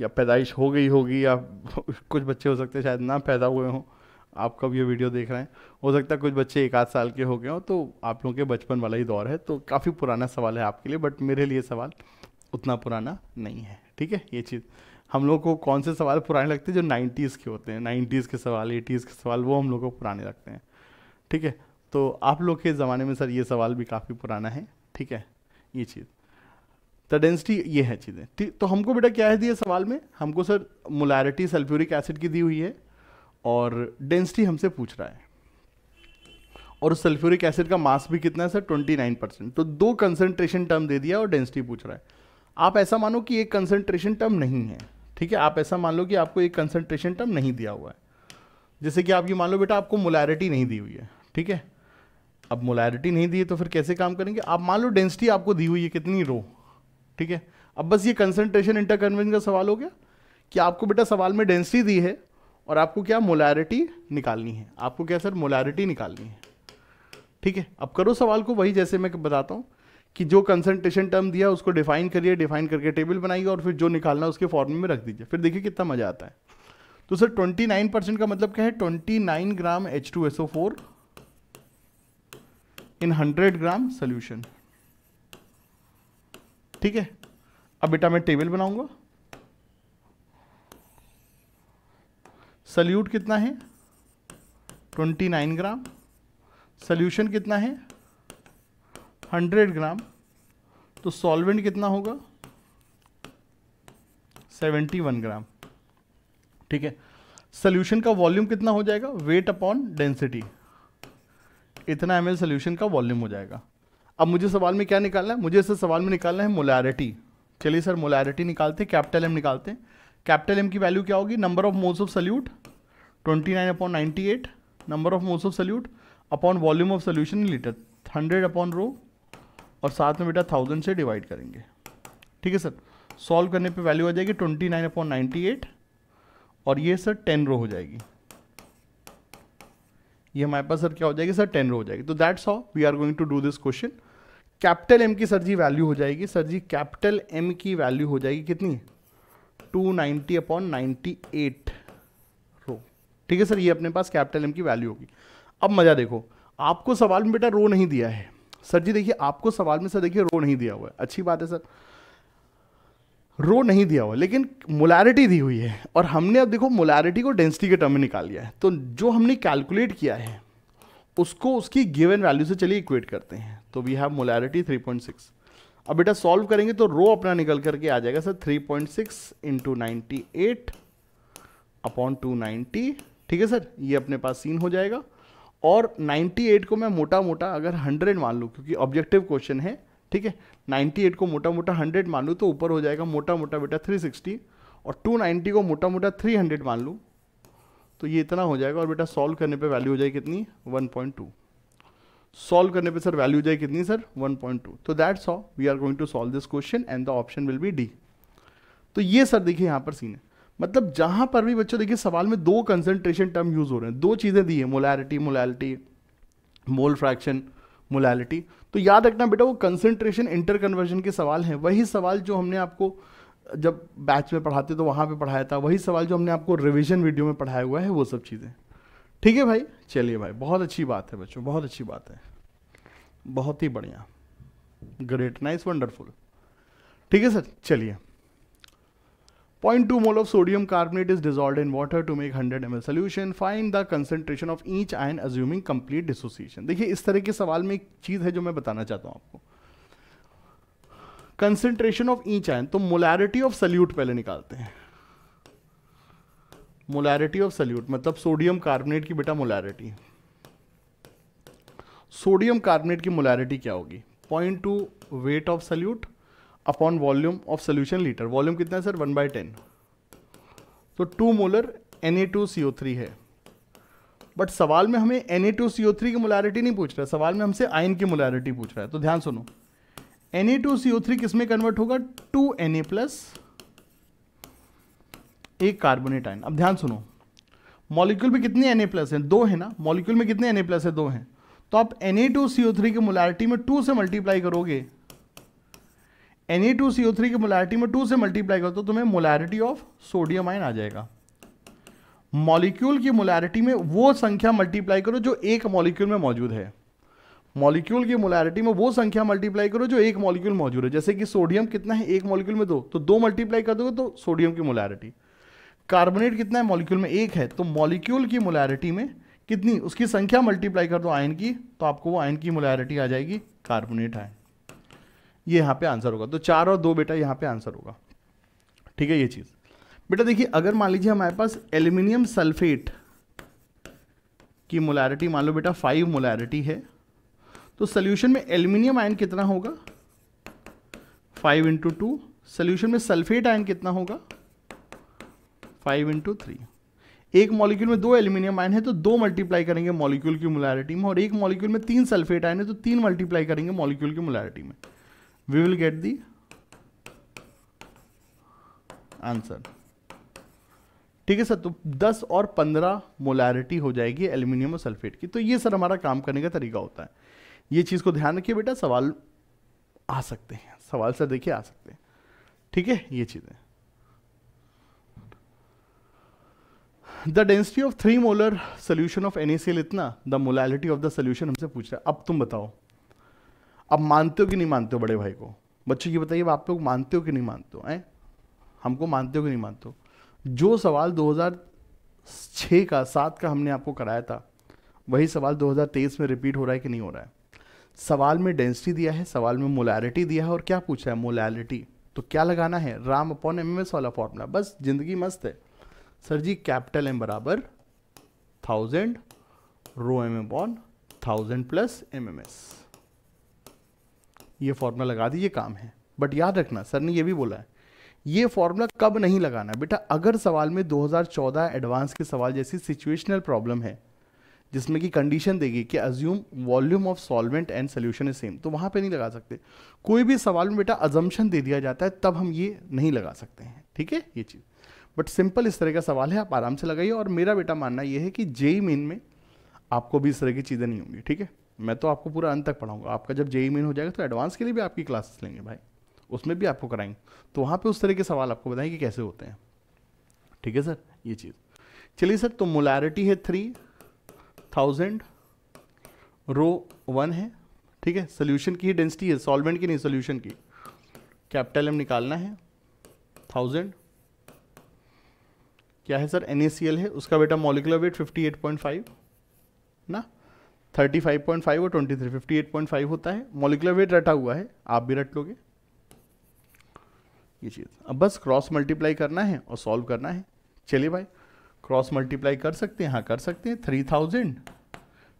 या पैदाइश हो गई होगी या [laughs] कुछ बच्चे हो सकते हैं शायद ना पैदा हुए हों आप कब ये वीडियो देख रहे हैं हो सकता है कुछ बच्चे एक आध साल के हो गए हो तो आप लोगों के बचपन वाला ही दौर है तो काफ़ी पुराना सवाल है आपके लिए बट मेरे लिए सवाल उतना पुराना नहीं है ठीक है ये चीज़ हम लोग को कौन से सवाल पुराने लगते हैं जो नाइन्टीज़ के होते हैं नाइन्टीज़ के सवाल एटीज़ के सवाल वो हम लोग को पुराने लगते हैं ठीक है तो आप लोग के ज़माने में सर ये सवाल भी काफ़ी पुराना है ठीक है ये चीज़ द डेंसिटी ये है चीज़ें ठीक तो हमको बेटा क्या है दिए सवाल में हमको सर मोलारिटी सल्फ्यूरिक एसिड की दी हुई है और डेंसिटी हमसे पूछ रहा है और उस सल्फ्यूरिक एसिड का मास भी कितना है सर 29 परसेंट तो दो कंसनट्रेशन टर्म दे दिया और डेंसिटी पूछ रहा है आप ऐसा मानो कि एक कंसनट्रेशन टर्म नहीं है ठीक है आप ऐसा मान लो कि आपको एक कंसनट्रेशन टर्म नहीं दिया हुआ है जैसे कि आप ये मान लो बेटा आपको मोलैरिटी नहीं दी हुई है ठीक है अब मोलैरिटी नहीं दी है तो फिर कैसे काम करेंगे आप मान लो डेंसिटी आपको दी हुई है कितनी रो ठीक है अब बस ये कंसनट्रेशन इंटरकन्वेंस का सवाल हो गया कि आपको बेटा सवाल में डेंसिटी दी है और आपको क्या मोलैरिटी निकालनी है आपको क्या सर मोलैरिटी निकालनी है ठीक है अब करो सवाल को वही जैसे मैं बताता हूँ कि जो कंसंट्रेशन टर्म दिया उसको डिफाइन करिए डिफाइन करके टेबल बनाइए और फिर जो निकालना है उसके फॉर्म में रख दीजिए फिर देखिए कितना मज़ा आता है तो सर 29 परसेंट का मतलब क्या है 29 ग्राम H2SO4 इन 100 ग्राम सोल्यूशन ठीक है अब बेटा मैं टेबल बनाऊंगा सल्यूट कितना है 29 ग्राम सल्यूशन कितना है 100 ग्राम तो सॉल्वेंट कितना होगा 71 ग्राम ठीक है सल्यूशन का वॉल्यूम कितना हो जाएगा वेट अपॉन डेंसिटी इतना एम एल सोल्यूशन का वॉल्यूम हो जाएगा अब मुझे सवाल में क्या निकालना है मुझे इस सवाल में निकालना है मोलैरिटी चलिए सर मोलैरिटी निकालते कैपिटल एम निकालते हैं कैपिटल एम की वैल्यू क्या होगी number of moles of solute 29 upon eight number of moles of solute upon volume of solution in litre hundred upon rho और साथ में बेटा थाउजेंड से डिवाइड करेंगे ठीक है सर सॉल्व करने पे वैल्यू आ जाएगी twenty nine upon ninety eight और ये सर टेन रो हो जाएगी ये हमारे पास सर क्या हो जाएगी सर टेन रो हो जाएगी तो that's how we are going to do this question capital M की सर जी वैल्यू हो जाएगी सर जी कैपिटल एम की वैल्यू हो जाएगी कितनी two ninety upon ninety eight rho ठीक है सर ये अपने पास कैपिटल एम की वैल्यू होगी अब मज़ा देखो आपको सवाल में बेटा रो नहीं दिया है सर जी देखिए आपको सवाल में सर देखिए रो नहीं दिया हुआ है अच्छी बात है सर रो नहीं दिया हुआ लेकिन मोलैरिटी दी हुई है और हमने अब देखो मोलैरिटी को डेंसिटी के टर्म में निकाल लिया है तो जो हमने कैलकुलेट किया है उसको उसकी गिवन वैल्यू से चलिए इक्वेट करते हैं तो वी हैव मोलैरिटी 3.6 अब बेटा सॉल्व करेंगे तो रो अपना निकल करके आ जाएगा sir 3.6 point six into ninety eight upon two ninety ठीक है सर ये अपने पास सीन हो जाएगा और 98 को मैं मोटा मोटा अगर 100 मान लूँ क्योंकि ऑब्जेक्टिव क्वेश्चन है ठीक है 98 को मोटा मोटा 100 मान लूँ तो ऊपर हो जाएगा मोटा मोटा बेटा 360 और 290 को मोटा मोटा 300 मान लूँ तो ये इतना हो जाएगा और बेटा सॉल्व करने पे वैल्यू हो जाएगी कितनी 1.2 सॉल्व करने पे सर वैल्यू जाए कितनी सर 1.2 तो that so we are going to solve this question and the option will be D तो ये सर देखिए यहाँ पर सीन है मतलब जहाँ पर भी बच्चों देखिए सवाल में दो कंसनट्रेशन टर्म यूज हो रहे हैं दो चीज़ें दी है molarity molality mole fraction molality तो याद रखना बेटा वो कंसेंट्रेशन इंटर कन्वर्जन के सवाल हैं वही सवाल जो हमने आपको जब बैच में पढ़ाते तो वहाँ पे पढ़ाया था वही सवाल जो हमने आपको रिवीजन वीडियो में पढ़ाया हुआ है वो सब चीज़ें ठीक है भाई चलिए भाई बहुत अच्छी बात है बच्चों बहुत अच्छी बात है बहुत ही बढ़िया ग्रेट नाइस वंडरफुल ठीक है सर चलिए point two mole of sodium carbonate is dissolve in water to make hundred M L solution find the concentration of each ion assuming complete dissociation देखिए इस तरह के सवाल में एक चीज़ है जो मैं बताना चाहता हूं आपको कंसेंट्रेशन ऑफ ईच आयन तो मोलैरिटी ऑफ सल्यूट पहले निकालते हैं मोलैरिटी ऑफ सल्यूट मतलब सोडियम कार्बोनेट की बेटा मोलैरिटी सोडियम कार्बोनेट की मोलैरिटी क्या होगी point two weight of solute upon volume of solution litre volume कितना है सर वन बाई टेन तो two molar N A two C O three है बट सवाल में हमें N A two C O three की मोलैरिटी नहीं पूछ रहा सवाल में हमसे आयन की मोलैरिटी पूछ रहा है तो ध्यान सुनो N A two C O three किस में कन्वर्ट होगा टू एन ए प्लस एक कार्बोनेट आयन अब ध्यान सुनो मॉलिक्यूल में कितने एन प्लस है दो है ना मॉलिक्यूल में कितने एन प्लस है दो हैं तो आप N two C O three की मोलारिटी में टू से मल्टीप्लाई करोगे N A two C O three की मोलारिटी में टू से मल्टीप्लाई करो तो तुम्हें मोलारिटी ऑफ सोडियम आयन आ जाएगा मॉलिक्यूल की मोलारिटी में वो संख्या मल्टीप्लाई करो जो एक मॉलिक्यूल में मौजूद है मॉलिक्यूल की मोलैरिटी में वो संख्या मल्टीप्लाई करो जो एक मॉलिक्यूल मौजूद है जैसे कि सोडियम कितना है एक मॉलिक्यूल में दो तो दो मल्टीप्लाई कर दोगे तो सोडियम की मोलैरिटी कार्बोनेट कितना है मॉलिक्यूल में एक है तो मॉलिक्यूल की मोलैरिटी में कितनी उसकी संख्या मल्टीप्लाई कर दो आयन की तो आपको वो आयन की मोलैरिटी आ जाएगी कार्बोनेट आयन ये यहाँ पे आंसर होगा तो चार और दो बेटा यहाँ पे आंसर होगा ठीक है ये चीज़ बेटा देखिए अगर मान लीजिए हमारे पास एल्यूमिनियम सल्फेट की मोलैरिटी मान लो बेटा फाइव मोलैरिटी है तो सोल्यूशन में एल्यूमिनियम आयन कितना होगा फाइव इंटू टू सोल्यूशन में सल्फेट आयन कितना होगा फाइव इंटू थ्री एक मॉलिक्यूल में दो एल्यूमिनियम आयन है तो दो मल्टीप्लाई करेंगे मॉलिक्यूल की मोलैरिटी में और एक मॉलिक्यूल में तीन सल्फेट आयन है तो तीन मल्टीप्लाई करेंगे मॉलिक्यूल की मोलैरिटी में we will get the answer ठीक है सर तो 10 और 15 मोलैरिटी हो जाएगी एल्यूमिनियम और सल्फेट की तो ये सर हमारा काम करने का तरीका होता है ये चीज़ को ध्यान रखिए बेटा सवाल आ सकते हैं सवाल सर देखिए आ सकते हैं ठीक है ये चीज़ें the density of three molar solution of salt इतना the molality of the solution हमसे पूछ रहे अब तुम बताओ अब मानते हो कि नहीं मानते हो बड़े भाई को बच्चों ये बताइए आप लोग मानते हो कि नहीं मानते हो ए हमको मानते हो कि नहीं मानते हो जो सवाल 2006 का सात का हमने आपको कराया था वही सवाल 2023 में रिपीट हो रहा है कि नहीं हो रहा है सवाल में डेंसिटी दिया है सवाल में मोलैलिटी दिया है और क्या पूछा है मोलैलिटी तो क्या लगाना है राम अपॉन एम एस वाला फॉर्मूला बस जिंदगी मस्त है सर जी कैपिटल एम बराबर thousand rho M M upon thousand plus M M S ये फॉर्मूला लगा दीजिए काम है बट याद रखना सर ने ये भी बोला है ये फॉर्मूला कब नहीं लगाना बेटा अगर सवाल में 2014 एडवांस के सवाल जैसी सिचुएशनल प्रॉब्लम है जिसमें कि कंडीशन देगी कि assume volume of solvent and solution is same तो वहां पे नहीं लगा सकते कोई भी सवाल में बेटा अजम्पन दे दिया जाता है तब हम ये नहीं लगा सकते हैं ठीक है ये चीज़ बट सिंपल इस तरह का सवाल है आप आराम से लगाइए और मेरा बेटा मानना यह है कि जेई मेन में आपको भी इस तरह की चीज़ें नहीं होंगी ठीक है मैं तो आपको पूरा अंत तक पढ़ाऊंगा आपका जब जेई मेन हो जाएगा तो एडवांस के लिए भी आपकी क्लासेस लेंगे भाई उसमें भी आपको कराएंगे तो वहाँ पर उस तरह के सवाल आपको बताएंगे कि कैसे होते हैं ठीक है सर ये चीज़ चलिए सर तो मोलैरिटी है थ्री थाउजेंड रो वन है ठीक है सोल्यूशन की ही डेंसिटी है सॉल्वेंट की नहीं सोल्यूशन की कैपिटल एम निकालना है थाउजेंड क्या है सर एन है उसका बेटा मोलिकुलर वेट 58.5 ना 35.5 और 23 58.5 होता है मोलिकुलर वेट रटा हुआ है आप भी रट लोगे ये चीज़ अब बस क्रॉस मल्टीप्लाई करना है और सॉल्व करना है चलिए भाई क्रॉस मल्टीप्लाई कर सकते हैं हाँ कर सकते हैं three thousand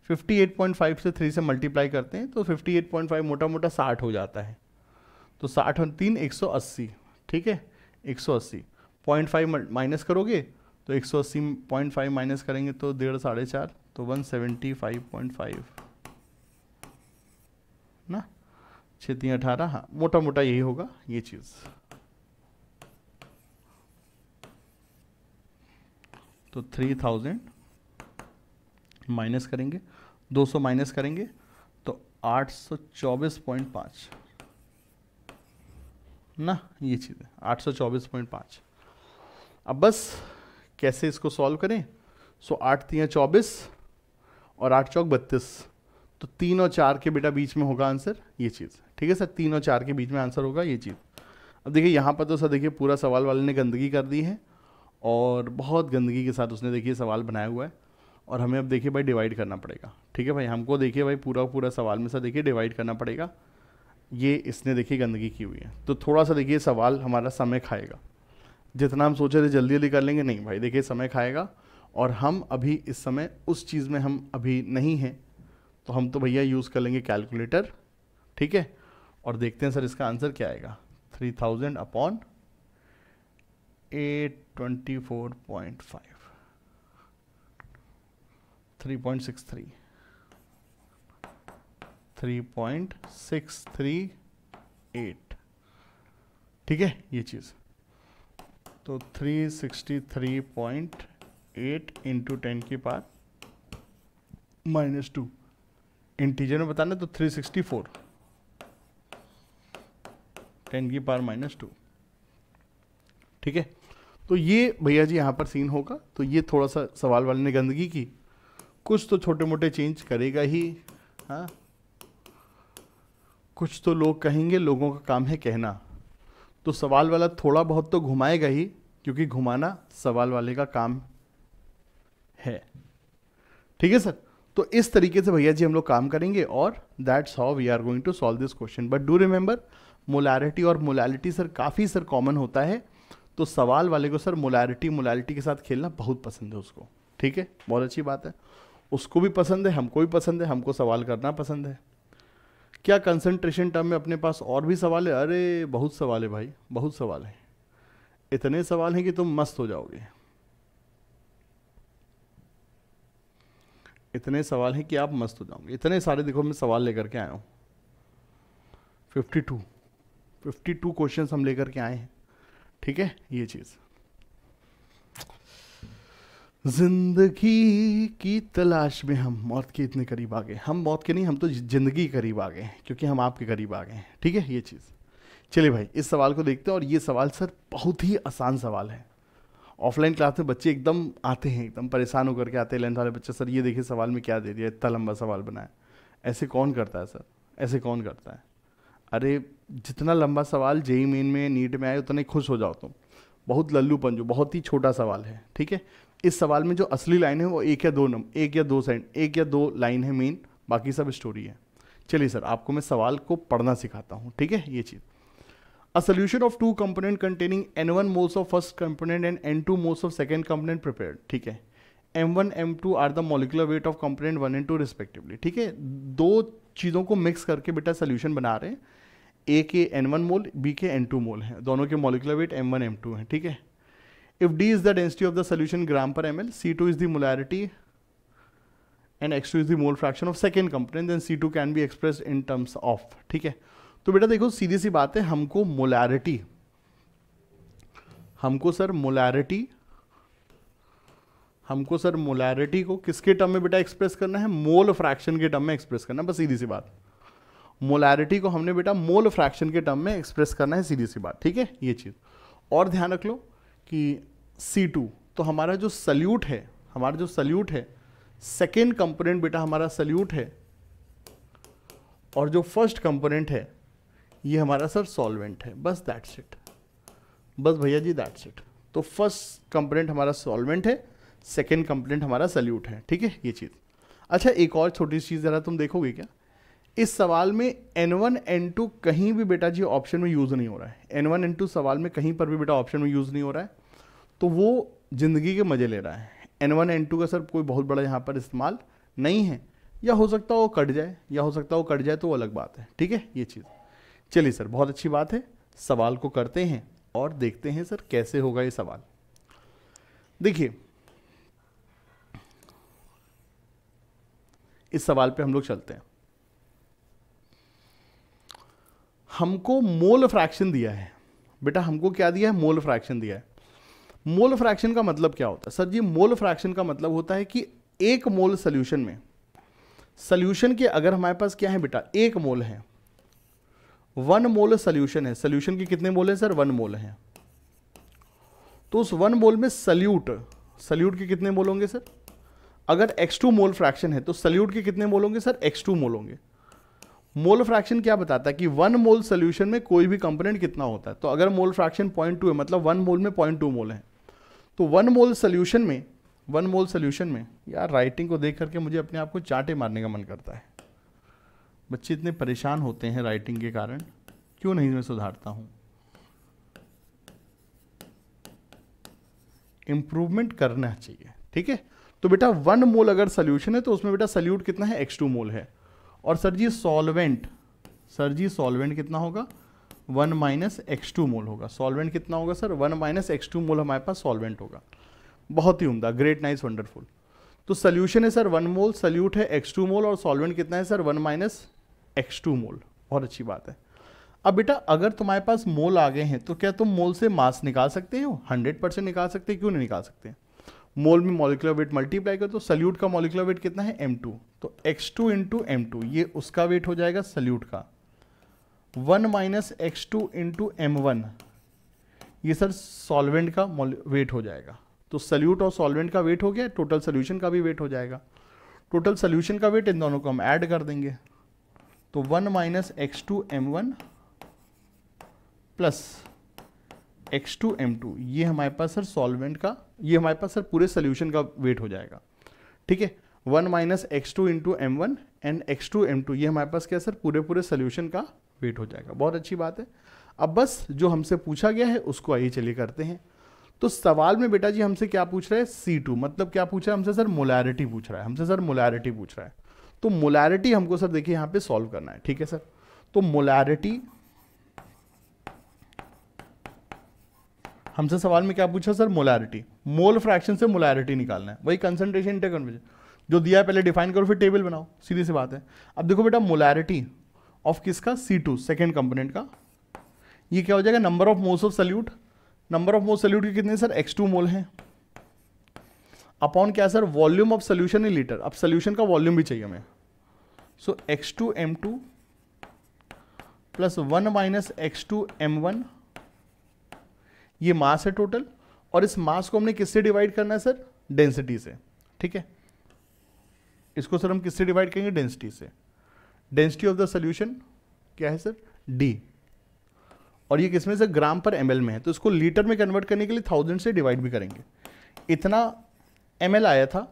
fifty eight point five से थ्री से मल्टीप्लाई करते हैं तो फिफ्टी एट पॉइंट फाइव मोटा मोटा साठ हो जाता है तो साठ और तीन एक सौ अस्सी ठीक है एक सौ अस्सी पॉइंट फाइव माइनस करोगे तो एक सौ अस्सी पॉइंट फाइव माइनस करेंगे तो डेढ़ साढ़े चार तो one seventy five point five ना छः तीन अठारह हाँ मोटा मोटा यही होगा ये चीज़ तो थ्री थाउजेंड माइनस करेंगे दो सौ माइनस करेंगे तो आठ सौ चौबीस पॉइंट पाँच ना ये चीज़ है आठ सौ चौबीस पॉइंट पाँच अब बस कैसे इसको सॉल्व करें सो आठ तीन चौबीस और आठ चौक बत्तीस तो तीन और चार के बेटा बीच में होगा आंसर ये चीज़ ठीक है सर तीन और चार के बीच में आंसर होगा ये चीज़ अब देखिए यहाँ पर तो सर देखिए पूरा सवाल वाले ने गंदगी कर दी है और बहुत गंदगी के साथ उसने देखिए सवाल बनाया हुआ है और हमें अब देखिए भाई डिवाइड करना पड़ेगा ठीक है भाई हमको देखिए भाई पूरा पूरा सवाल में सर देखिए डिवाइड करना पड़ेगा ये इसने देखिए गंदगी की हुई है तो थोड़ा सा देखिए सवाल हमारा समय खाएगा जितना हम सोचे थे जल्दी जल्दी कर लेंगे नहीं भाई देखिए समय खाएगा और हम अभी इस समय उस चीज़ में हम अभी नहीं हैं तो हम तो भैया यूज़ कर लेंगे कैलकुलेटर ठीक है और देखते हैं सर इसका आंसर क्या आएगा three thousand upon eight twenty four point five three point six three three point six three eight ठीक है ये चीज़ तो 363.8 इंटू टेन की पार माइनस टू इंटीजर में बताना तो 364 टेन की पार माइनस टू ठीक है तो ये भैया जी यहाँ पर सीन होगा तो ये थोड़ा सा सवाल वाले ने गंदगी की कुछ तो छोटे मोटे चेंज करेगा ही हाँ कुछ तो लोग कहेंगे लोगों का काम है कहना तो सवाल वाला थोड़ा बहुत तो घुमाएगा ही क्योंकि घुमाना सवाल वाले का काम है ठीक है सर तो इस तरीके से भैया जी हम लोग काम करेंगे और that's how we are going to solve this question but do remember molarity और मोलैलिटी सर काफ़ी सर कॉमन होता है तो सवाल वाले को सर मोलैरिटी मोलैलिटी के साथ खेलना बहुत पसंद है उसको ठीक है बहुत अच्छी बात है उसको भी पसंद है हमको भी पसंद है हमको सवाल करना पसंद है क्या कंसंट्रेशन टर्म में अपने पास और भी सवाल है अरे बहुत सवाल है भाई बहुत सवाल है इतने सवाल हैं कि तुम मस्त हो जाओगे इतने सवाल हैं कि आप मस्त हो जाओगे इतने सारे देखो मैं सवाल लेकर के आया हूँ fifty two fifty two question हम लेकर के आए हैं ठीक है ये चीज़ जिंदगी की तलाश में हम मौत के इतने करीब आ गए हम मौत के नहीं हम तो जिंदगी करीब आ गए हैं क्योंकि हम आपके करीब आ गए हैं ठीक है ये चीज़ चलिए भाई इस सवाल को देखते हैं और ये सवाल सर बहुत ही आसान सवाल है ऑफलाइन क्लास में बच्चे एकदम आते हैं एकदम परेशान होकर के आते हैं लेंथ वाले बच्चे सर ये देखिए सवाल में क्या दे दिया इतना लंबा सवाल बनाया ऐसे कौन करता है सर ऐसे कौन करता है अरे जितना लंबा सवाल जेई मेन में नीट में आए उतना ही खुश हो जाओ तुम बहुत लल्लू पंजू बहुत ही छोटा सवाल है ठीक है इस सवाल में जो असली लाइन है वो एक या दो नम एक या दो साइड एक या दो लाइन है मेन बाकी सब स्टोरी है चलिए सर आपको मैं सवाल को पढ़ना सिखाता हूँ ठीक है ये चीज़ a of two component containing n one moles of first component and n two moles of second component prepare ठीक है m one m two are the molecular weight of component one and two respectively ठीक है दो चीज़ों को mix करके बेटा solution बना रहे हैं ए के एन वन मोल बी के एन टू मोल हैं दोनों के molecular weight m one m two हैं ठीक है if d is the density of the solution gram per ml c2 is the molarity and x2 is the mole fraction of second component then c2 can be expressed in terms of ठीक है तो बेटा देखो सीधी सी बात है हमको molarity हमको सर मोलैरिटी हमको सर मोलैरिटी को किसके टर्म में बेटा एक्सप्रेस करना है मोल फ्रैक्शन के टर्म में एक्सप्रेस करना है बस सीधी सी बात मोलैरिटी को हमने बेटा मोल फ्रैक्शन के टर्म में एक्सप्रेस करना है सीधी सी बात ठीक है ये चीज़ और ध्यान रख लो कि C2 तो हमारा जो सल्यूट है हमारा जो सल्यूट है सेकेंड कंपोनेंट बेटा हमारा सल्यूट है और जो फर्स्ट कंपोनेंट है ये हमारा सर सॉल्वेंट है बस दैट्स इट बस भैया जी दैट्स इट तो फर्स्ट कंपोनेंट हमारा सॉल्वेंट है सेकेंड कंपोनेंट हमारा सल्यूट है ठीक है ये चीज़ अच्छा एक और छोटी सी चीज़ ज़रा तुम देखोगे क्या इस सवाल में एन वन एन टू कहीं भी बेटा जी ऑप्शन में यूज़ नहीं हो रहा है एन वन एन टू सवाल में कहीं पर भी बेटा ऑप्शन में यूज़ नहीं हो रहा है तो वो ज़िंदगी के मज़े ले रहा है एन वन एन टू का सर कोई बहुत बड़ा यहाँ पर इस्तेमाल नहीं है या हो सकता है वो कट जाए या हो सकता है वो कट जाए तो वो अलग बात है ठीक है ये चीज़ चलिए सर बहुत अच्छी बात है सवाल को करते हैं और देखते हैं सर कैसे होगा ये सवाल देखिए इस सवाल पे हम लोग चलते हैं हमको मोल फ्रैक्शन दिया है बेटा हमको क्या दिया है मोल फ्रैक्शन दिया है मोल फ्रैक्शन का मतलब क्या होता है सर जी मोल फ्रैक्शन का मतलब होता है कि एक मोल सोल्यूशन में सोल्यूशन के अगर हमारे पास क्या है बेटा एक मोल है वन मोल सोल्यूशन है सोल्यूशन के कितने मोल है सर वन मोल है तो उस वन मोल में सल्यूट सल्यूट के कितने मोल होंगे सर अगर x2 मोल फ्रैक्शन है तो सल्यूट के कितने मोल होंगे सर x2 मोल होंगे मोल फ्रैक्शन क्या बताता है कि वन मोल सोल्यूशन में कोई भी कंपोनेंट कितना होता है तो अगर मोल फ्रैक्शन पॉइंट टू है मतलब वन मोल में पॉइंट टू मोल है तो वन मोल सोल्यूशन में वन मोल सोल्यूशन में यार राइटिंग को देख करके मुझे अपने आप को चाटे मारने का मन करता है बच्चे इतने परेशान होते हैं राइटिंग के कारण क्यों नहीं मैं सुधारता हूं इंप्रूवमेंट करना चाहिए ठीक है तो बेटा वन मोल अगर सोल्यूशन है तो उसमें बेटा सल्यूट कितना है एक्स टू मोल है और सर जी सॉल्वेंट सर जी सॉल्वेंट कितना होगा one minus x two mole होगा सॉल्वेंट कितना होगा sir one minus x two mole हमारे पास सॉल्वेंट होगा बहुत ही उम्दा ग्रेट नाइस वंडरफुल तो सोल्यूशन है सर वन मोल सल्यूट है एक्स टू मोल और सॉल्वेंट कितना है sir one minus x two mole बहुत अच्छी बात है अब बेटा अगर तुम्हारे पास मोल आ गए हैं तो क्या तुम मोल से मास निकाल सकते हो हंड्रेड परसेंट निकाल सकते क्यों नहीं निकाल सकते हैं? मोल में मॉलिकुलर वेट मल्टीप्लाई करो तो सल्यूट का मॉलिकुलर वेट कितना है एम टू तो x two into m two ये उसका वेट हो जाएगा सल्यूट का one minus x two into m one ये सर सॉल्वेंट का वेट हो जाएगा तो सल्यूट और सॉल्वेंट का वेट हो गया टोटल सोल्यूशन का भी वेट हो जाएगा टोटल सोल्यूशन का वेट इन दोनों को हम ऐड कर देंगे तो one minus x two m one plus H2M2 ये हमारे पास सर सॉल्वेंट का ये हमारे पास सर पूरे सोल्यूशन का वेट हो जाएगा ठीक है one minus x two into m one and x two m two ये हमारे पास क्या सर पूरे पूरे सोल्यूशन का वेट हो जाएगा बहुत अच्छी बात है अब बस जो हमसे पूछा गया है उसको आइए चलिए करते हैं तो सवाल में बेटा जी हमसे क्या पूछ रहा है सी टू मतलब क्या पूछ रहा है हमसे सर मोलैरिटी पूछ रहा है हमसे सर मोलैरिटी पूछ रहा है तो मोलैरिटी हमको सर देखिए यहाँ पे सॉल्व करना है ठीक है सर तो मोलैरिटी हमसे सवाल में क्या पूछा सर मोलैरिटी मोल फ्रैक्शन से मोलैरिटी निकालना है वही कंसनट्रेशन इंटर कन्वर्जन जो दिया है पहले डिफाइन करो फिर टेबल बनाओ सीधी सी बात है अब देखो बेटा मोलैरिटी ऑफ किसका सी टू सेकेंड कंपोनेंट का ये क्या हो जाएगा number of moles of solute number of mole solute के कितने सर एक्स टू मोल हैं अपॉन क्या sir volume of solution in litre अब सोल्यूशन का वॉल्यूम भी चाहिए हमें so x two m two plus one minus x two m one ये मास है टोटल और इस मास को हमने किससे डिवाइड करना है सर डेंसिटी से ठीक है इसको सर हम किससे डिवाइड करेंगे डेंसिटी से डेंसिटी ऑफ द सोल्यूशन क्या है सर डी और ये किसमें से ग्राम पर एम में है तो इसको लीटर में कन्वर्ट करने के लिए थाउजेंड से डिवाइड भी करेंगे इतना एम आया था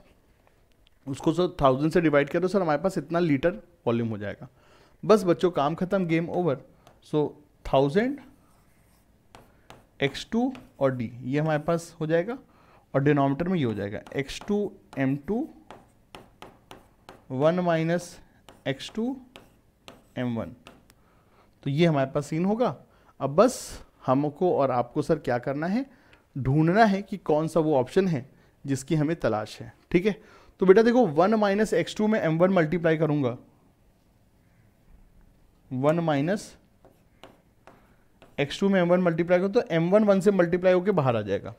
उसको सर थाउजेंड से डिवाइड करो सर हमारे पास इतना लीटर वॉल्यूम हो जाएगा बस बच्चों काम खत्म game over so thousand x two और डी ये हमारे पास हो जाएगा और डिनोमीटर में ये हो जाएगा x two m two one minus x two m तो ये हमारे पास सीन होगा अब बस हमको और आपको सर क्या करना है ढूंढना है कि कौन सा वो ऑप्शन है जिसकी हमें तलाश है ठीक है तो बेटा देखो वन माइनस एक्स टू में एम वन मल्टीप्लाई करूंगा वन माइनस एक्स टू में एम वन मल्टीप्लाई करो तो एम वन वन से मल्टीप्लाई होकर बाहर आ जाएगा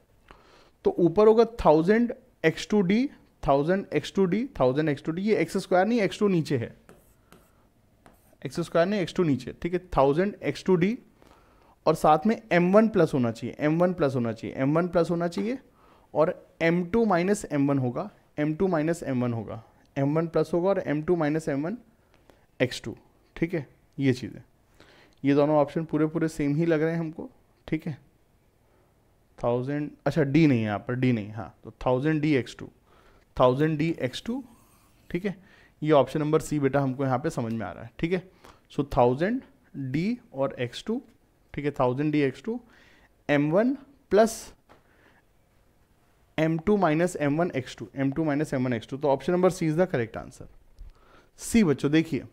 तो ऊपर होगा thousand x two d thousand x two d thousand x two d ये एक्स स्क्वायर नहीं एक्स टू नीचे है एक्स स्क्वायर नहीं एक्स टू नीचे ठीक है थाउजेंड एक्स टू डी और साथ में एम वन प्लस होना चाहिए एम वन प्लस होना चाहिए एम वन प्लस होना चाहिए और m two minus m one होगा m two minus m one होगा एम वन प्लस होगा और m two minus m one x two ठीक है ये चीज़ें ये दोनों ऑप्शन पूरे पूरे सेम ही लग रहे हैं हमको ठीक है थाउजेंड अच्छा डी नहीं है यहाँ पर डी नहीं हाँ तो thousand d x two thousand d x two ठीक है ये ऑप्शन नंबर सी बेटा हमको यहाँ पे समझ में आ रहा है ठीक है सो थाउजेंड डी और एक्स टू ठीक है thousand d x two m one plus m two minus m one x two m two minus m one x two तो option number C is the correct answer C बच्चों देखिए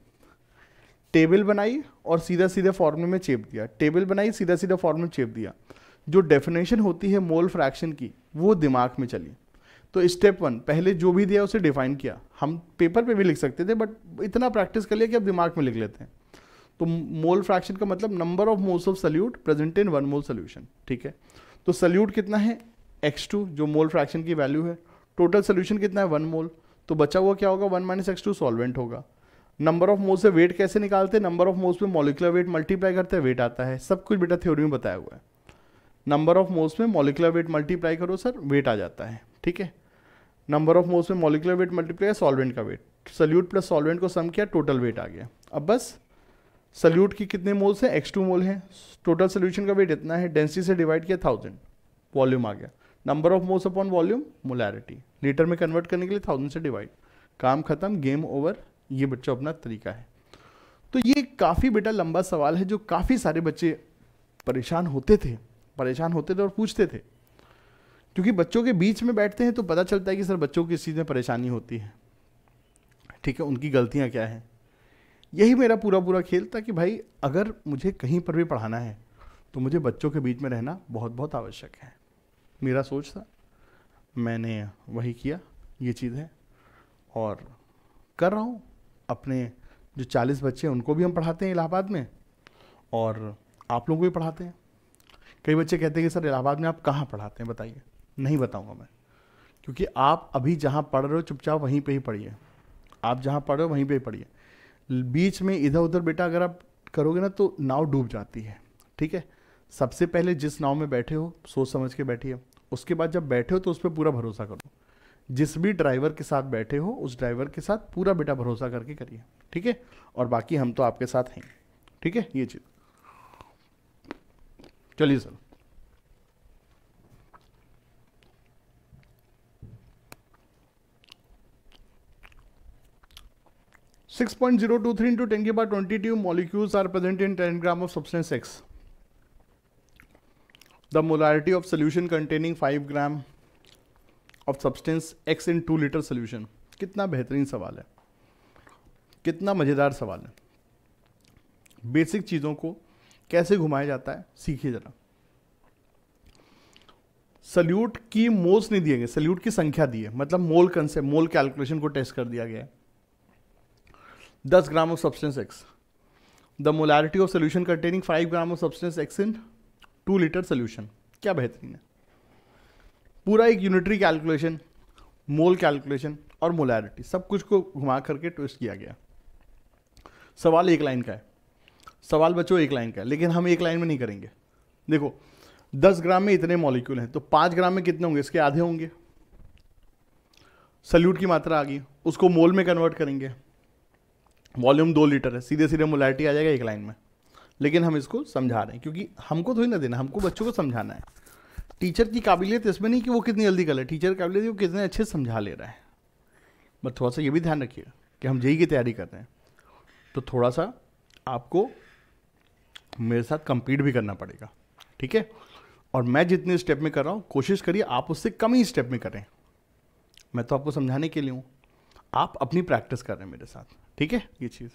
table बनाई और सीधा सीधे फॉर्मूले में चेप दिया टेबल बनाई सीधा सीधा फॉर्मूले में चेप दिया जो डेफिनेशन होती है मोल फ्रैक्शन की वो दिमाग में चली तो स्टेप वन पहले जो भी दिया उसे डिफाइन किया हम पेपर पे भी लिख सकते थे बट इतना प्रैक्टिस कर लिया कि अब दिमाग में लिख लेते हैं तो मोल फ्रैक्शन का मतलब number of moles of solute present in one mole solution ठीक है तो सल्यूट कितना है एक्स टू जो मोल फ्रैक्शन की वैल्यू है टोटल सोल्यूशन कितना है वन मोल तो बचा हुआ क्या होगा one minus x two solvent होगा नंबर ऑफ मोल से वेट कैसे निकालते हैं नंबर ऑफ मोल्स में मोलिकुलर वेट मल्टीप्लाई करते हैं वेट आता है सब कुछ बेटा थ्योरी में बताया हुआ है नंबर ऑफ मोल्स में मोलिकुलर वेट मल्टीप्लाई करो सर वेट आ जाता है ठीक है नंबर ऑफ मोल्स में मोलिकुलर वेट मल्टीप्लाई सॉल्वेंट का वेट सल्यूट प्लस सॉल्वेंट को सम किया टोटल वेट आ गया अब बस सल्यूट की कितने मोल्स हैं एक्स टू मोल है टोटल सोल्यूशन का वेट इतना है डेंसिटी से डिवाइड किया थाउजेंड वॉल्यूम आ गया number of moles upon volume molarity litre में कन्वर्ट करने के लिए थाउजेंड से डिवाइड काम खत्म गेम ओवर ये बच्चों अपना तरीका है तो ये काफ़ी बेटा लंबा सवाल है जो काफ़ी सारे बच्चे परेशान होते थे परेशान होते थे और पूछते थे क्योंकि बच्चों के बीच में बैठते हैं तो पता चलता है कि सर बच्चों की इस चीज़ में परेशानी होती है ठीक है उनकी गलतियाँ क्या हैं यही मेरा पूरा पूरा खेल था कि भाई अगर मुझे कहीं पर भी पढ़ाना है तो मुझे बच्चों के बीच में रहना बहुत बहुत आवश्यक है मेरा सोच था मैंने वही किया ये चीज़ है और कर रहा हूँ अपने जो चालीस बच्चे हैं उनको भी हम पढ़ाते हैं इलाहाबाद में और आप लोगों को भी पढ़ाते हैं कई बच्चे कहते हैं कि सर इलाहाबाद में आप कहाँ पढ़ाते हैं बताइए नहीं बताऊँगा मैं क्योंकि आप अभी जहाँ पढ़ रहे हो चुपचाप वहीं पर ही पढ़िए आप जहाँ पढ़ रहे हो वहीं पर ही पढ़िए बीच में इधर उधर बेटा अगर आप करोगे ना तो नाव डूब जाती है ठीक है सबसे पहले जिस नाव में बैठे हो सोच समझ के बैठिए उसके बाद जब बैठे हो तो उस पर पूरा भरोसा करो जिस भी ड्राइवर के साथ बैठे हो उस ड्राइवर के साथ पूरा बेटा भरोसा करके करिए ठीक है और बाकी हम तो आपके साथ हैं ठीक है ये चीज़ चलिए sir six point zero two three into ten के twenty two molecules are present in ten gram of substance x the molarity of solution containing five gram of substance x in two litre solution कितना बेहतरीन सवाल है कितना मज़ेदार सवाल है basic चीज़ों को कैसे घुमाया जाता है सीखिए ज़रा सल्यूट की मोल्स नहीं दिए गए सल्यूट की संख्या दी है मतलब मोल कंसेप्ट मोल कैलकुलेशन को टेस्ट कर दिया गया है दस gram of substance x the molarity of solution containing five gram of substance x in two litre solution क्या बेहतरीन है पूरा एक यूनिटरी कैलकुलेशन मोल कैलकुलेशन और मोलैरिटी सब कुछ को घुमा करके ट्विस्ट किया गया सवाल एक लाइन का है सवाल बच्चों एक लाइन का है लेकिन हम एक लाइन में नहीं करेंगे देखो दस ग्राम में इतने मॉलिक्यूल हैं तो पाँच ग्राम में कितने होंगे इसके आधे होंगे सल्यूट की मात्रा आ गई उसको मोल में कन्वर्ट करेंगे वॉल्यूम दो लीटर है सीधे सीधे मोलैरिटी आ जाएगा एक लाइन में लेकिन हम इसको समझा रहे हैं क्योंकि हमको थोड़ी ना देना हमको बच्चों को समझाना है टीचर की काबिलियत इसमें नहीं कि वो कितनी जल्दी कर ले टीचर की काबिलियत वो कितने अच्छे से समझा ले रहा है बस थोड़ा सा ये भी ध्यान रखिए कि हम जेई की तैयारी कर रहे हैं तो थोड़ा सा आपको मेरे साथ कंपीट भी करना पड़ेगा ठीक है और मैं जितने स्टेप में कर रहा हूँ कोशिश करिए आप उससे कम ही स्टेप में करें मैं तो आपको समझाने के लिए हूँ आप अपनी प्रैक्टिस कर रहे हैं मेरे साथ ठीक है ये चीज़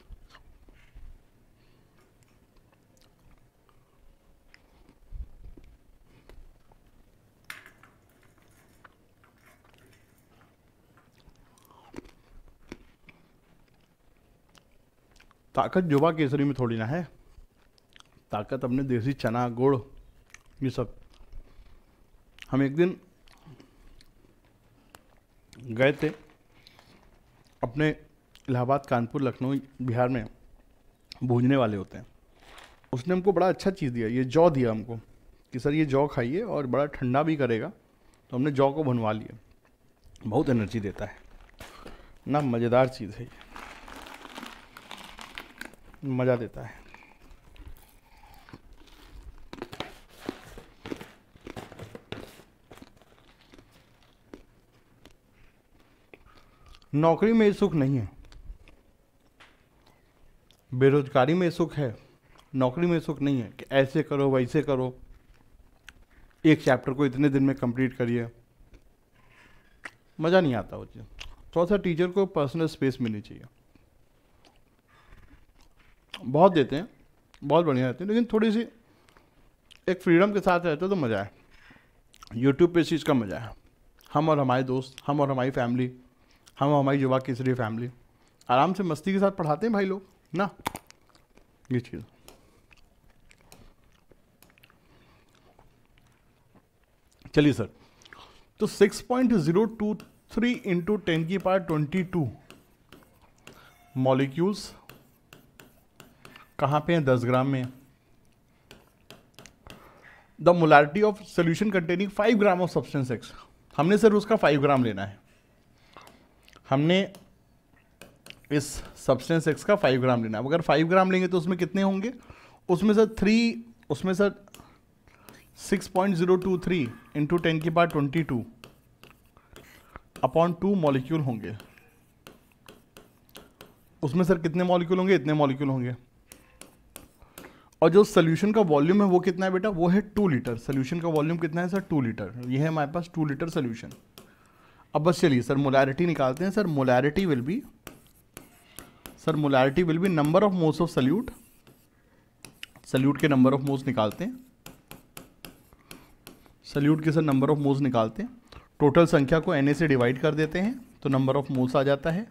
ताकत जोबा केसरी में थोड़ी ना है ताकत अपने देसी चना गुड़ ये सब हम एक दिन गए थे अपने इलाहाबाद कानपुर लखनऊ बिहार में भूजने वाले होते हैं उसने हमको बड़ा अच्छा चीज़ दिया ये जौ दिया हमको कि सर ये जौ खाइए और बड़ा ठंडा भी करेगा तो हमने जौ को भुनवा लिया बहुत एनर्जी देता है ना मज़ेदार चीज़ है ये मज़ा देता है नौकरी में सुख नहीं है बेरोजगारी में सुख है नौकरी में सुख नहीं है कि ऐसे करो वैसे करो एक चैप्टर को इतने दिन में कंप्लीट करिए मज़ा नहीं आता वो चीज थोड़ा सा टीचर को पर्सनल स्पेस मिलनी चाहिए बहुत देते हैं बहुत बढ़िया रहते हैं लेकिन थोड़ी सी एक फ्रीडम के साथ रहते तो मज़ा है यूट्यूब पे इस चीज़ का मज़ा है हम और हमारे दोस्त हम और हमारी फैमिली हम और हमारी युवा केसरी फैमिली आराम से मस्ती के साथ पढ़ाते हैं भाई लोग ना ये चीज़ चलिए सर तो 6.023 point zero two three into ten की पार ट्वेंटी टू मॉलिक्यूल्स कहाँ पे हैं दस ग्राम में the molarity of solution containing five gram of substance x हमने सर उसका फाइव ग्राम लेना है हमने इस सब्सटेंस एक्स का फाइव ग्राम लेना है अगर फाइव ग्राम लेंगे तो उसमें कितने होंगे उसमें सर थ्री उसमें sir six point zero two three into ten की बार twenty two upon two molecule होंगे उसमें सर कितने मॉलिक्यूल होंगे इतने मॉलिक्यूल होंगे और जो सोल्यूशन का वॉल्यूम है वो कितना है बेटा वो है टू लीटर सोल्यूशन का वॉल्यूम कितना है सर टू लीटर ये है हमारे पास टू लीटर सोल्यूशन अब बस चलिए सर मोलैरिटी निकालते हैं sir molarity will be sir molarity will be number of moles of solute solute के नंबर ऑफ मोस निकालते हैं सल्यूट के सर नंबर ऑफ मोस निकालते हैं टोटल संख्या को एन से डिवाइड कर देते हैं तो नंबर ऑफ मोस आ जाता है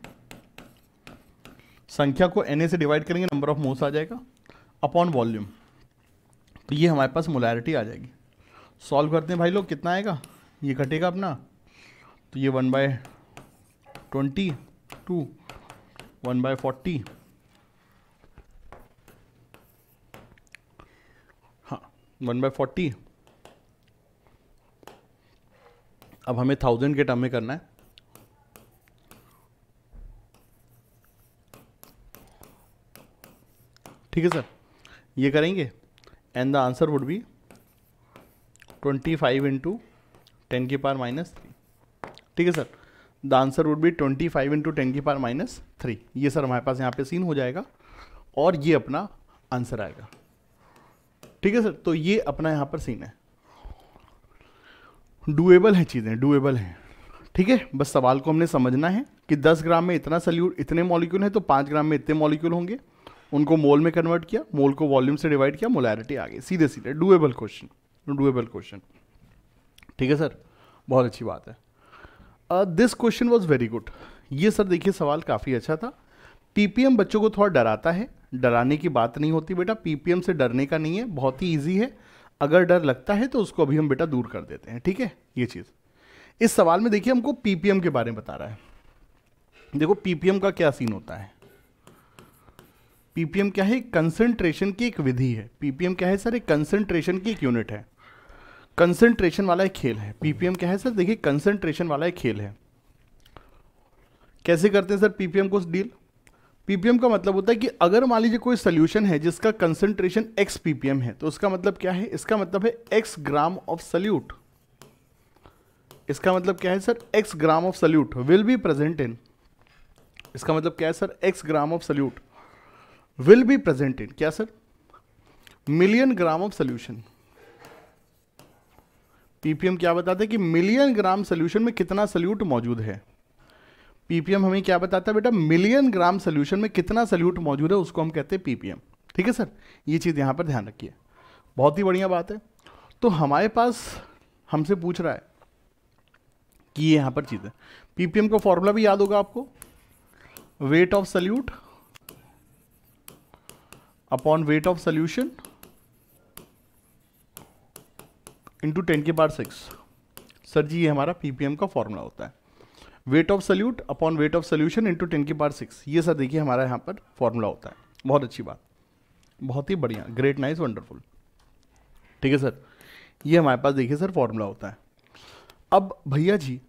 संख्या को एन से डिवाइड करेंगे नंबर ऑफ मोस आ जाएगा अपॉन वॉल्यूम तो ये हमारे पास मोलैरिटी आ जाएगी सॉल्व करते हैं भाई लोग कितना आएगा ये घटेगा अपना तो ये one by twenty two one by forty हाँ वन बाय फोर्टी अब हमें थाउजेंड के टर्म में करना है ठीक है सर ये करेंगे and the answer would be twenty five into ten की पार माइनस थ्री ठीक है sir the answer would be twenty five into ten की पार माइनस थ्री ये सर हमारे पास यहाँ पे सीन हो जाएगा और ये अपना आंसर आएगा ठीक है सर तो ये अपना यहाँ पर सीन है डुएबल है चीज़ें डुएबल हैं ठीक है बस सवाल को हमने समझना है कि 10 ग्राम में इतना सल्यूट इतने मॉलिक्यूल हैं तो 5 ग्राम में इतने मॉलिक्यूल होंगे उनको मोल में कन्वर्ट किया मोल को वॉल्यूम से डिवाइड किया मोलैरिटी आ गई सीधे सीधे डुएबल क्वेश्चन डुएबल क्वेश्चन ठीक है सर बहुत अच्छी बात है this question was very good ये सर देखिए सवाल काफ़ी अच्छा था पीपीएम बच्चों को थोड़ा डराता है डराने की बात नहीं होती बेटा पीपीएम से डरने का नहीं है बहुत ही ईजी है अगर डर लगता है तो उसको अभी हम बेटा दूर कर देते हैं ठीक है ये चीज़ इस सवाल में देखिए हमको पीपीएम के बारे में बता रहा है देखो पीपीएम का क्या सीन होता है पीपीएम क्या है कंसंट्रेशन की एक विधि है पीपीएम क्या है सर एक कंसंट्रेशन की एक यूनिट है कंसंट्रेशन वाला एक खेल है पीपीएम क्या है सर देखिए कंसंट्रेशन वाला एक खेल है कैसे करते हैं सर पीपीएम को डील पीपीएम का मतलब होता है कि अगर मान लीजिए कोई सोल्यूशन है जिसका कंसंट्रेशन एक्स पीपीएम है तो उसका मतलब क्या है इसका मतलब है एक्स ग्राम ऑफ सल्यूट इसका मतलब क्या है sir x gram of solute will be present in इसका मतलब क्या है sir x gram of solute will be presented क्या sir million gram of solution ppm क्या बताते कि मिलियन ग्राम सोल्यूशन में कितना सल्यूट मौजूद है पीपीएम हमें क्या बताता है बेटा मिलियन ग्राम सोल्यूशन में कितना सल्यूट मौजूद है उसको हम कहते हैं पीपीएम ठीक है सर ये चीज़ यहां पर ध्यान रखिए बहुत ही बढ़िया बात है तो हमारे पास हमसे पूछ रहा है कि ये पर चीज़ है पीपीएम का फॉर्मूला भी याद होगा आपको weight of solute upon weight of solution into ten के बार सिक्स सर जी ये हमारा पीपीएम का फॉर्मूला होता है weight of solute upon weight of solution into ten के बार सिक्स ये सर देखिए हमारा यहाँ पर फॉर्मूला होता है बहुत अच्छी बात बहुत ही बढ़िया ग्रेट नाइस वंडरफुल ठीक है सर ये हमारे पास देखिए सर फॉर्मूला होता है अब भैया जी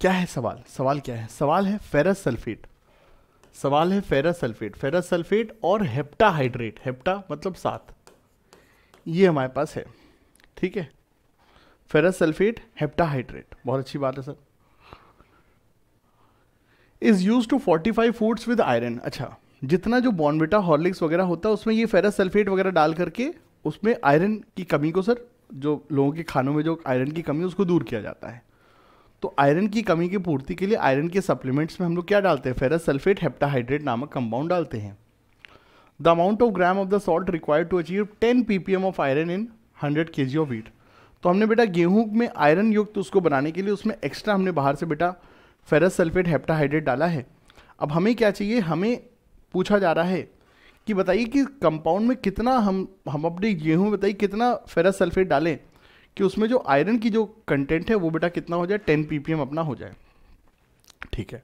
क्या है सवाल सवाल क्या है सवाल है फेरस सल्फेट सवाल है फेरस सल्फेट फेरस सल्फेट और हेप्टाहाइड्रेट हेप्टा मतलब सात ये हमारे पास है ठीक है फेरस सल्फेट हेप्टाहाइड्रेट बहुत अच्छी बात है sir is use to five foods with iron अच्छा जितना जो बॉनविटा हॉर्लिक्स वगैरह होता है उसमें ये फेरस सल्फेट वगैरह डाल करके उसमें आयरन की कमी को सर जो लोगों के खानों में जो आयरन की कमी उसको दूर किया जाता है तो आयरन की कमी की पूर्ति के लिए आयरन के सप्लीमेंट्स में हम लोग क्या डालते हैं फेरस सल्फेट हेप्टाहाइड्रेट नामक कंपाउंड डालते हैं the amount of gram of the salt required to achieve ten p of iron in hundred k of wheat तो हमने बेटा गेहूं में आयरन युक्त तो उसको बनाने के लिए उसमें एक्स्ट्रा हमने बाहर से बेटा फेरस सल्फेट हेप्टाहाइड्रेट डाला है अब हमें क्या चाहिए हमें पूछा जा रहा है कि बताइए कि कंपाउंड में कितना हम हम अपने गेहूँ में बताइए कितना फेरस सल्फेट डालें कि उसमें जो आयरन की जो कंटेंट है वो बेटा कितना हो जाए टेन पीपीएम अपना हो जाए ठीक है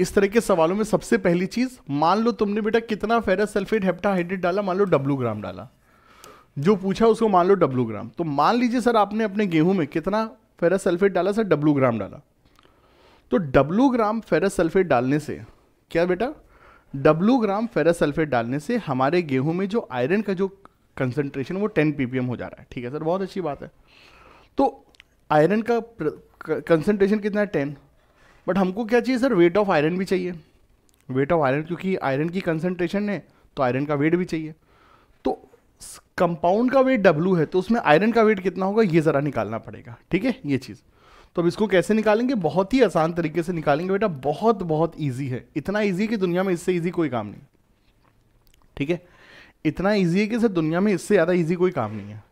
इस तरह के सवालों में सबसे पहली चीज मान लो तुमने बेटा कितना फेरस सल्फेट हेप्टाहाइड्रेट डाला मान लो डब्लू ग्राम डाला जो पूछा उसको मान लो डब्लू ग्राम तो मान लीजिए सर आपने अपने गेहूं में कितना फेरस सल्फेट डाला सर डब्लू ग्राम डाला तो डब्लू ग्राम फेरस सल्फेट डालने से क्या बेटा डब्लू ग्राम फेरस सल्फेट डालने से हमारे गेहूं में जो आयरन का जो कंसनट्रेशन वो टेन पीपीएम हो जा रहा है ठीक है सर बहुत अच्छी बात है तो आयरन का कंसनट्रेशन कितना है टेन बट हमको क्या चाहिए सर वेट ऑफ आयरन भी चाहिए वेट ऑफ आयरन क्योंकि आयरन की कंसनट्रेशन है तो आयरन का वेट भी चाहिए तो कंपाउंड का वेट डब्लू है तो उसमें आयरन का वेट कितना होगा ये ज़रा निकालना पड़ेगा ठीक है ये चीज़ तो अब इसको कैसे निकालेंगे बहुत ही आसान तरीके से निकालेंगे बेटा बहुत बहुत ईजी है इतना ईजी कि दुनिया में इससे ईजी कोई काम नहीं ठीक है इतना ईजी है कि सर दुनिया में इससे ज़्यादा ईजी कोई काम नहीं है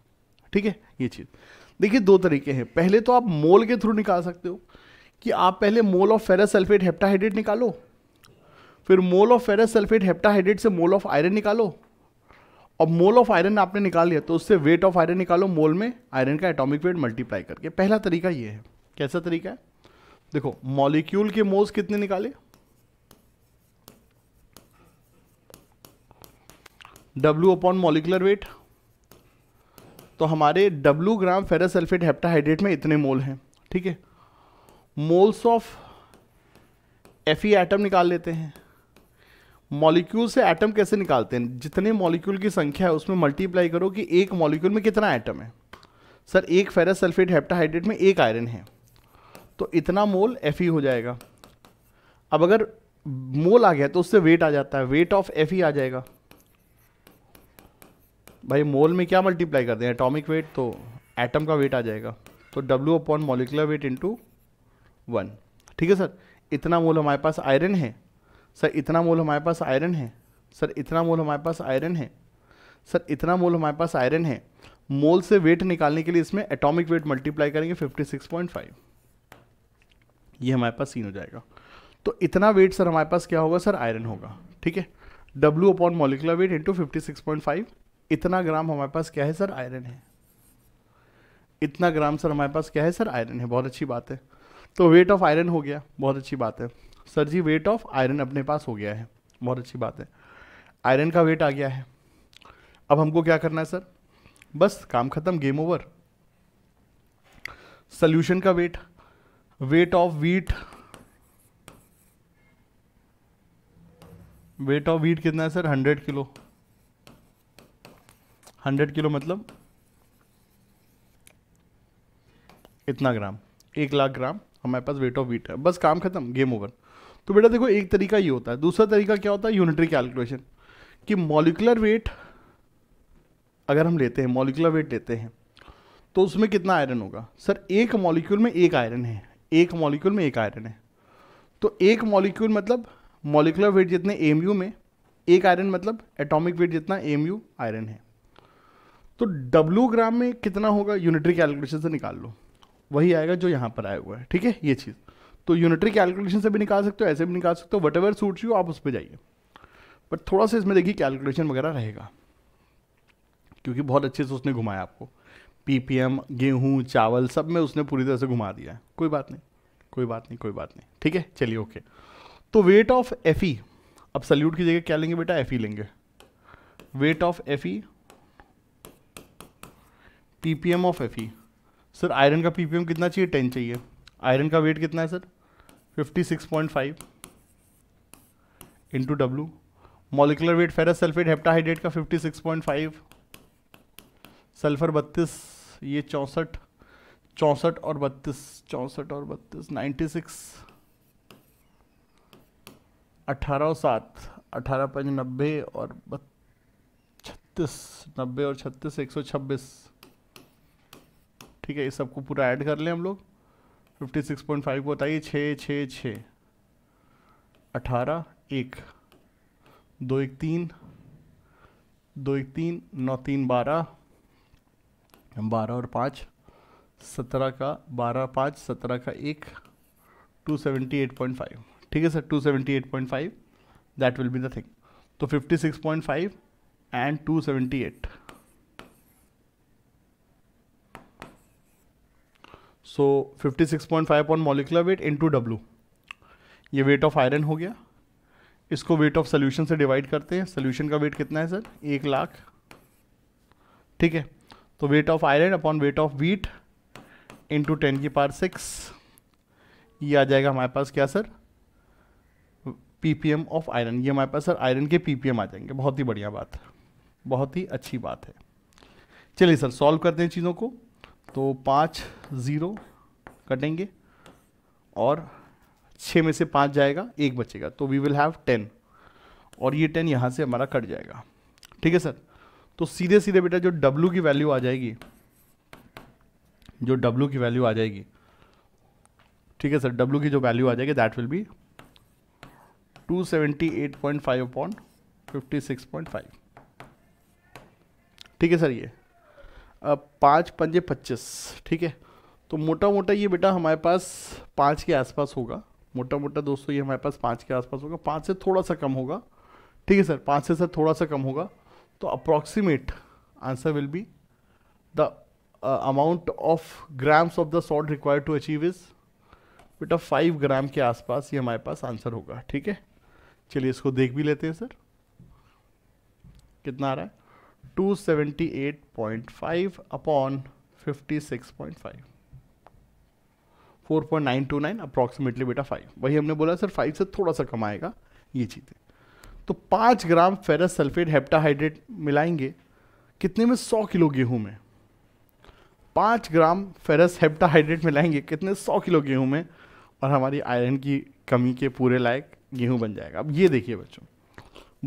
ठीक है ये चीज़ देखिए दो तरीके हैं पहले तो आप मोल के थ्रू निकाल सकते हो कि आप पहले mole of ferrous sulphate heptahydrate निकालो फिर mole of ferrous sulphate heptahydrate से मोल ऑफ आयरन निकालो और मोल ऑफ आयरन आपने निकाल लिया तो उससे वेट ऑफ आयरन निकालो मोल में आयरन का एटॉमिक वेट मल्टीप्लाई करके पहला तरीका ये है कैसा तरीका है देखो मॉलिक्यूल के मोल्स कितने निकाले डब्ल्यू अपॉन मॉलिकुलर वेट तो हमारे डब्लू ग्राम फेरासल्फेट हेप्टाहाइड्रेट में इतने मोल हैं ठीक है moles of F E atom निकाल लेते हैं मॉलिक्यूल से एटम कैसे निकालते हैं जितने मॉलिक्यूल की संख्या है उसमें मल्टीप्लाई करो कि एक मॉलिक्यूल में कितना एटम है सर एक फेरासल्फेट सल्फेट हेप्टाहाइड्रेट में एक आयरन है तो इतना मोल एफ हो जाएगा अब अगर मोल आ गया तो उससे वेट आ जाता है वेट ऑफ एफ आ जाएगा भाई मोल में क्या मल्टीप्लाई करते हैं एटॉमिक वेट तो एटम का वेट आ जाएगा तो W upon molecular weight into one ठीक है सर इतना मोल हमारे पास आयरन है सर इतना मोल हमारे पास आयरन है सर इतना मोल हमारे पास आयरन है सर इतना मोल हमारे पास आयरन है मोल से वेट निकालने के लिए इसमें एटॉमिक वेट मल्टीप्लाई करेंगे 56.5 ये हमारे पास सीन हो जाएगा तो इतना वेट सर हमारे पास क्या होगा सर आयरन होगा ठीक है W upon molecular weight into fifty six point five इतना ग्राम हमारे पास क्या है सर आयरन है इतना ग्राम सर हमारे पास क्या है सर आयरन है बहुत अच्छी बात है तो वेट ऑफ आयरन हो गया बहुत अच्छी बात है सर जी वेट ऑफ आयरन अपने पास हो गया है बहुत अच्छी बात है आयरन का वेट आ गया है अब हमको क्या करना है सर बस काम खत्म गेम ओवर सल्यूशन का weight weight of wheat weight of wheat कितना है sir hundred kilo hundred kilo मतलब इतना ग्राम एक लाख ग्राम हमारे पास वेट ऑफ वीट है बस काम खत्म गेम ओवर तो बेटा देखो एक तरीका ये होता है दूसरा तरीका क्या होता है यूनिटरी कैलकुलेशन कि मॉलिकुलर वेट अगर हम लेते हैं मॉलिकुलर वेट लेते हैं तो उसमें कितना आयरन होगा सर एक मॉलिक्यूल में एक आयरन है एक मॉलिक्यूल में एक आयरन है तो एक मॉलिक्यूल मतलब मॉलिकुलर वेट जितने एम में एक आयरन मतलब एटॉमिक वेट जितना एम आयरन है तो डब्ल्यू ग्राम में कितना होगा यूनिटरी कैलकुलेशन से निकाल लो वही आएगा जो यहाँ पर आया हुआ है ठीक है ये चीज़ तो यूनिटरी कैलकुलेशन से भी निकाल सकते हो ऐसे भी निकाल सकते हो वट एवर सूट यू आप उस पर जाइए बट थोड़ा सा इसमें देखिए कैलकुलेशन वगैरह रहेगा क्योंकि बहुत अच्छे से उसने घुमाया आपको पीपीएम गेहूँ चावल सब में उसने पूरी तरह से घुमा दिया है कोई बात नहीं कोई बात नहीं कोई बात नहीं ठीक है चलिए ओके तो वेट ऑफ एफ अब सल्यूट की जगह क्या लेंगे बेटा एफ लेंगे weight of F P P M of F E sir iron का पी पी एम कितना चाहिए टेन चाहिए आयरन का वेट कितना है sir fifty six point five into W molecular weight ferrous sulphate heptahydrate का fifty six point five sulphur बत्तीस ये चौंसठ चौंसठ और बत्तीस चौंसठ और बत्तीस नाइन्टी सिक्स अठारह और सात अठारह पंच नब्बे और छत्तीस नब्बे और छत्तीस एक सौ छब्बीस ठीक है इस सबको पूरा ऐड कर लें हम लोग फिफ्टी सिक्स पॉइंट फाइव को बताइए छः छः छः अठारह एक दो एक तीन दो एक तीन नौ तीन बारह बारह और पाँच सत्रह का बारह पाँच सत्रह का एक two seventy eight point five ठीक है sir two seventy eight point five that will be the thing तो fifty six point five and two seventy eight so fifty six point five upon molecular weight to W ये weight of iron हो गया इसको weight of solution से divide करते हैं solution का weight कितना है सर एक लाख ठीक है तो weight of iron upon weight of wheat into ten की पार सिक्स ये आ जाएगा हमारे पास क्या सर एम ऑफ आयरन ये हमारे पास सर आयरन के एम आ जाएंगे बहुत ही बढ़िया बात है बहुत ही अच्छी बात है चलिए सर सॉल्व करते हैं चीज़ों को तो पाँच ज़ीरो कटेंगे और छः में से पाँच जाएगा एक बचेगा तो वी विल हैव टेन और ये टेन यहाँ से हमारा कट जाएगा ठीक है सर तो सीधे सीधे बेटा जो W की वैल्यू आ जाएगी जो W की वैल्यू आ जाएगी ठीक है सर W की जो वैल्यू आ जाएगी दैट विल बी 278.5 अपॉन 56.5 ठीक है सर ये पाँच पंजे पच्चीस ठीक है तो मोटा मोटा ये बेटा हमारे पास पाँच के आसपास होगा मोटा मोटा दोस्तों ये हमारे पास पाँच के आसपास होगा पाँच से थोड़ा सा कम होगा ठीक है सर पाँच से सर थोड़ा सा कम होगा तो approximate answer will be the amount of grams of the salt required to achieve is बेटा फाइव ग्राम के आसपास ये हमारे पास आंसर होगा ठीक है चलिए इसको देख भी लेते हैं सर कितना आ रहा है 278.5 upon 56.5 4.929 अप्रॉक्सीमेटली बेटा 5 वही हमने बोला सर 5 से थोड़ा सा कम आएगा ये चीज़ें तो 5 ग्राम फेरस सल्फेट हेप्टाहाइड्रेट मिलाएंगे कितने में 100 किलो गेहूं में 5 ग्राम फेरस हेप्टाहाइड्रेट मिलाएंगे कितने 100 किलो गेहूं में और हमारी आयरन की कमी के पूरे लायक गेहूं बन जाएगा अब ये देखिए बच्चों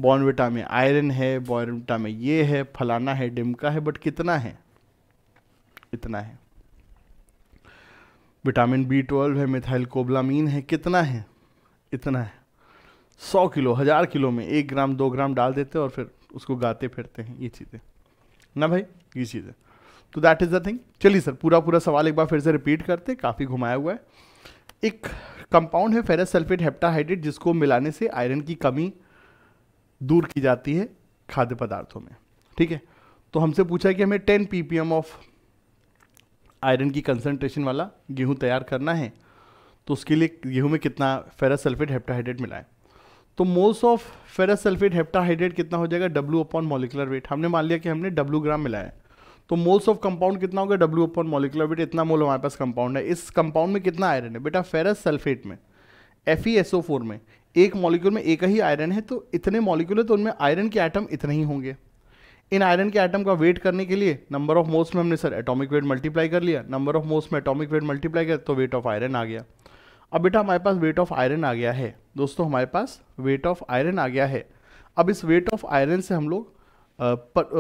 बॉर्नविटा में आयरन है बॉर्नविटा में ये है फलाना है डिमका है बट कितना है इतना है विटामिन बी ट्वेल्व है मिथाइल कोबलामीन है कितना है इतना है सौ किलो हज़ार किलो में एक ग्राम दो ग्राम डाल देते और फिर उसको गाते फिरते हैं ये चीज़ें ना भाई ये चीज़ें तो दैट इज़ द थिंग चलिए सर पूरा पूरा सवाल एक बार फिर से रिपीट करते काफ़ी घुमाया हुआ है एक कंपाउंड है फेरस सल्फेट हेप्टाहाइड्रेट जिसको मिलाने से आयरन की कमी दूर की जाती है खाद्य पदार्थों में ठीक है तो हमसे पूछा कि हमें 10 पीपीएम ऑफ आयरन की कंसनट्रेशन वाला गेहूं तैयार करना है तो उसके लिए गेहूं में कितना फेरस सल्फेट हेप्टाहाइड्रेट है तो moles of ferrous sulphate heptahydrate कितना हो जाएगा डब्ल्यू अपॉन मोलिकुलर वेट हमने मान लिया कि हमने डब्ल्यू ग्राम मिलाया है तो मोल्स ऑफ कंपाउंड कितना होगा डब्ल्यू अपॉन मोलिकुलर वेट इतना मोल हमारे पास कंपाउंड है इस कंपाउंड में कितना आयरन है बेटा फेरस सल्फेट में एफ e में एक मॉलिक्यूल में एक ही आयरन है तो इतने मॉलिक्यूल है तो उनमें आयरन के आइटम इतने ही होंगे इन आयरन के आइटम का वेट करने के लिए नंबर ऑफ मोल्स में हमने सर एटॉमिक वेट मल्टीप्लाई कर लिया नंबर ऑफ मोल्स में एटॉमिक वेट मल्टीप्लाई कर तो वेट ऑफ आयरन आ गया अब बेटा हमारे पास वेट ऑफ आयरन आ गया है दोस्तों हमारे पास वेट ऑफ आयरन आ गया है अब इस वेट ऑफ आयरन से हम लोग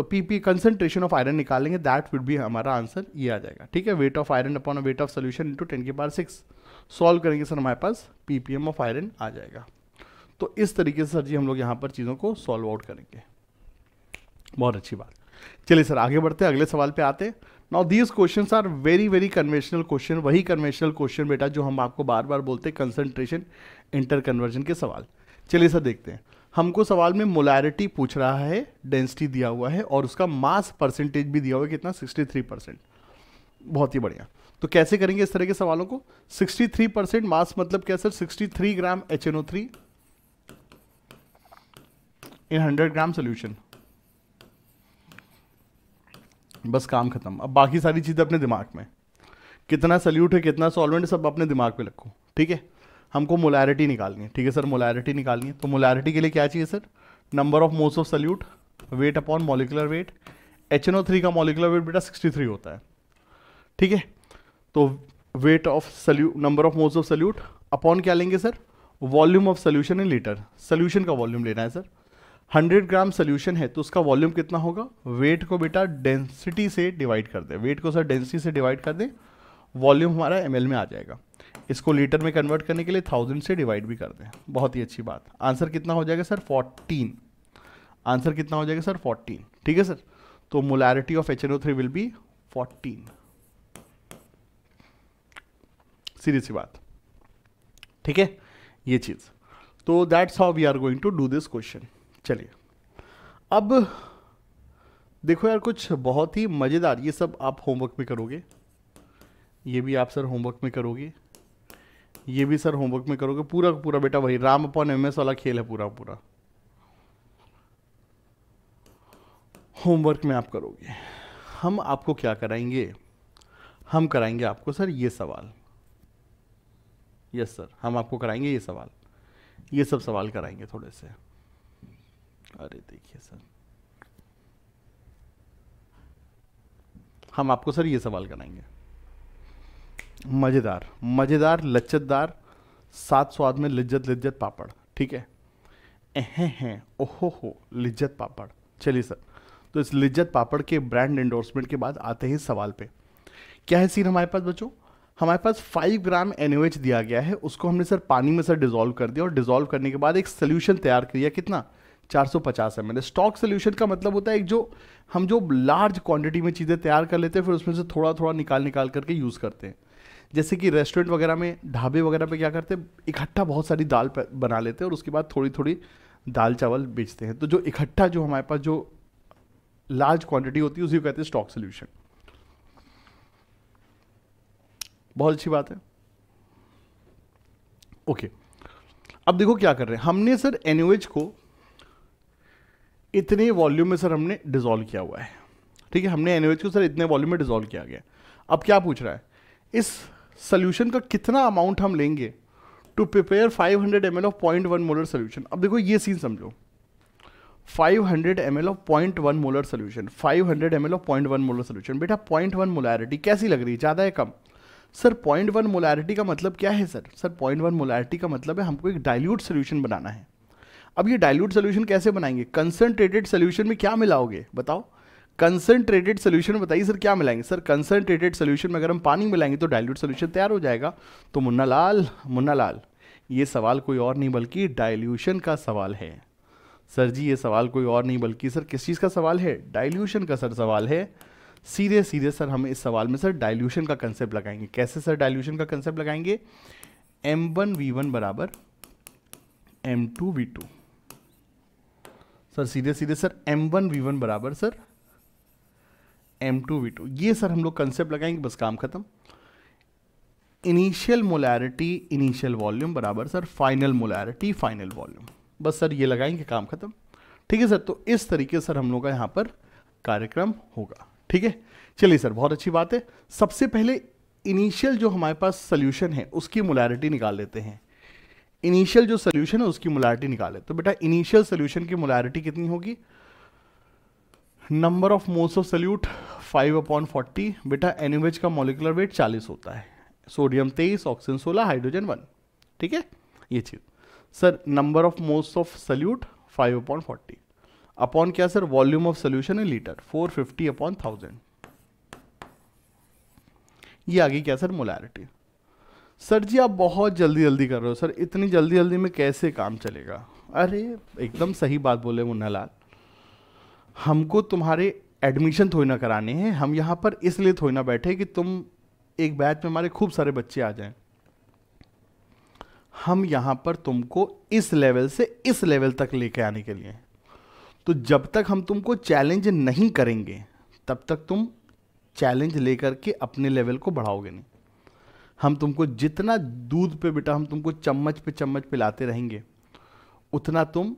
P P concentration of iron निकालेंगे दैट वुड भी हमारा आंसर ये आ जाएगा ठीक है weight of iron upon weight of solution into ten के पार सिक्स सॉल्व करेंगे सर हमारे पास P P M of iron आ जाएगा तो इस तरीके से सर जी हम लोग यहाँ पर चीज़ों को सॉल्व आउट करेंगे बहुत अच्छी बात चलिए सर आगे बढ़ते अगले सवाल पे आते now these question are very very conventional question वही कन्वेंशनल क्वेश्चन बेटा जो हम आपको बार बार बोलते हैं कंसनट्रेशन इंटर कन्वर्जन के सवाल चलिए सर देखते हैं हमको सवाल में मोलैरिटी पूछ रहा है डेंसिटी दिया हुआ है और उसका मास परसेंटेज भी दिया हुआ है कितना 63 परसेंट बहुत ही बढ़िया तो कैसे करेंगे इस तरह के सवालों को 63 परसेंट मास मतलब क्या sir 63 gram H N O three in hundred gram solution बस काम खत्म अब बाकी सारी चीज़ें अपने दिमाग में कितना सल्यूट है कितना सॉल्वेंट है सब अपने दिमाग में रखो ठीक है हमको मोलैरिटी निकालनी है ठीक है सर मोलैरिटी निकालनी है तो मोलैरिटी के लिए क्या चाहिए सर नंबर ऑफ मोस्ट of solute weight upon molecular weight H N O three का मोलिकुलर वेट बेटा सिक्सटी थ्री होता है ठीक है तो weight of solute number of मोस्ट ऑफ सल्यूट अपॉन क्या लेंगे sir volume of solution in litre solution का वॉल्यूम लेना है सर 100 ग्राम सोल्यूशन है तो उसका वॉल्यूम कितना होगा वेट को बेटा डेंसिटी से डिवाइड कर दें वेट को सर डेंसिटी से डिवाइड कर दें वॉल्यूम हमारा एम में आ जाएगा इसको लीटर में कन्वर्ट करने के लिए थाउजेंड से डिवाइड भी कर दें बहुत ही अच्छी बात आंसर कितना हो जाएगा सर फोर्टीन आंसर कितना हो जाएगा सर फोर्टीन ठीक है सर तो molarity of H N O three will be fourteen सीधी सी बात ठीक है ये चीज़ तो that's how we are going to do this question चलिए अब देखो यार कुछ बहुत ही मज़ेदार ये सब आप होमवर्क में करोगे ये भी आप सर होमवर्क में करोगे ये भी सर होमवर्क में करोगे पूरा पूरा बेटा वही राम अपन एम एस वाला खेल है पूरा पूरा होमवर्क में आप करोगे हम आपको क्या कराएंगे हम कराएंगे आपको सर ये सवाल यस सर हम आपको कराएंगे ये सवाल ये सब सवाल कराएंगे थोड़े से अरे देखिए सर हम आपको सर ये सवाल कराएंगे मज़ेदार मज़ेदार लच्छतदार सात स्वाद में लिज्जत लिज्जत पापड़ ठीक है हैं हैं ओहो हो लिज्जत पापड़ चलिए सर तो इस लिज्जत पापड़ के ब्रांड एंडोर्समेंट के बाद आते हैं सवाल पे क्या है सीन हमारे पास बच्चों हमारे पास फाइव ग्राम एन दिया गया है उसको हमने सर पानी में सर डिजोल्व कर दिया और डिजोल्व करने के बाद एक सोल्यूशन तैयार किया कितना 450 है मैंने स्टॉक सोल्यूशन का मतलब होता है एक जो हम जो लार्ज क्वांटिटी में चीज़ें तैयार कर लेते हैं फिर उसमें से थोड़ा थोड़ा निकाल निकाल करके यूज़ करते हैं जैसे कि रेस्टोरेंट वगैरह में ढाबे वगैरह पे क्या करते हैं इकट्ठा बहुत सारी दाल बना लेते हैं और उसके बाद थोड़ी थोड़ी दाल चावल बेचते हैं तो जो इकट्ठा जो हमारे पास जो लार्ज क्वांटिटी होती है उसी को कहते हैं स्टॉक सोल्यूशन बहुत अच्छी बात है ओके अब देखो क्या कर रहे हैं हमने सर एनओएच को इतने वॉल्यूम में सर हमने डिजोल्व किया हुआ है ठीक है हमने एन को सर इतने वॉल्यूम में डिजोल्व किया गया अब क्या पूछ रहा है इस सोल्यूशन का कितना अमाउंट हम लेंगे to prepare 500 hundred M of point one molar solution अब देखो ये सीन समझो 500 hundred M of point one molar solution 500 hundred M of point one molar solution बेटा पॉइंट वन मोलैरिटी कैसी लग रही है ज़्यादा है कम सर पॉइंट वन मोलैरिटी का मतलब क्या है sir sir point one molarity का मतलब है हमको एक डायल्यूट सोल्यूशन बनाना है अब ये डायल्यूट सोल्यूशन कैसे बनाएंगे कंसनट्रेटेड सोल्यूशन में क्या मिलाओगे बताओ कंसनट्रेटेड सोल्यूशन बताइए सर क्या मिलाएंगे सर कंसनट्रेटेड सोल्यूशन में अगर हम पानी मिलाएंगे तो डायल्यूट सोल्यूशन तैयार हो जाएगा तो मुन्ना लाल मुन्ना लाल ये सवाल कोई और नहीं बल्कि डायल्यूशन का सवाल है सर जी ये सवाल कोई और नहीं बल्कि सर किस चीज़ का सवाल है डायल्यूशन का सर सवाल है सीधे सीधे सर हम इस सवाल में सर डायल्यूशन का कंसेप्ट लगाएंगे कैसे सर डायल्यूशन का कंसेप्ट लगाएंगे एम वन वी वन बराबर M two V two sir सीधे सीधे sir M one V one बराबर sir M two V two ये सर हम लोग कंसेप्ट लगाएंगे बस काम खत्म इनिशियल मोलैरिटी इनिशियल वॉल्यूम बराबर sir final molarity final volume बस सर ये लगाएंगे काम खत्म ठीक है सर तो इस तरीके सर हम लोग का यहाँ पर कार्यक्रम होगा ठीक है चलिए सर बहुत अच्छी बात है सबसे पहले इनिशियल जो हमारे पास सोल्यूशन है उसकी मोलैरिटी निकाल लेते हैं इनिशियल जो सोल्यूशन है उसकी मोलैरिटी निकाले तो बेटा इनिशियल सोल्यूशन की मोलैरिटी कितनी होगी नंबर ऑफ मोस्ट of solute five upon forty बेटा एनिवेज का मोलिकुलर वेट चालीस होता है सोडियम तेईस ऑक्सीजन सोलह हाइड्रोजन वन ठीक है ये चीज़ सर नंबर ऑफ मोस्ट of solute five upon forty upon क्या सर वॉल्यूम ऑफ सोल्यूशन है litre four fifty upon thousand ये आ गई क्या सर मोलैरिटी सर जी आप बहुत जल्दी जल्दी कर रहे हो सर इतनी जल्दी जल्दी में कैसे काम चलेगा अरे एकदम सही बात बोले मुन्ना लाल हमको तुम्हारे एडमिशन थोड़ी ना कराने हैं हम यहाँ पर इसलिए थोड़ी ना बैठे कि तुम एक बैच में हमारे खूब सारे बच्चे आ जाएं हम यहाँ पर तुमको इस लेवल से इस लेवल तक लेके आने के लिए तो जब तक हम तुमको चैलेंज नहीं करेंगे तब तक तुम चैलेंज लेकर के अपने लेवल को बढ़ाओगे नहीं हम तुमको जितना दूध पे बेटा हम तुमको चम्मच पे चम्मच पिलाते रहेंगे उतना तुम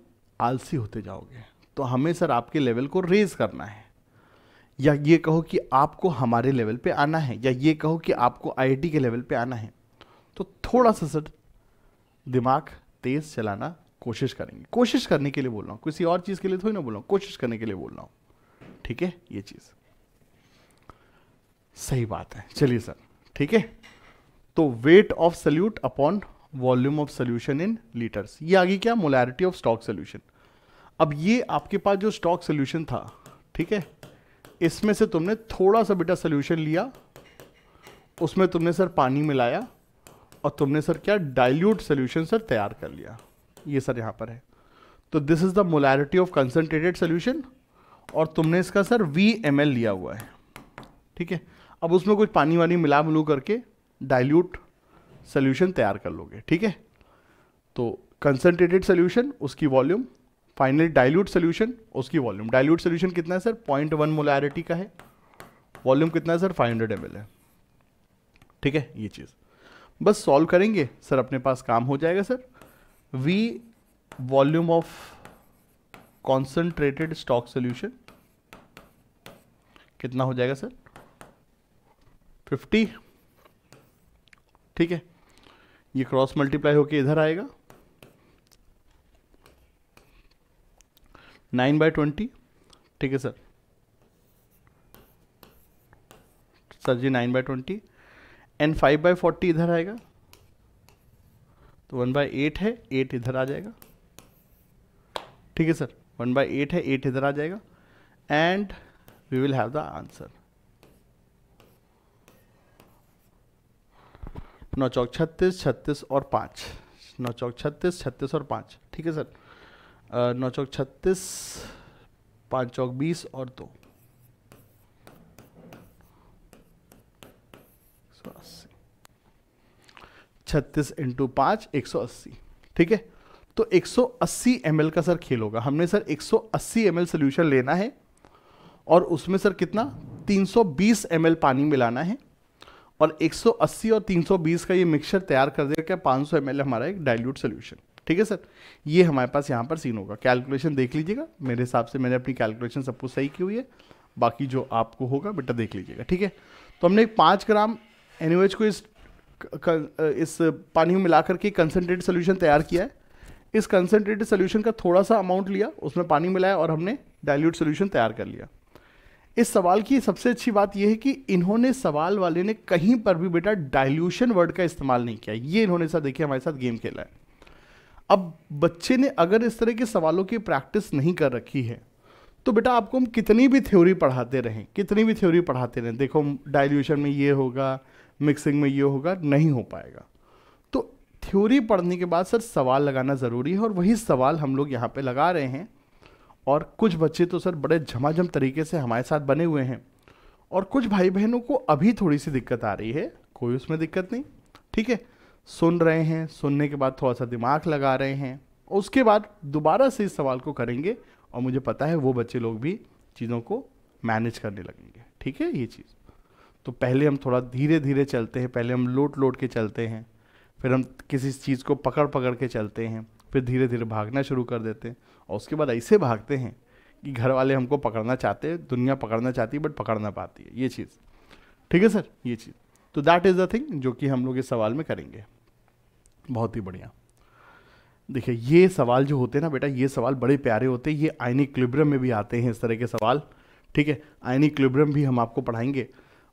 आलसी होते जाओगे तो हमें सर आपके लेवल को रेज करना है या ये कहो कि आपको हमारे लेवल पे आना है या ये कहो कि आपको आईआईटी के लेवल पे आना है तो थोड़ा सा सर दिमाग तेज़ चलाना कोशिश करेंगे कोशिश करने के लिए बोल रहा हूँ किसी और चीज़ के लिए थोड़ी ना बोल रहा हूँ कोशिश करने के लिए बोल रहा हूँ ठीक है ये चीज़ सही बात है चलिए सर ठीक है तो weight of solute upon volume of solution in litres ये आगे क्या मोलैरिटी ऑफ स्टॉक सोल्यूशन अब ये आपके पास जो स्टॉक सोल्यूशन था ठीक है इसमें से तुमने थोड़ा सा बेटा सोल्यूशन लिया उसमें तुमने सर पानी मिलाया और तुमने सर क्या डाइल्यूट सोल्यूशन सर तैयार कर लिया ये सर यहां पर है तो this is the molarity of concentrated solution और तुमने इसका सर वी एम एल लिया हुआ है ठीक है अब उसमें कुछ पानी वानी मिला मिलू करके डाइल्यूट सोल्यूशन तैयार कर लोगे ठीक है तो कंसनट्रेटेड सोल्यूशन उसकी वॉल्यूम फाइनली डाइल्यूट सोल्यूशन उसकी वॉल्यूम डाइल्यूट सोल्यूशन कितना है सर पॉइंट वन मोलारिटी का है वॉल्यूम कितना है सर फाइव हंड्रेड एम है ठीक है ये चीज़ बस सॉल्व करेंगे सर अपने पास काम हो जाएगा sir V volume of concentrated stock solution कितना हो जाएगा सर फिफ्टी ठीक है ये क्रॉस मल्टीप्लाई होके इधर आएगा नाइन बाय ट्वेंटी ठीक है सर सर जी nine by twenty and five by forty इधर आएगा तो वन बाय एट है एट इधर आ जाएगा ठीक है सर वन बाय एट है एट इधर आ जाएगा and we will have the answer नौ चौक छत्तीस छत्तीस और पाँच नौ चौक छत्तीस छत्तीस और पाँच ठीक है सर नौ चौक छत्तीस पाँच चौक बीस और दो छत्तीस इंटू पाँच एक सौ अस्सी ठीक है तो एक सौ एम एल का सर खेल होगा हमने सर एक सौ एम एल सोल्यूशन लेना है और उसमें सर कितना तीन सौ एम एल पानी मिलाना है और 180 और 320 का ये मिक्सचर तैयार कर देगा क्या 500 सौ हमारा एक डाइल्यूट सोल्यूशन ठीक है सर ये हमारे पास यहाँ पर सीन होगा कैलकुलेशन देख लीजिएगा मेरे हिसाब से मैंने अपनी कैलकुलेशन सब कुछ सही की हुई है बाकी जो आपको होगा बेटा देख लीजिएगा ठीक है तो हमने पाँच ग्राम एन को इस क, इस पानी में मिला करके कंसनट्रेटेड सोल्यूशन तैयार किया है इस कंसनट्रेटेड सोल्यूशन का थोड़ा सा अमाउंट लिया उसमें पानी मिलाया और हमने डायल्यूट सोल्यूशन तैयार कर लिया इस सवाल की सबसे अच्छी बात यह है कि इन्होंने सवाल वाले ने कहीं पर भी बेटा डाइल्यूशन वर्ड का इस्तेमाल नहीं किया ये इन्होंने साथ देखिए हमारे साथ गेम खेला है अब बच्चे ने अगर इस तरह के सवालों की प्रैक्टिस नहीं कर रखी है तो बेटा आपको हम कितनी भी थ्योरी पढ़ाते रहें कितनी भी थ्योरी पढ़ाते रहें देखो डाइल्यूशन में ये होगा मिक्सिंग में ये होगा नहीं हो पाएगा तो थ्योरी पढ़ने के बाद सर सवाल लगाना ज़रूरी है और वही सवाल हम लोग यहाँ पे लगा रहे हैं और कुछ बच्चे तो सर बड़े झमाझम तरीके से हमारे साथ बने हुए हैं और कुछ भाई बहनों को अभी थोड़ी सी दिक्कत आ रही है कोई उसमें दिक्कत नहीं ठीक है सुन रहे हैं सुनने के बाद थोड़ा सा दिमाग लगा रहे हैं उसके बाद दोबारा से इस सवाल को करेंगे और मुझे पता है वो बच्चे लोग भी चीज़ों को मैनेज करने लगेंगे ठीक है ये चीज़ तो पहले हम थोड़ा धीरे धीरे चलते हैं पहले हम लोट लोट के चलते हैं फिर हम किसी चीज़ को पकड़ पकड़ के चलते हैं फिर धीरे धीरे भागना शुरू कर देते हैं और उसके बाद ऐसे भागते हैं कि घर वाले हमको पकड़ना चाहते हैं दुनिया पकड़ना चाहती है बट पकड़ ना पाती है ये चीज़ ठीक है सर ये चीज़ तो दैट इज़ द थिंग जो कि हम लोग इस सवाल में करेंगे बहुत ही बढ़िया देखिए ये सवाल जो होते हैं ना बेटा ये सवाल बड़े प्यारे होते हैं ये आइनी क्लिब्रम में भी आते हैं इस तरह के सवाल ठीक है आइनी क्लिब्रम भी हम आपको पढ़ाएंगे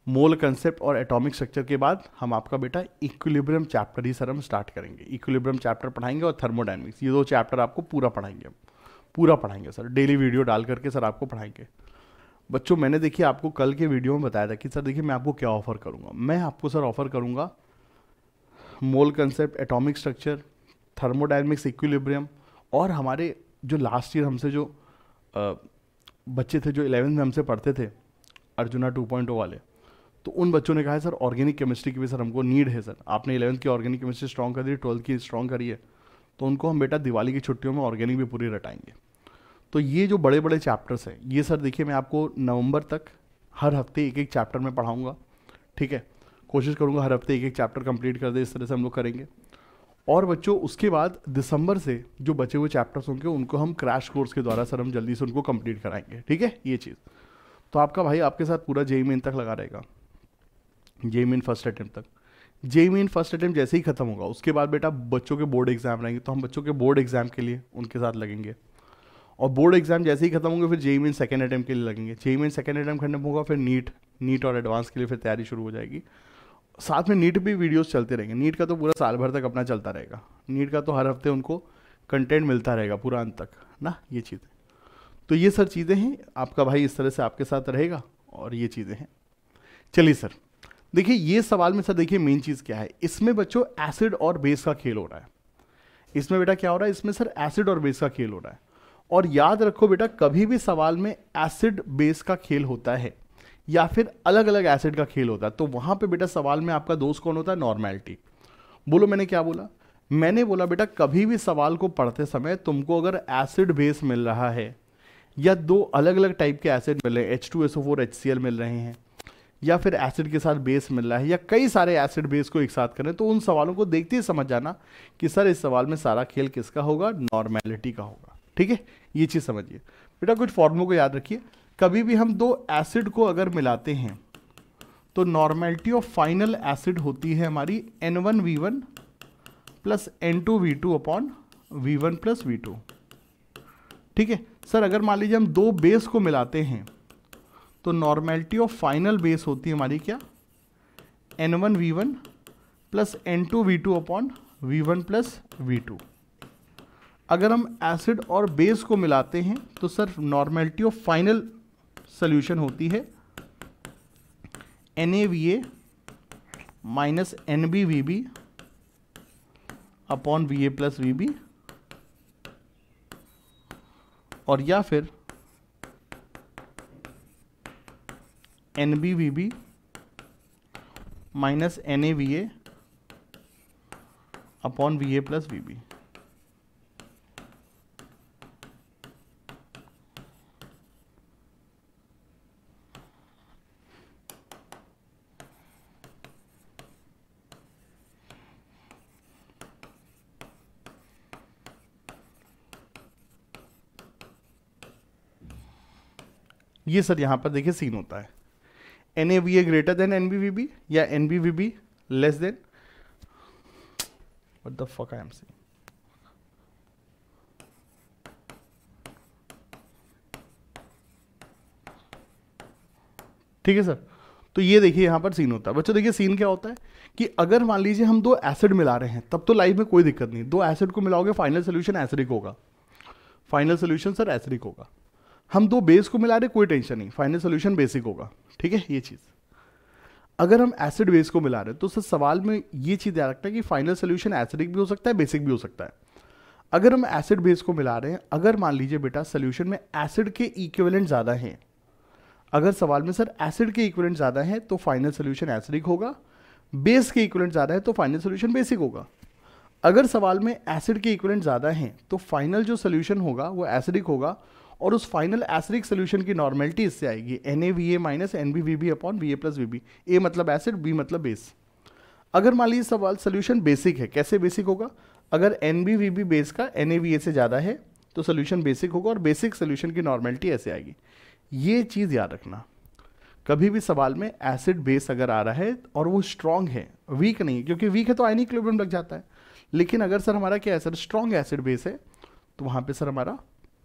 मोल कंसेप्ट और एटॉमिक स्ट्रक्चर के बाद हम आपका बेटा इक्विलिब्रियम चैप्टर ही सर हम स्टार्ट करेंगे इक्विलिब्रियम चैप्टर पढ़ाएंगे और थर्मोडाइनमिक्स ये दो चैप्टर आपको पूरा पढ़ाएंगे हम पूरा पढ़ाएंगे सर डेली वीडियो डाल करके सर आपको पढ़ाएंगे बच्चों मैंने देखिए आपको कल के वीडियो में बताया था कि सर देखिए मैं आपको क्या ऑफ़र करूँगा मैं आपको सर ऑफ़र करूँगा mole concept atomic structure thermodynamics equilibrium और हमारे जो लास्ट ईयर हमसे जो आ, बच्चे थे जो इलेवेंथ में हमसे पढ़ते थे अर्जुना टू oh वाले तो उन बच्चों ने कहा है सर ऑर्गेनिक केमिस्ट्री की भी सर हमको नीड है सर आपने इलेवंथ की ऑर्गेनिक केमिस्ट्री स्ट्रॉन्ग कर दी ट्वेल्थ की स्ट्रॉन्ग करी है तो उनको हम बेटा दिवाली की छुट्टियों में ऑर्गेनिक भी पूरी रटाएंगे तो ये जो बड़े बड़े चैप्टर्स हैं ये सर देखिए मैं आपको नवंबर तक हर हफ्ते एक एक चैप्टर में पढ़ाऊँगा ठीक है कोशिश करूँगा हर हफ्ते एक एक चैप्टर कंप्लीट कर दे इस तरह से हम लोग करेंगे और बच्चों उसके बाद दिसंबर से जो बचे हुए चैप्टर्स होंगे उनको हम क्रैश कोर्स के द्वारा सर हम जल्दी से उनको कंप्लीट कराएंगे ठीक है ये चीज़ तो आपका भाई आपके साथ पूरा जेई मेन तक लगा रहेगा जेई मेन फर्स्ट अटैम्प्ट तक जे मेन फर्स्ट अटेम्प्ट जैसे ही खत्म होगा उसके बाद बेटा बच्चों के बोर्ड एग्जाम रहेंगे तो हम बच्चों के बोर्ड एग्जाम के लिए उनके साथ लगेंगे और बोर्ड एग्जाम जैसे ही खत्म होंगे फिर जेई मेन सेकेंड अटैम्प्ट के लिए लगेंगे जेई मेन सेकेंड अटैम्प्ट खत्म होगा फिर नीट नीट और एडवांस के लिए फिर तैयारी शुरू हो जाएगी साथ में नीट भी वीडियोस चलते रहेंगे नीट का तो पूरा साल भर तक अपना चलता रहेगा नीट का तो हर हफ्ते उनको कंटेंट मिलता रहेगा पूरा अंत तक ना ये चीज़ें तो ये सर चीज़ें हैं आपका भाई इस तरह से आपके साथ रहेगा और ये चीज़ें हैं चलिए सर देखिए ये सवाल में सर देखिए मेन चीज़ क्या है इसमें बच्चों एसिड और बेस का खेल हो रहा है इसमें बेटा क्या हो रहा है इसमें सर एसिड और बेस का खेल हो रहा है और याद रखो बेटा कभी भी सवाल में एसिड बेस का खेल होता है या फिर अलग अलग एसिड का खेल होता है तो वहां पे बेटा सवाल में आपका दोस्त कौन होता है नॉर्मैलिटी बोलो मैंने क्या बोला मैंने बोला बेटा कभी भी सवाल को पढ़ते समय तुमको अगर एसिड बेस मिल रहा है या दो अलग अलग टाइप के एसिड मिल रहे हैं H two S O four H C L मिल रहे हैं या फिर एसिड के साथ बेस मिल रहा है या कई सारे एसिड बेस को एक साथ करें तो उन सवालों को देखते ही समझ जाना कि सर इस सवाल में सारा खेल किसका होगा नॉर्मेलिटी का होगा ठीक है ये चीज़ समझिए बेटा कुछ फॉर्मों को याद रखिए कभी भी हम दो एसिड को अगर मिलाते हैं तो नॉर्मेलिटी ऑफ फाइनल एसिड होती है हमारी N one V one plus N two V two upon V one plus V two ठीक है सर अगर मान लीजिए हम दो बेस को मिलाते हैं तो नॉर्मेलिटी ऑफ फाइनल बेस होती है हमारी क्या N one V one plus N two V two upon V one plus V two अगर हम एसिड और बेस को मिलाते हैं तो sir normality of final solution होती है N A V A minus N B V B upon V A plus V B और या फिर N B V B minus N A V A upon V A plus V B ये sir यहां पर देखिए scene होता है N A V A greater than N B V B या N B V B less than what the fuck I am ठीक है sir तो ये देखिए यहां पर सीन होता है बच्चों देखिए सीन क्या होता है कि अगर मान लीजिए हम दो एसिड मिला रहे हैं तब तो लाइफ में कोई दिक्कत नहीं दो एसिड को मिलाओगे फाइनल सोल्यूशन एसिडिक होगा फाइनल सोल्यूशन सर एसिडिक होगा हम दो बेस को मिला रहे कोई टेंशन नहीं फाइनल सोल्यूशन बेसिक होगा ठीक है ये चीज़ अगर हम एसिड बेस को मिला रहे हैं तो सर सवाल में ये चीज़ याद रखना है कि फाइनल सोल्यूशन एसिडिक भी हो सकता है बेसिक भी हो सकता है अगर हम एसिड बेस को मिला रहे हैं अगर मान लीजिए बेटा सोल्यूशन में एसिड के इक्विवेलेंट ज़्यादा हैं अगर सवाल में सर एसिड के इक्विवेलेंट ज़्यादा हैं तो फाइनल सोल्यूशन एसिडिक होगा बेस के इक्विवेलेंट ज़्यादा है तो फाइनल सोल्यूशन बेसिक होगा अगर सवाल में एसिड के इक्विवेलेंट ज़्यादा हैं तो फाइनल जो सोल्यूशन होगा वो एसिडिक होगा और उस फाइनल एसिडिक सोल्यूशन की नॉर्मेलिटी इससे आएगी N A V A minus N B V B upon V A plus V B A मतलब एसिड बी मतलब बेस अगर मान लीजिए सवाल सोल्यूशन बेसिक है कैसे बेसिक होगा अगर N B V B base का एन ए वी ए से ज़्यादा है तो सोल्यूशन बेसिक होगा और बेसिक सोल्यूशन की नॉर्मेलिटी ऐसे आएगी ये चीज़ याद रखना कभी भी सवाल में एसिड बेस अगर आ रहा है और वो स्ट्रांग है वीक नहीं है क्योंकि वीक है तो आयनिक लग जाता है लेकिन अगर सर हमारा क्या है सर स्ट्रांग एसिड बेस है तो वहाँ पे सर हमारा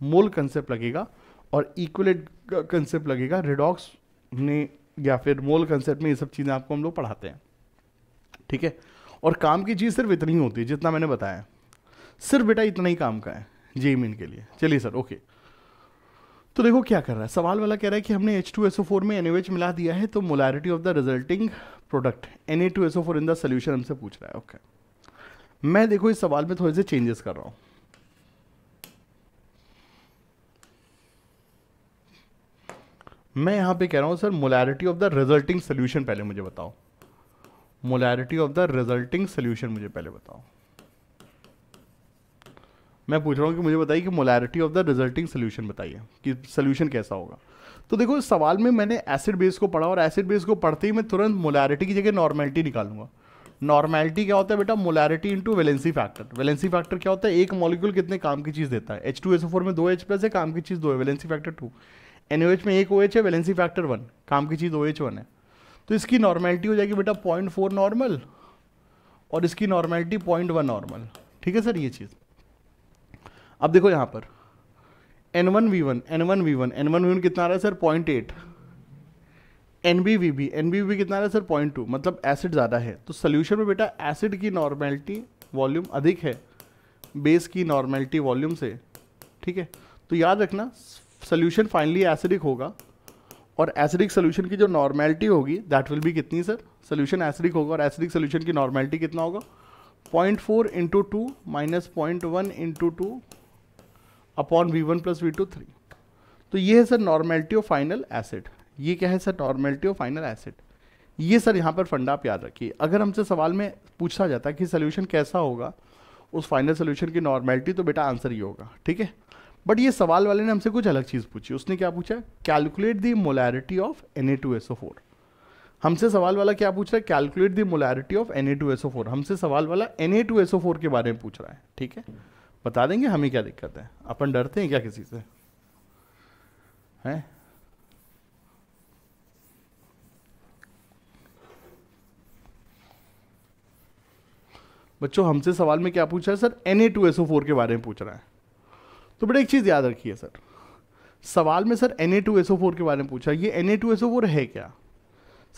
मोल कंसेप्ट लगेगा और इक्वलेट कंसेप्ट लगेगा रेडॉक्स ने या फिर मोल कंसेप्ट में ये सब चीज़ें आपको हम लोग पढ़ाते हैं ठीक है और काम की चीज़ सिर्फ इतनी होती है जितना मैंने बताया सिर्फ बेटा इतना ही काम का है जे मीन के लिए चलिए सर ओके तो देखो क्या कर रहा है सवाल वाला कह रहा है कि हमने H two S O four में एन मिला दिया है तो molarity of the resulting product N A two S O four in the solution हमसे पूछ रहा है ओके okay. मैं देखो इस सवाल में थोड़े से चेंजेस कर रहा हूँ मैं यहाँ पे कह रहा हूँ sir molarity of the resulting solution पहले मुझे बताओ molarity of the resulting solution मुझे पहले बताओ मैं पूछ रहा हूँ कि मुझे बताइए कि molarity of the resulting solution बताइए कि सोल्यूशन कैसा होगा तो देखो इस सवाल में मैंने एसिड बेस को पढ़ा और एसिड बेस को पढ़ते ही मैं तुरंत मोलैरिटी की जगह नॉर्मेलिटी निकालूंगा नॉर्मेलिटी क्या होता है बेटा molarity into valency factor valency factor क्या होता है एक मॉलिक्यूल कितने काम की चीज़ देता है एच टू एस फोर में दो एच प्लस है काम की चीज़ दो है वेलेंसी फैक्टर टू एन में एक ओ एच है वैलेंसी फैक्टर वन काम की चीज़ ओ एच वन है तो इसकी नॉर्मेलिटी हो जाएगी बेटा पॉइंट फोर नॉर्मल और इसकी नॉर्मेलिटी पॉइंट वन नॉर्मल ठीक है सर ये चीज़ अब देखो यहाँ पर N one V one N one V one N one V one कितना आ रहा है sir point eight N B V B N B V कितना आ रहा है सर पॉइंट टू मतलब एसिड ज़्यादा है तो सोल्यूशन में बेटा एसिड की नॉर्मेलिटी वॉल्यूम अधिक है बेस की नॉर्मेलिटी वॉल्यूम से ठीक है तो याद रखना सोल्यूशन फाइनली एसिडिक होगा और एसिडिक सोल्यूशन की जो नॉर्मेलिटी होगी दैट विल भी कितनी सर सोल्यूशन एसिडिक होगा और एसिडिक सोल्यूशन की नॉर्मेलिटी कितना होगा point four into two minus point one into two upon V one plus V two three तो ये है sir normality of final acid ये क्या है sir normality of final acid ये सर यहाँ पर फंडा आप याद रखिए अगर हमसे सवाल में पूछा जाता है कि सोल्यूशन कैसा होगा उस फाइनल सोल्यूशन की नॉर्मेलिटी तो बेटा आंसर ये होगा ठीक है बट ये सवाल वाले ने हमसे कुछ अलग चीज़ पूछी उसने क्या पूछा calculate the molarity of N A two S O four हमसे सवाल वाला क्या पूछ रहा है calculate the molarity of N A two S O four हमसे सवाल वाला N A two S O four के बारे में पूछ रहा है ठीक है बता देंगे हमें क्या दिक्कत है अपन डरते हैं क्या किसी से हैं बच्चों हमसे सवाल में क्या पूछा है sir N A two S O four के बारे में पूछ रहा है तो बड़ा एक चीज़ याद रखिए सर सवाल में सर एन के बारे में पूछा ये एन है क्या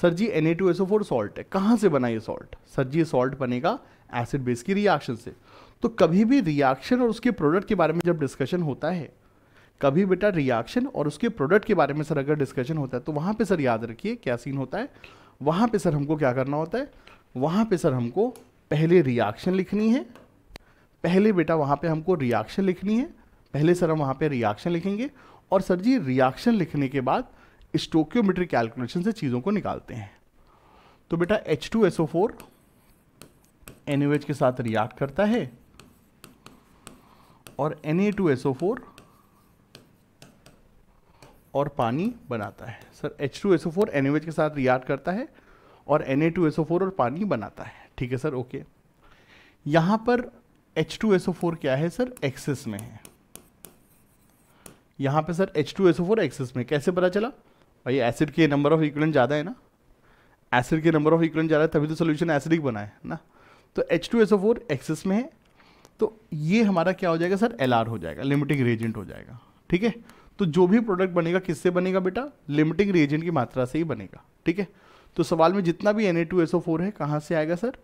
सर जी एन सॉल्ट है कहाँ से बना ये सॉल्ट सर जी ये सॉल्ट बनेगा एसिड बेस की रिएक्शन से तो कभी भी रिएक्शन और उसके प्रोडक्ट के बारे में जब डिस्कशन होता है कभी बेटा रिएक्शन और उसके प्रोडक्ट के बारे में सर अगर डिस्कशन होता है तो वहाँ पे सर याद रखिए क्या सीन होता है वहाँ पे सर हमको क्या करना होता है वहाँ पे सर हमको पहले रिएक्शन लिखनी है पहले बेटा वहाँ पे हमको रिएक्शन लिखनी है पहले सर हम वहाँ पे रिएक्शन लिखेंगे और सर जी रिएक्शन लिखने के बाद स्टोक्योमेट्री कैलकुलेशन से चीज़ों को निकालते हैं तो बेटा H two S O four N के साथ रिएक्ट करता है और N A two S O four और पानी बनाता है sir H two S O four N के साथ रिएक्ट करता है और N A two S O four और पानी बनाता है ठीक है सर ओके यहाँ पर H two S O four क्या है सर एक्सेस में है यहाँ पे sir H two S O four excess में कैसे पता चला भाई एसिड के नंबर ऑफ इक्वलेंट ज़्यादा है ना एसिड के नंबर ऑफ इक्वलेंट ज़्यादा है तभी तो सोल्यूशन एसिडिक बना है ना तो H two S O four excess में है तो ये हमारा क्या हो जाएगा सर एल आर हो जाएगा लिमिटिंग रेजेंट हो जाएगा ठीक है तो जो भी प्रोडक्ट बनेगा किससे बनेगा बेटा लिमिटिंग रेजेंट की मात्रा से ही बनेगा ठीक है तो सवाल में जितना भी N A two S O four है कहाँ से आएगा सर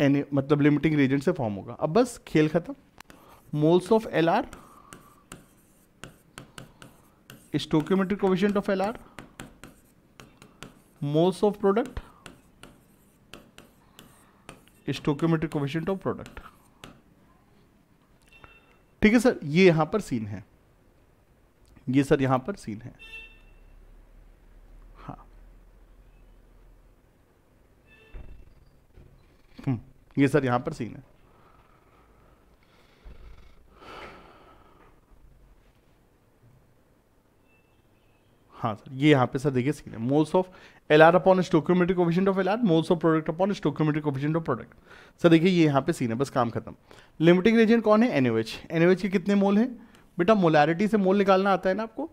एन ए मतलब लिमिटिंग रेजेंट से फॉर्म होगा अब बस खेल खत्म moles of L R stoichiometric coefficient of L R moles of product stoichiometric coefficient of product ठीक है सर ये यहां पर सीन है ये सर यहां पर सीन है हाँ हम्म, ये सर यहां पर सीन है हाँ सर ये यहाँ पे सर देखिए सीन है moles of L R upon stoichiometric coefficient of L R moles of product upon stoichiometric coefficient of product sir देखिए ये यहाँ पे सीन है बस काम खत्म लिमिटिंग रेजेंट कौन है एनएवएच एनएवएच के कितने मोल हैं बेटा मोलैरिटी से मोल निकालना आता है ना आपको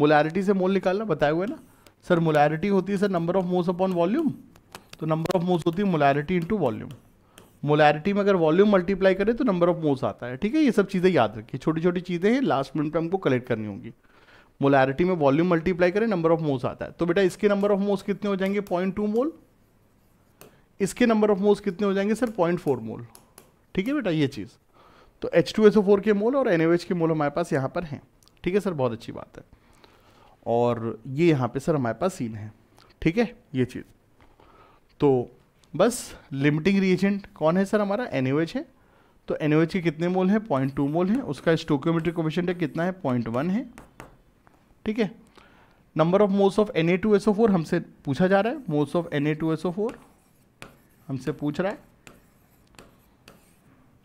मोलैरिटी से मोल निकालना बताया हुआ है ना सर मोलैरिटी होती है sir number of moles upon volume तो नंबर ऑफ मोल्स होती है मोलैरिटी इंटू वॉल्यूम मोलैरिटी में अगर वॉल्यूम मल्टीप्लाई करें तो नंबर ऑफ मोल्स आता है ठीक है ये सब चीज़ें याद रखिए छोटी छोटी चीज़ें हैं लास्ट मिनट पर हमको कलेक्ट करनी होंगी मोलैरिटी में वॉल्यूम मल्टीप्लाई करें नंबर ऑफ मोल्स आता है तो बेटा इसके नंबर ऑफ मोल्स कितने हो जाएंगे पॉइंट टू मोल इसके नंबर ऑफ मोल्स कितने हो जाएंगे सर पॉइंट फोर मोल ठीक है बेटा ये चीज़ तो H two S O four के मोल और एन के मोल हमारे पास यहाँ पर हैं ठीक है सर बहुत अच्छी बात है और ये यहाँ पे सर हमारे पास सीन है ठीक है ये चीज़ तो बस लिमिटिंग रिएजेंट कौन है सर हमारा एन है तो एन के कितने मोल हैं पॉइंट टू मोल है उसका स्टोक्योमेट्रिक कोविशेंट कितना है पॉइंट वन है ठीक है number of moles of N हमसे पूछा जा रहा है मोल्स ऑफ एन हमसे पूछ रहा है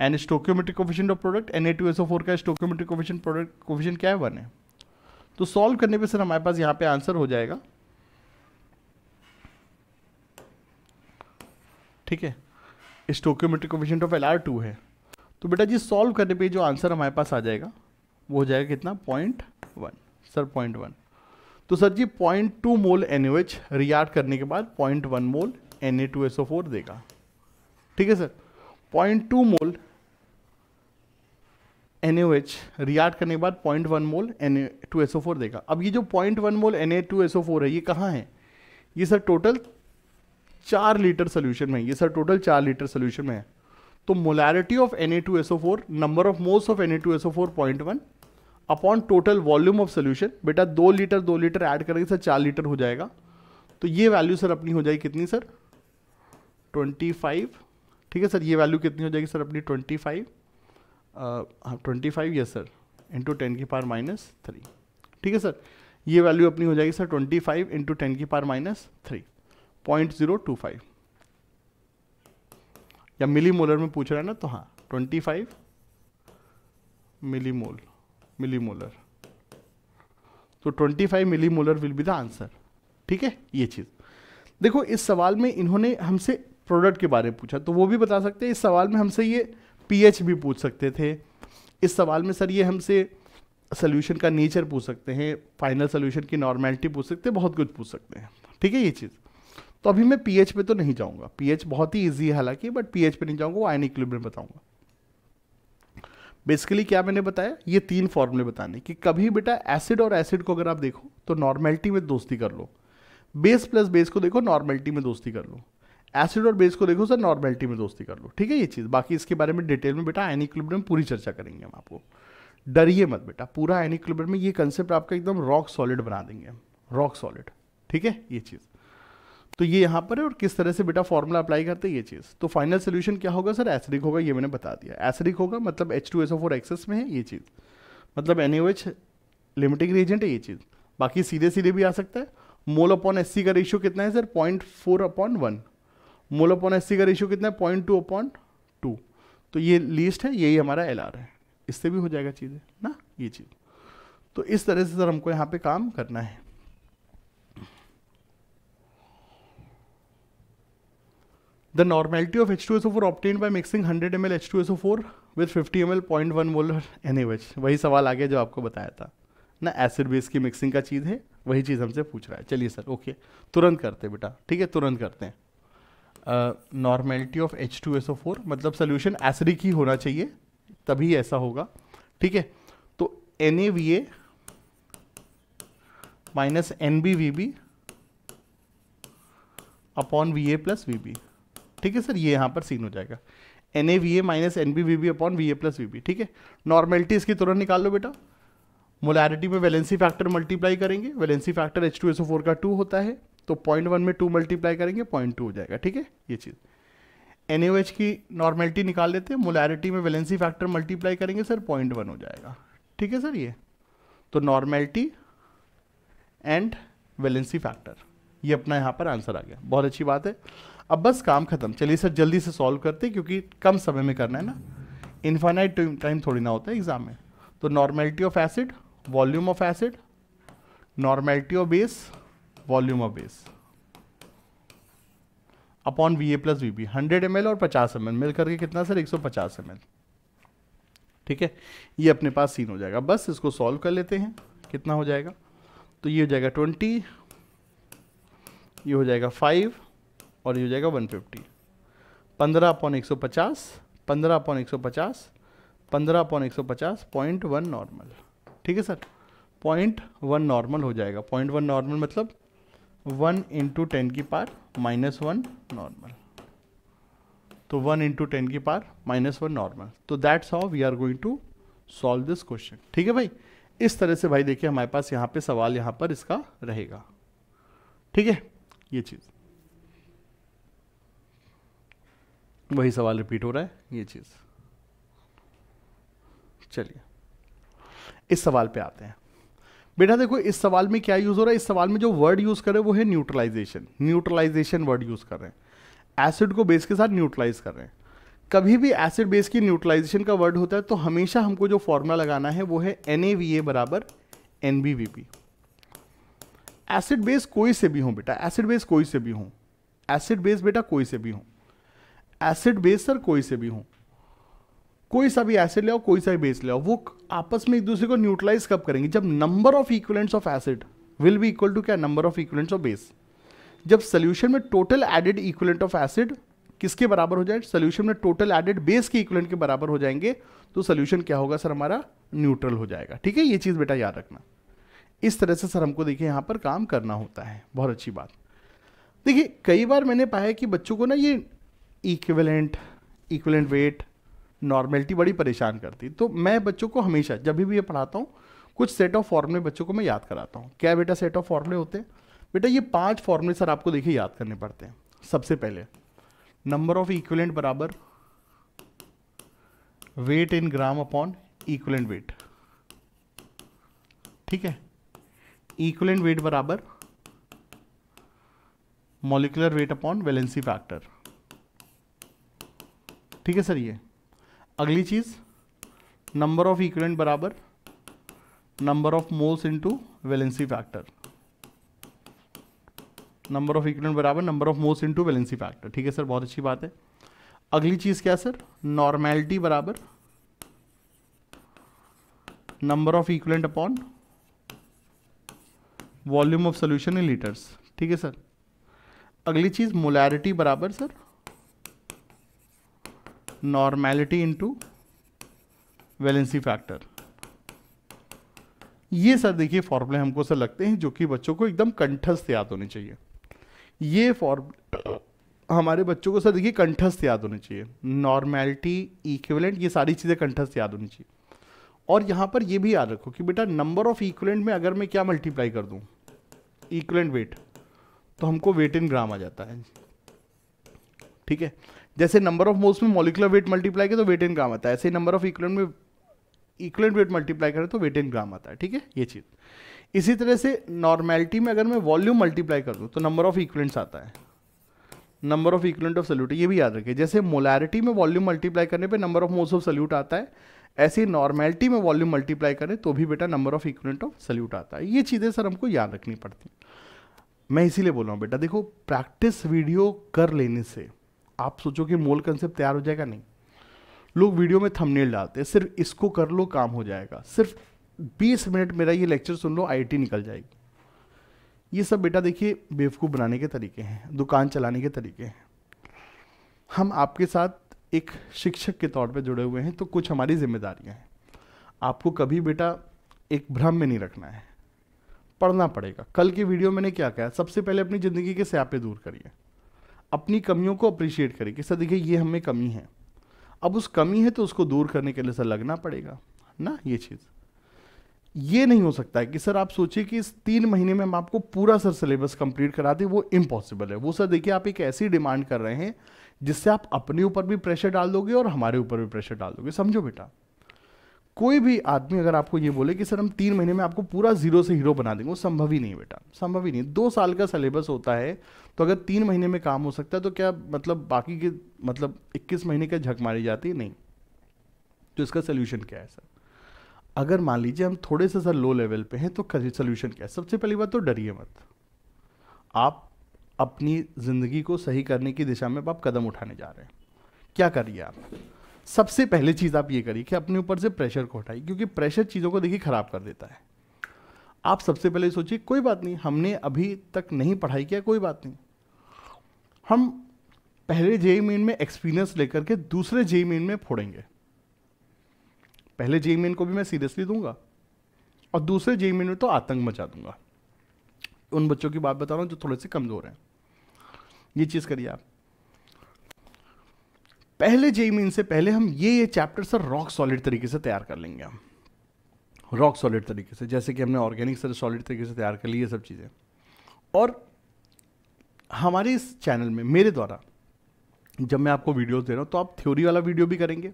N stoichiometric coefficient of product N A two S O four का स्टोक्योमेट्रिक कोफिशियंट प्रोडक्ट कोफिशियंट क्या है वन है तो सॉल्व करने पे सर हमारे पास यहाँ पे आंसर हो जाएगा ठीक है stoichiometric coefficient of L R two है तो बेटा जी सॉल्व करने पे जो आंसर हमारे पास आ जाएगा वो हो जाएगा कितना point one sir point one तो sir ji point two mole N रियाड करने के बाद पॉइंट वन मोल एन देगा ठीक है sir point two mole N रियाड करने के बाद पॉइंट वन मोल एन देगा अब ये जो पॉइंट वन मोल एन है ये कहाँ है ये सर टोटल चार लीटर सोल्यूशन में ये सर टोटल चार लीटर सोल्यूशन में है तो molarity of N number of moles of N A two S O four point one upon total volume of solution बेटा दो लीटर दो लीटर ऐड करेंगे सर चार लीटर हो जाएगा तो ये वैल्यू सर अपनी हो जाएगी कितनी सर ट्वेंटी फाइव ठीक है सर ये वैल्यू कितनी हो जाएगी सर अपनी ट्वेंटी फाइव हाँ twenty five yes sir into ten की पार माइनस थ्री ठीक है सर ये वैल्यू अपनी हो जाएगी sir twenty five into ten की पार minus three point zero two five या मिली मोलर में पूछ रहा है ना तो हाँ twenty five milli mole millimolar तो 25 millimolar will be the answer ठीक है ये चीज़ देखो इस सवाल में इन्होंने हमसे प्रोडक्ट के बारे में पूछा तो वो भी बता सकते हैं इस सवाल में हमसे ये पीएच भी पूछ सकते थे इस सवाल में सर ये हमसे सोल्यूशन का नेचर पूछ सकते हैं फाइनल सोल्यूशन की नॉर्मेलिटी पूछ सकते हैं बहुत कुछ पूछ सकते हैं ठीक है ये चीज़ तो अभी मैं पीएच पे तो नहीं जाऊँगा पीएच बहुत ही ईजी है हालांकि बट पीएच पे नहीं जाऊँगा वो आयन इक्विलिब्रियम बताऊँगा बेसिकली क्या मैंने बताया ये तीन फॉर्मूले बताने कि कभी बेटा एसिड और एसिड को अगर आप देखो तो नॉर्मेलिटी में दोस्ती कर लो बेस प्लस बेस को देखो नॉर्मेलिटी में दोस्ती कर लो एसिड और बेस को देखो सर नॉर्मेलिटी में दोस्ती कर लो ठीक है ये चीज़ बाकी इसके बारे में डिटेल में बेटा आयन में पूरी चर्चा करेंगे हम आपको डरिए मत बेटा पूरा आयन इक्विलिब्रियम में ये कंसेप्ट आपका एकदम रॉक सॉलिड बना देंगे हम रॉक सॉलिड ठीक है ये चीज़ तो ये यहाँ पर है और किस तरह से बेटा फॉर्मूला अप्लाई करते हैं ये चीज़ तो फाइनल सोल्यूशन क्या होगा सर एसिडिक होगा ये मैंने बता दिया एसिडिक होगा मतलब H two S O four excess में है ये चीज़ मतलब एन लिमिटिंग रेजेंट है ये चीज़ बाकी सीधे सीधे भी आ सकता है मोल अपॉन एस का रेशियो कितना है sir point four upon one mole upon S का रेशियो कितना है पॉइंट टू अपॉन टू तो ये लिस्ट है यही हमारा एल है इससे भी हो जाएगा चीज़ें ना ये चीज़ तो इस तरह से सर हमको यहाँ पे काम करना है The normality of H2SO4 obtained by mixing 100 ml H2SO4 with 50 ml 0.1 molar NaOH वही सवाल आ गया जो आपको बताया था ना एसिड बेस की मिक्सिंग का चीज़ है वही चीज़ हमसे पूछ रहा है चलिए सर ओके तुरंत करते बेटा ठीक है तुरंत करते हैं normality of H two S O four मतलब सोल्यूशन एसिडिक ही होना चाहिए तभी ऐसा होगा ठीक है तो N A V A minus N B V B upon V A plus V B ठीक है सर ये यहाँ पर सीन हो जाएगा N A V A minus N B V B upon V A plus V B ठीक है normality इसकी तुरंत निकाल लो बेटा मोलैरिटी में वैलेंसी फैक्टर मल्टीप्लाई करेंगे valency factor H two S O four का टू होता है तो पॉइंट वन में टू मल्टीप्लाई करेंगे पॉइंट टू हो जाएगा ठीक है ये चीज़ एन ए एच की नॉर्मेलिटी निकाल लेते हैं मोलैरिटी में वैलेंसी फैक्टर मल्टीप्लाई करेंगे सर पॉइंट वन हो जाएगा ठीक है सर ये तो नॉर्मेलिटी एंड वैलेंसी फैक्टर ये अपना यहाँ पर आंसर आ गया बहुत अच्छी बात है अब बस काम खत्म चलिए सर जल्दी से सॉल्व करते क्योंकि कम समय में करना है ना इन्फाइनाइट टाइम थोड़ी ना होता है एग्जाम में तो normality of acid volume of acid normality of base volume of base upon V A plus V B hundred M और पचास एम मिल करके कितना सर एक सौ पचास एम ठीक है ये अपने पास सीन हो जाएगा बस इसको सॉल्व कर लेते हैं कितना हो जाएगा तो ये हो जाएगा ट्वेंटी ये हो जाएगा फाइव और ये हो जाएगा वन फिफ्टी पंद्रह अपॉन एक सौ पचास पंद्रह पॉइंट एक सौ पचास पंद्रह अपॉन एक सौ पचास पॉइंट वन नॉर्मल ठीक है सर पॉइंट वन नॉर्मल हो जाएगा पॉइंट वन नॉर्मल मतलब वन इंटू टेन की पार माइनस वन नॉर्मल तो वन इंटू टेन की पार माइनस वन नॉर्मल तो that's how we are going to solve this question ठीक है भाई इस तरह से भाई देखिए हमारे पास यहाँ पे सवाल यहाँ पर इसका रहेगा ठीक है ये चीज़ वही सवाल रिपीट हो रहा है ये चीज़ चलिए इस सवाल पे आते हैं बेटा देखो इस सवाल में क्या यूज़ हो रहा है इस सवाल में जो वर्ड यूज़ कर रहे हैं वो है न्यूट्रलाइजेशन न्यूट्रलाइजेशन वर्ड यूज़ कर रहे हैं एसिड को बेस के साथ न्यूट्रलाइज कर रहे हैं कभी भी एसिड बेस की न्यूट्रलाइजेशन का वर्ड होता है तो हमेशा हमको जो फॉर्मूला लगाना है वो है एन ए वी ए बराबर N B V P acid base कोई से भी हो बेटा एसिड बेस कोई से भी हो एसिड बेस बेटा कोई से भी हो एसिड बेस सर कोई से भी हो कोई सा भी एसिड ले आओ कोई सा भी बेस ले आओ वो आपस में एक दूसरे को न्यूट्रलाइज कब करेंगे जब number of equivalents of acid will be equal to क्या number of equivalents of base जब सोल्यूशन में total added equivalent of acid किसके बराबर हो जाए सोल्यूशन में टोटल एडेड बेस के इक्वलेंट के बराबर हो जाएंगे तो सोल्यूशन क्या होगा सर हमारा न्यूट्रल हो जाएगा ठीक है ये चीज़ बेटा याद रखना इस तरह से सर हमको देखिए यहाँ पर काम करना होता है बहुत अच्छी बात देखिए कई बार मैंने पाया कि बच्चों को ना ये इक्विवेलेंट इक्विवेलेंट वेट नॉर्मेलिटी बड़ी परेशान करती तो मैं बच्चों को हमेशा जब भी ये पढ़ाता हूँ कुछ सेट ऑफ फॉर्मूले बच्चों को मैं याद कराता हूँ क्या बेटा सेट ऑफ फॉर्मूले होते हैं बेटा ये पांच फॉर्मूले सर आपको देखिए याद करने पड़ते हैं सबसे पहले नंबर ऑफ इक्विलेंट बराबर weight in gram upon equivalent weight ठीक है इक्विलेंट वेट बराबर molecular weight upon valency factor ठीक है सर ये अगली चीज़ नंबर ऑफ इक्वेंट बराबर number of moles into valency factor number of equivalent बराबर number of moles into valency factor ठीक है सर बहुत अच्छी बात है अगली चीज़ क्या सर नॉर्मैलिटी बराबर number of equivalent upon volume of solution in litres ठीक है सर अगली चीज़ मोलैरिटी बराबर sir into valency factor ये सर देखिए फॉर्मूले हमको सर लगते हैं जो कि बच्चों को एकदम कंठस्थ याद होने चाहिए ये फॉर्म हमारे बच्चों को सर देखिए कंठस्थ याद होने चाहिए नॉर्मैलिटी इक्विवेलेंट ये सारी चीज़ें कंठस्थ याद होनी चाहिए और यहाँ पर ये भी याद रखो कि बेटा नंबर ऑफ इक्विवेलेंट में अगर मैं क्या मल्टीप्लाई कर दूँ इक्वलेंट वेट तो हमको वेट इन ग्राम आ जाता है ठीक है जैसे नंबर ऑफ मोल्स में मोलिकुलर वेट मल्टीप्लाई करें तो वेट इन ग्राम आता है ऐसे नंबर ऑफ इक्वल में इक्वल वेट मल्टीप्लाई करें तो वेट इन ग्राम आता है ठीक है ये चीज़ इसी तरह से नॉर्मेलिटी में अगर मैं वॉल्यूम मल्टीप्लाई कर दूँ तो नंबर ऑफ इक्वलेंट्स आता है number of equivalent of solute ये भी याद रखिए जैसे मोलैरिटी में वॉल्यूम मल्टीप्लाई करने पे number of moles of solute आता है ऐसे नॉर्मेलिटी में वॉल्यूम मल्टीप्लाई करें तो भी बेटा number of equivalent of solute आता है ये चीज़ें सर हमको याद रखनी पड़ती मैं इसीलिए बोल रहा हूँ बेटा देखो प्रैक्टिस वीडियो कर लेने से आप सोचो कि मोल कंसेप्ट तैयार हो जाएगा नहीं लोग वीडियो में थंबनेल डालते हैं सिर्फ इसको कर लो काम हो जाएगा सिर्फ 20 मिनट मेरा ये लेक्चर सुन लो आईटी निकल जाएगी ये सब बेटा देखिए बेवकूफ़ बनाने के तरीके हैं दुकान चलाने के तरीके हैं हम आपके साथ एक शिक्षक के तौर पे जुड़े हुए हैं तो कुछ हमारी जिम्मेदारियां हैं आपको कभी बेटा एक भ्रम में नहीं रखना है पढ़ना पड़ेगा कल के वीडियो मैंने क्या कहा सबसे पहले अपनी ज़िंदगी के स्यापे दूर करिए अपनी कमियों को अप्रिशिएट करें कि सर देखिए ये हमें कमी है अब उस कमी है तो उसको दूर करने के लिए सर लगना पड़ेगा ना ये चीज़ ये नहीं हो सकता है कि सर आप सोचिए कि इस तीन महीने में हम आपको पूरा सर सिलेबस कंप्लीट करा दें वो इम्पॉसिबल है वो सर देखिए आप एक ऐसी डिमांड कर रहे हैं जिससे आप अपने ऊपर भी प्रेशर डाल दोगे और हमारे ऊपर भी प्रेशर डाल दोगे समझो बेटा कोई भी आदमी अगर आपको ये बोले कि सर हम तीन महीने में आपको पूरा जीरो से हीरो बना देंगे वो संभव ही नहीं बेटा संभव ही नहीं दो साल का सिलेबस होता है तो अगर तीन महीने में काम हो सकता है तो क्या मतलब बाकी के मतलब 21 महीने का झक मारी जाती है नहीं तो इसका सोल्यूशन क्या है सर अगर मान लीजिए हम थोड़े से सर लो लेवल पे हैं तो सोल्यूशन क्या है सबसे पहली बात तो डरिए मत आप अपनी ज़िंदगी को सही करने की दिशा में आप कदम उठाने जा रहे हैं क्या करिए आप सबसे पहले चीज़ आप ये करिए कि अपने ऊपर से प्रेशर को हटाइए क्योंकि प्रेशर चीज़ों को देखिए ख़राब कर देता है आप सबसे पहले सोचिए कोई बात नहीं हमने अभी तक नहीं पढ़ाई किया कोई बात नहीं हम पहले जेई मेन e e में एक्सपीरियंस लेकर के दूसरे जेई मेन e में फोड़ेंगे पहले जेई मेन को भी मैं सीरियसली दूंगा और दूसरे जेई मेन में तो आतंक मचा दूंगा उन बच्चों की बात बता रहा हूं जो थोड़े से कमज़ोर हैं ये चीज़ करिए आप पहले जेई मीन से पहले हम ये ये चैप्टर सर रॉक सॉलिड तरीके से तैयार कर लेंगे हम रॉक सॉलिड तरीके से जैसे कि हमने ऑर्गेनिक सर सॉलिड तरीके से तैयार कर ली ये सब चीज़ें और हमारे इस चैनल में मेरे द्वारा जब मैं आपको वीडियोस दे रहा हूँ तो आप थ्योरी वाला वीडियो भी करेंगे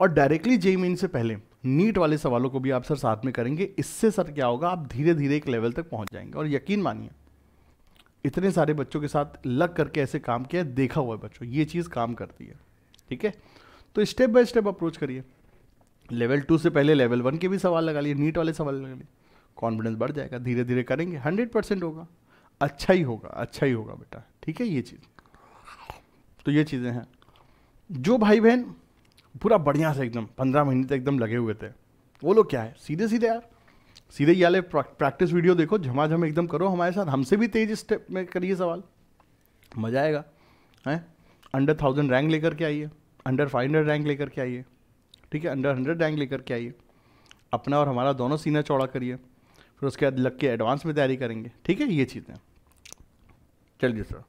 और डायरेक्टली जेई मीन से पहले नीट वाले सवालों को भी आप सर साथ में करेंगे इससे सर क्या होगा आप धीरे धीरे एक लेवल तक पहुँच जाएंगे और यकीन मानिए इतने सारे बच्चों के साथ लग करके ऐसे काम किया देखा हुआ है बच्चों ये चीज़ काम करती है ठीक है तो स्टेप बाय स्टेप अप्रोच करिए लेवल टू से पहले लेवल वन के भी सवाल लगा लिए नीट वाले सवाल लगा लिए कॉन्फिडेंस बढ़ जाएगा धीरे धीरे करेंगे हंड्रेड परसेंट होगा अच्छा ही होगा अच्छा ही होगा बेटा ठीक है ये चीज़ तो ये चीज़ें हैं जो भाई बहन पूरा बढ़िया से एकदम पंद्रह महीने तक एकदम लगे हुए थे वो लोग क्या है सीधे सीधे यार सीधे ये वाले प्रैक्टिस वीडियो देखो झमाझम एकदम करो हमारे साथ हमसे भी तेज स्टेप में करिए सवाल मज़ा आएगा हैं अंडर थाउजेंड रैंक लेकर के आइए अंडर फाइव हंड्रेड रैंक लेकर के आइए ठीक है अंडर हंड्रेड रैंक लेकर के आइए अपना और हमारा दोनों सीना चौड़ा करिए फिर उसके बाद लग के एडवांस में तैयारी करेंगे ठीक है ये चीज़ें चलिए सर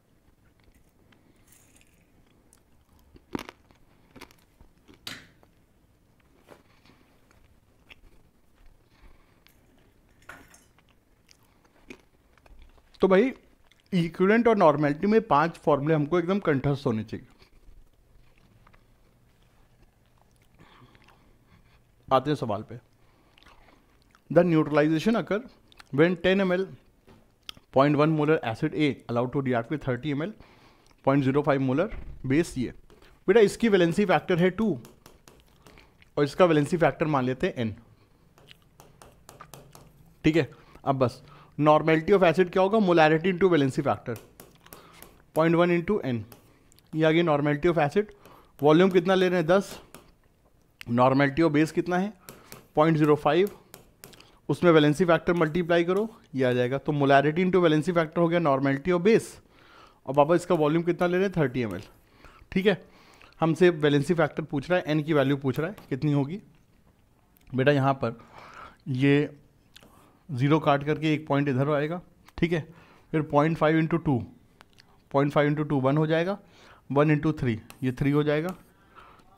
तो भाई इक्विलेंट और नॉर्मेलिटी में पांच फॉर्मूले हमको एकदम कंठस्थ होने चाहिए आते हैं सवाल पे the neutralization occur when ten M L point one molar acid a allowed to react with thirty M L point zero five molar base ये बेटा इसकी वैलेंसी फैक्टर है टू और इसका वैलेंसी फैक्टर मान लेते हैं एन ठीक है अब बस नॉर्मेलिटी ऑफ एसिड क्या होगा molarity into valency factor point one into N ये आ गई नॉर्मेलिटी ऑफ एसिड वॉल्यूम कितना ले रहे हैं दस नॉर्मेलिटी ऑफ बेस कितना है पॉइंट जीरो फाइव उसमें वैलेंसी फैक्टर मल्टीप्लाई करो ये आ जाएगा तो मोलैरिटी इंटू वैलेंसी फैक्टर हो गया नॉर्मेलिटी ऑफ बेस और बाबा इसका वॉल्यूम कितना ले रहे हैं थर्टी एम ठीक है हमसे वैलेंसी फैक्टर पूछ रहा है एन की वैल्यू पूछ रहा है कितनी होगी बेटा यहाँ पर ये ज़ीरो काट करके एक पॉइंट इधर आएगा ठीक है फिर point five into two point five into two one हो जाएगा वन इंटू थ्री ये थ्री हो जाएगा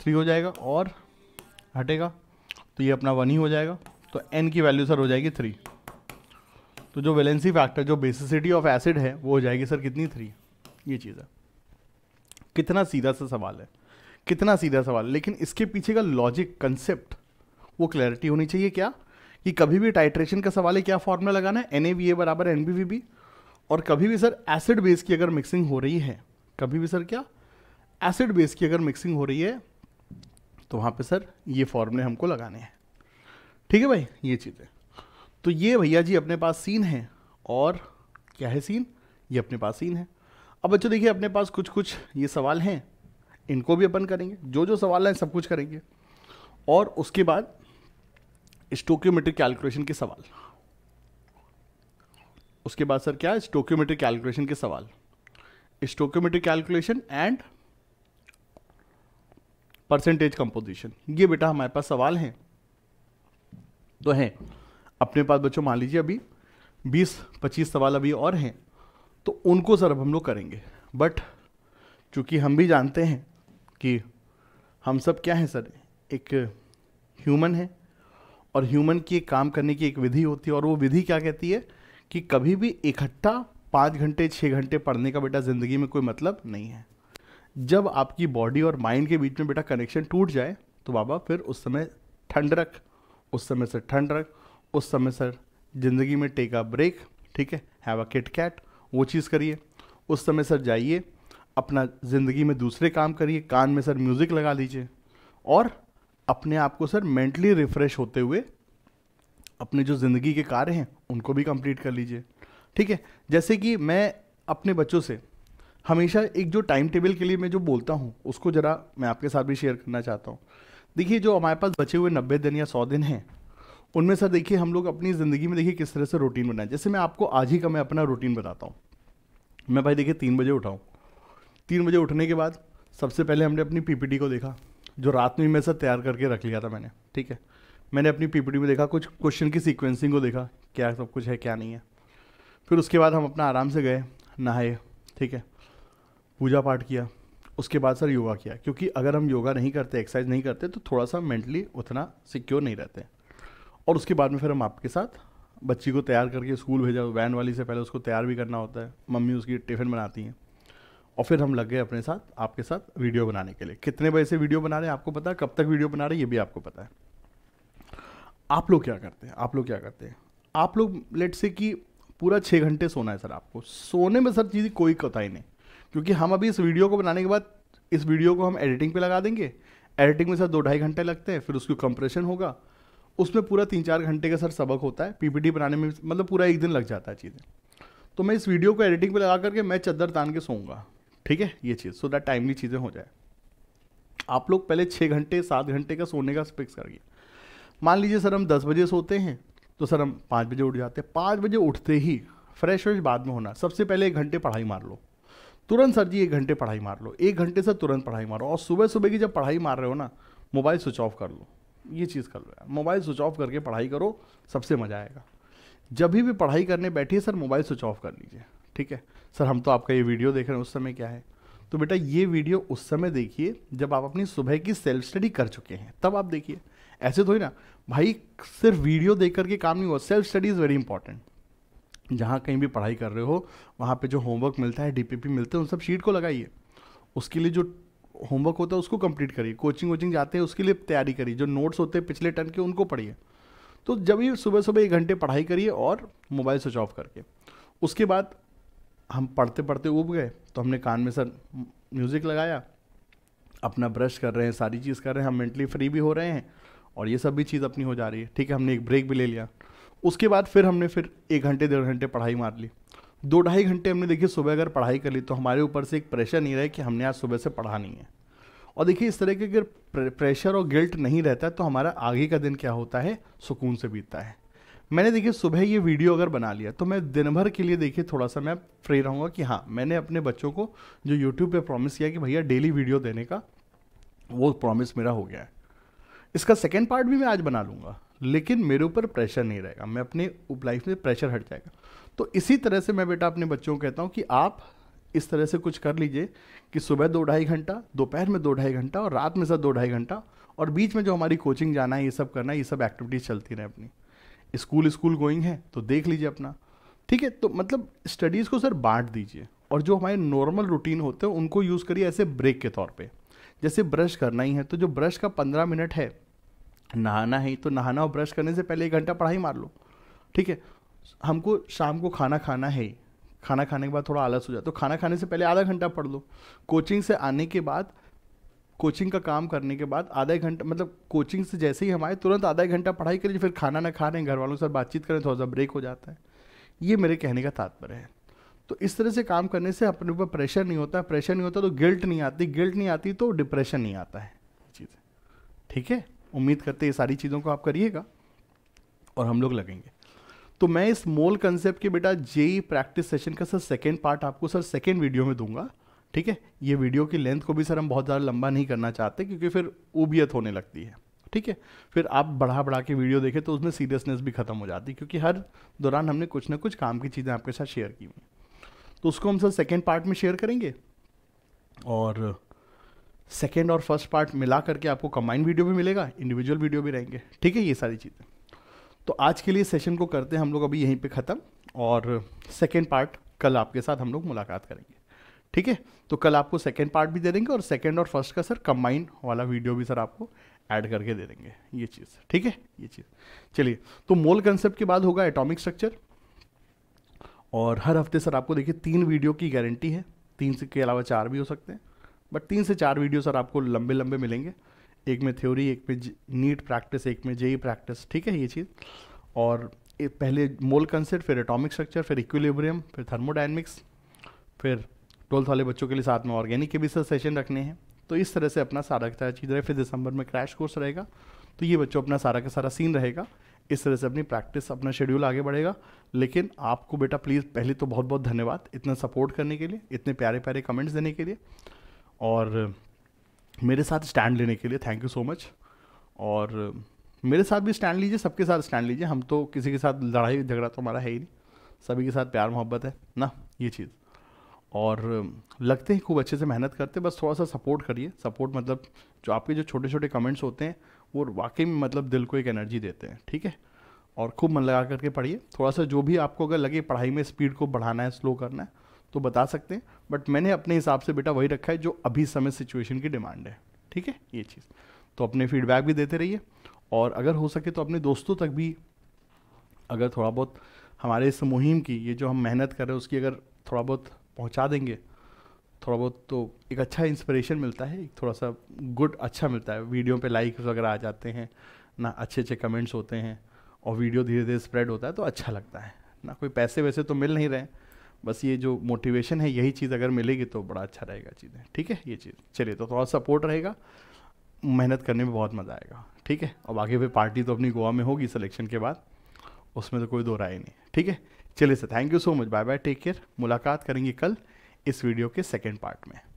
थ्री हो जाएगा और हटेगा तो ये अपना वन ही हो जाएगा तो एन की वैल्यू सर हो जाएगी थ्री तो जो वैलेंसी फैक्टर जो बेसिसिटी ऑफ एसिड है वो हो जाएगी सर कितनी थ्री ये चीज़ है कितना सीधा सा सवाल है कितना सीधा सवाल लेकिन इसके पीछे का लॉजिक कंसेप्ट वो क्लैरिटी होनी चाहिए क्या कि कभी भी टाइट्रेशन का सवाल है क्या फॉर्मूला लगाना है एन ए वी ए बराबर एन बी वी बी और कभी भी सर एसिड बेस की अगर मिक्सिंग हो रही है कभी भी सर क्या एसिड बेस की अगर मिक्सिंग हो रही है तो वहाँ पे सर ये फॉर्मूले हमको लगाने हैं ठीक है भाई ये चीज़ें तो ये भैया जी अपने पास सीन है और क्या है सीन ये अपने पास सीन है अब बच्चों देखिए अपने पास कुछ कुछ ये सवाल हैं इनको भी अपन करेंगे जो जो सवाल हैं सब कुछ करेंगे और उसके बाद स्टोक्योमेट्रिक कैलकुलेशन के सवाल उसके बाद सर क्या स्टोक्योमेट्रिक कैलकुलेशन के सवाल stoichiometric calculation and percentage composition ये बेटा हमारे पास सवाल हैं तो हैं अपने पास बच्चों मान लीजिए अभी 20-25 सवाल अभी और हैं तो उनको सर अब हम लोग करेंगे बट चूंकि हम भी जानते हैं कि हम सब क्या हैं सर एक ह्यूमन है और ह्यूमन की काम करने की एक विधि होती है और वो विधि क्या कहती है कि कभी भी इकट्ठा पाँच घंटे छः घंटे पढ़ने का बेटा ज़िंदगी में कोई मतलब नहीं है जब आपकी बॉडी और माइंड के बीच में बेटा कनेक्शन टूट जाए तो बाबा फिर उस समय ठंड रख उस समय से ठंड रख उस समय सर ज़िंदगी में टेक अ ब्रेक ठीक है हैव अ किट कैट वो चीज़ करिए उस समय सर जाइए अपना ज़िंदगी में दूसरे काम करिए कान में सर म्यूज़िक लगा लीजिए और अपने आप को सर मेंटली रिफ्रेश होते हुए अपने जो ज़िंदगी के कार्य हैं उनको भी कंप्लीट कर लीजिए ठीक है जैसे कि मैं अपने बच्चों से हमेशा एक जो टाइम टेबल के लिए मैं जो बोलता हूँ उसको ज़रा मैं आपके साथ भी शेयर करना चाहता हूँ देखिए जो हमारे पास बचे हुए नब्बे दिन या सौ दिन हैं उनमें सर देखिए हम लोग अपनी ज़िंदगी में देखिए किस तरह से रूटीन बनाए जैसे मैं आपको आज ही का मैं अपना रूटीन बताता हूँ मैं भाई देखिए तीन बजे उठाऊँ तीन बजे उठने के बाद सबसे पहले हमने अपनी पीपीटी को देखा जो रात में मेरे साथ तैयार करके रख लिया था मैंने ठीक है मैंने अपनी पीपीटी में देखा कुछ क्वेश्चन की सीक्वेंसिंग को देखा क्या सब कुछ है क्या नहीं है फिर उसके बाद हम अपना आराम से गए नहाए ठीक है पूजा पाठ किया उसके बाद सर योगा किया क्योंकि अगर हम योगा नहीं करते एक्सरसाइज नहीं करते तो थोड़ा सा मेंटली उतना सिक्योर नहीं रहते और उसके बाद में फिर हम आपके साथ बच्ची को तैयार करके स्कूल भेजा वैन वाली से पहले उसको तैयार भी करना होता है मम्मी उसकी टिफ़िन बनाती हैं और फिर हम लग गए अपने साथ आपके साथ वीडियो बनाने के लिए कितने बजे से वीडियो बना रहे हैं आपको पता है कब तक वीडियो बना रहे हैं ये भी आपको पता है आप लोग क्या करते हैं आप लोग क्या करते हैं आप लोग लेट से कि पूरा छः घंटे सोना है सर आपको सोने में सर चीज़ कोई कता ही नहीं क्योंकि हम अभी इस वीडियो को बनाने के बाद इस वीडियो को हम एडिटिंग पे लगा देंगे एडिटिंग में सर दो ढाई घंटे लगते हैं फिर उसको कंप्रेशन होगा उसमें पूरा तीन चार घंटे का सर सबक होता है पीपीटी बनाने में मतलब पूरा एक दिन लग जाता है चीज़ें तो मैं इस वीडियो को एडिटिंग पे लगा करके मैं चद्दर तान के सोऊंगा ठीक है ये चीज़ सो दैट टाइमली चीज़ें हो जाए आप लोग पहले छः घंटे सात घंटे का सोने का फिक्स करिए मान लीजिए सर हम दस बजे सोते हैं तो सर हम पाँच बजे उठ जाते हैं पाँच बजे उठते ही फ्रेश व्रेश बाद में होना सबसे पहले एक घंटे पढ़ाई मार लो तुरंत सर जी एक घंटे पढ़ाई मार लो एक घंटे से तुरंत पढ़ाई मारो और सुबह सुबह की जब पढ़ाई मार रहे हो ना मोबाइल स्विच ऑफ कर लो ये चीज़ कर लो यार मोबाइल स्विच ऑफ करके पढ़ाई करो सबसे मज़ा आएगा जब भी पढ़ाई करने बैठिए सर मोबाइल स्विच ऑफ कर लीजिए ठीक है सर हम तो आपका ये वीडियो देख रहे हैं उस समय क्या है तो बेटा ये वीडियो उस समय देखिए जब आप अपनी सुबह की सेल्फ स्टडी कर चुके हैं तब आप देखिए ऐसे थोड़ी ना भाई सिर्फ वीडियो देख करके काम नहीं हुआ self study is very important जहाँ कहीं भी पढ़ाई कर रहे हो वहाँ पे जो होमवर्क मिलता है डीपीपी मिलते हैं उन सब शीट को लगाइए उसके लिए जो होमवर्क होता है उसको कंप्लीट करिए कोचिंग वोचिंग जाते हैं उसके लिए तैयारी करिए जो नोट्स होते हैं पिछले टर्न के उनको पढ़िए तो जब ये सुबह सुबह एक घंटे पढ़ाई करिए और मोबाइल स्विच ऑफ करके उसके बाद हम पढ़ते पढ़ते उब गए तो हमने कान में सर म्यूज़िक लगाया अपना ब्रश कर रहे हैं सारी चीज़ कर रहे हैं हम मेंटली फ्री भी हो रहे हैं और ये सब भी चीज़ अपनी हो जा रही है ठीक है हमने एक ब्रेक भी ले लिया उसके बाद फिर हमने फिर एक घंटे डेढ़ घंटे पढ़ाई मार ली दो ढाई घंटे हमने देखिए सुबह अगर पढ़ाई कर ली तो हमारे ऊपर से एक प्रेशर नहीं रहे कि हमने आज सुबह से पढ़ा नहीं है और देखिए इस तरह के अगर प्रेशर और गिल्ट नहीं रहता तो हमारा आगे का दिन क्या होता है सुकून से बीतता है मैंने देखिए सुबह ये वीडियो अगर बना लिया तो मैं दिन भर के लिए देखिए थोड़ा सा मैं फ्री रहूँगा कि हाँ मैंने अपने बच्चों को जो यूट्यूब पे प्रॉमिस किया कि भैया डेली वीडियो देने का वो प्रॉमिस मेरा हो गया है इसका सेकेंड पार्ट भी मैं आज बना लूँगा लेकिन मेरे ऊपर प्रेशर नहीं रहेगा मैं अपने लाइफ में प्रेशर हट जाएगा तो इसी तरह से मैं बेटा अपने बच्चों को कहता हूँ कि आप इस तरह से कुछ कर लीजिए कि सुबह दो ढाई घंटा दोपहर में दो ढाई घंटा और रात में सर दो ढाई घंटा और बीच में जो हमारी कोचिंग जाना है ये सब करना है ये सब एक्टिविटीज़ चलती रहे अपनी स्कूल स्कूल गोइंग है तो देख लीजिए अपना ठीक है तो मतलब स्टडीज़ को सर बांट दीजिए और जो हमारे नॉर्मल रूटीन होते हैं उनको यूज़ करिए ऐसे ब्रेक के तौर पे जैसे ब्रश करना ही है तो जो ब्रश का पंद्रह मिनट है नहाना है तो नहाना और ब्रश करने से पहले एक घंटा पढ़ाई मार लो ठीक है हमको शाम को खाना खाना है खाना खाने के बाद थोड़ा आलस हो जाता तो खाना खाने से पहले आधा घंटा पढ़ लो कोचिंग से आने के बाद कोचिंग का काम करने के बाद आधा घंटा मतलब कोचिंग से जैसे ही हम आए तुरंत आधा घंटा पढ़ाई करें फिर खाना ना खा रहे हैं घर वालों से बातचीत करें थोड़ा सा ब्रेक हो जाता है ये मेरे कहने का तात्पर्य है तो इस तरह से काम करने से अपने ऊपर प्रेशर नहीं होता प्रेशर नहीं होता तो गिल्ट नहीं आती गिल्ट नहीं आती तो डिप्रेशन नहीं आता है चीज़ें ठीक है उम्मीद करते ये सारी चीज़ों को आप करिएगा और हम लोग लगेंगे तो मैं इस मोल कंसेप्ट के बेटा जेई प्रैक्टिस सेशन का सर सेकेंड पार्ट आपको सर सेकेंड वीडियो में दूंगा ठीक है ये वीडियो की लेंथ को भी सर हम बहुत ज़्यादा लंबा नहीं करना चाहते क्योंकि फिर उबियत होने लगती है ठीक है फिर आप बढ़ा बढ़ा के वीडियो देखें तो उसमें सीरियसनेस भी ख़त्म हो जाती है क्योंकि हर दौरान हमने कुछ ना कुछ काम की चीज़ें आपके साथ शेयर की हुई तो उसको हम सर सेकेंड पार्ट में शेयर करेंगे और सेकेंड और फर्स्ट पार्ट मिला करके आपको कंबाइंड वीडियो भी मिलेगा इंडिविजुअल वीडियो भी रहेंगे ठीक है ये सारी चीज़ें तो आज के लिए सेशन को करते हैं हम लोग अभी यहीं पे ख़त्म और सेकेंड पार्ट कल आपके साथ हम लोग मुलाकात करेंगे ठीक है तो कल आपको सेकेंड पार्ट भी दे देंगे और सेकेंड और फर्स्ट का सर कंबाइन वाला वीडियो भी सर आपको ऐड करके दे देंगे ये चीज़ ठीक है ये चीज़ चलिए तो मोल कंसेप्ट के बाद होगा एटॉमिक स्ट्रक्चर और हर हफ्ते सर आपको देखिए तीन वीडियो की गारंटी है तीन से के अलावा चार भी हो सकते हैं बट तीन से चार वीडियो सर आपको लंबे लंबे मिलेंगे एक में थ्योरी एक में नीट प्रैक्टिस एक में जेई प्रैक्टिस ठीक है ये चीज़ और पहले मोल कंसेप्ट फिर एटॉमिक स्ट्रक्चर फिर इक्विलिब्रियम फिर थर्मोडाइनमिक्स फिर ट्वेल्थ वाले बच्चों के लिए साथ में ऑर्गेनिक के भी सर सेशन रखने हैं तो इस तरह से अपना सारा का चीज़ रहे फिर दिसंबर में क्रैश कोर्स रहेगा तो ये बच्चों अपना सारा का सारा सीन रहेगा इस तरह से अपनी प्रैक्टिस अपना शेड्यूल आगे बढ़ेगा लेकिन आपको बेटा प्लीज़ पहले तो बहुत बहुत धन्यवाद इतना सपोर्ट करने के लिए इतने प्यारे प्यारे कमेंट्स देने के लिए और मेरे साथ स्टैंड लेने के लिए थैंक यू सो मच और मेरे साथ भी स्टैंड लीजिए सबके साथ स्टैंड लीजिए हम तो किसी के साथ लड़ाई झगड़ा तो हमारा है ही नहीं सभी के साथ प्यार मोहब्बत है ना ये चीज़ और लगते हैं खूब अच्छे से मेहनत करते हैं बस थोड़ा सा सपोर्ट करिए सपोर्ट मतलब जो आपके जो छोटे छोटे कमेंट्स होते हैं वो वाकई में मतलब दिल को एक एनर्जी देते हैं ठीक है और खूब मन लगा करके पढ़िए थोड़ा सा जो भी आपको अगर लगे पढ़ाई में स्पीड को बढ़ाना है स्लो करना है तो बता सकते हैं बट मैंने अपने हिसाब से बेटा वही रखा है जो अभी समय सिचुएशन की डिमांड है ठीक है ये चीज़ तो अपने फीडबैक भी देते रहिए और अगर हो सके तो अपने दोस्तों तक भी अगर थोड़ा बहुत हमारे इस मुहिम की ये जो हम मेहनत कर रहे हैं उसकी अगर थोड़ा बहुत पहुंचा देंगे थोड़ा बहुत तो एक अच्छा इंस्पिरेशन मिलता है एक थोड़ा सा गुड अच्छा मिलता है वीडियो पे लाइक्स वगैरह आ जाते हैं ना अच्छे अच्छे कमेंट्स होते हैं और वीडियो धीरे धीरे स्प्रेड होता है तो अच्छा लगता है ना कोई पैसे वैसे तो मिल नहीं रहे बस ये जो मोटिवेशन है यही चीज़ अगर मिलेगी तो बड़ा अच्छा रहेगा चीज़ें ठीक है ये चीज़ चलिए तो थोड़ा सपोर्ट रहेगा मेहनत करने में बहुत मज़ा आएगा ठीक है और बाकी फिर पार्टी तो अपनी गोवा में होगी सिलेक्शन के बाद उसमें तो कोई दो राय नहीं ठीक है चलिए sir thank you so much bye bye take care मुलाकात करेंगे कल इस वीडियो के सेकेंड पार्ट में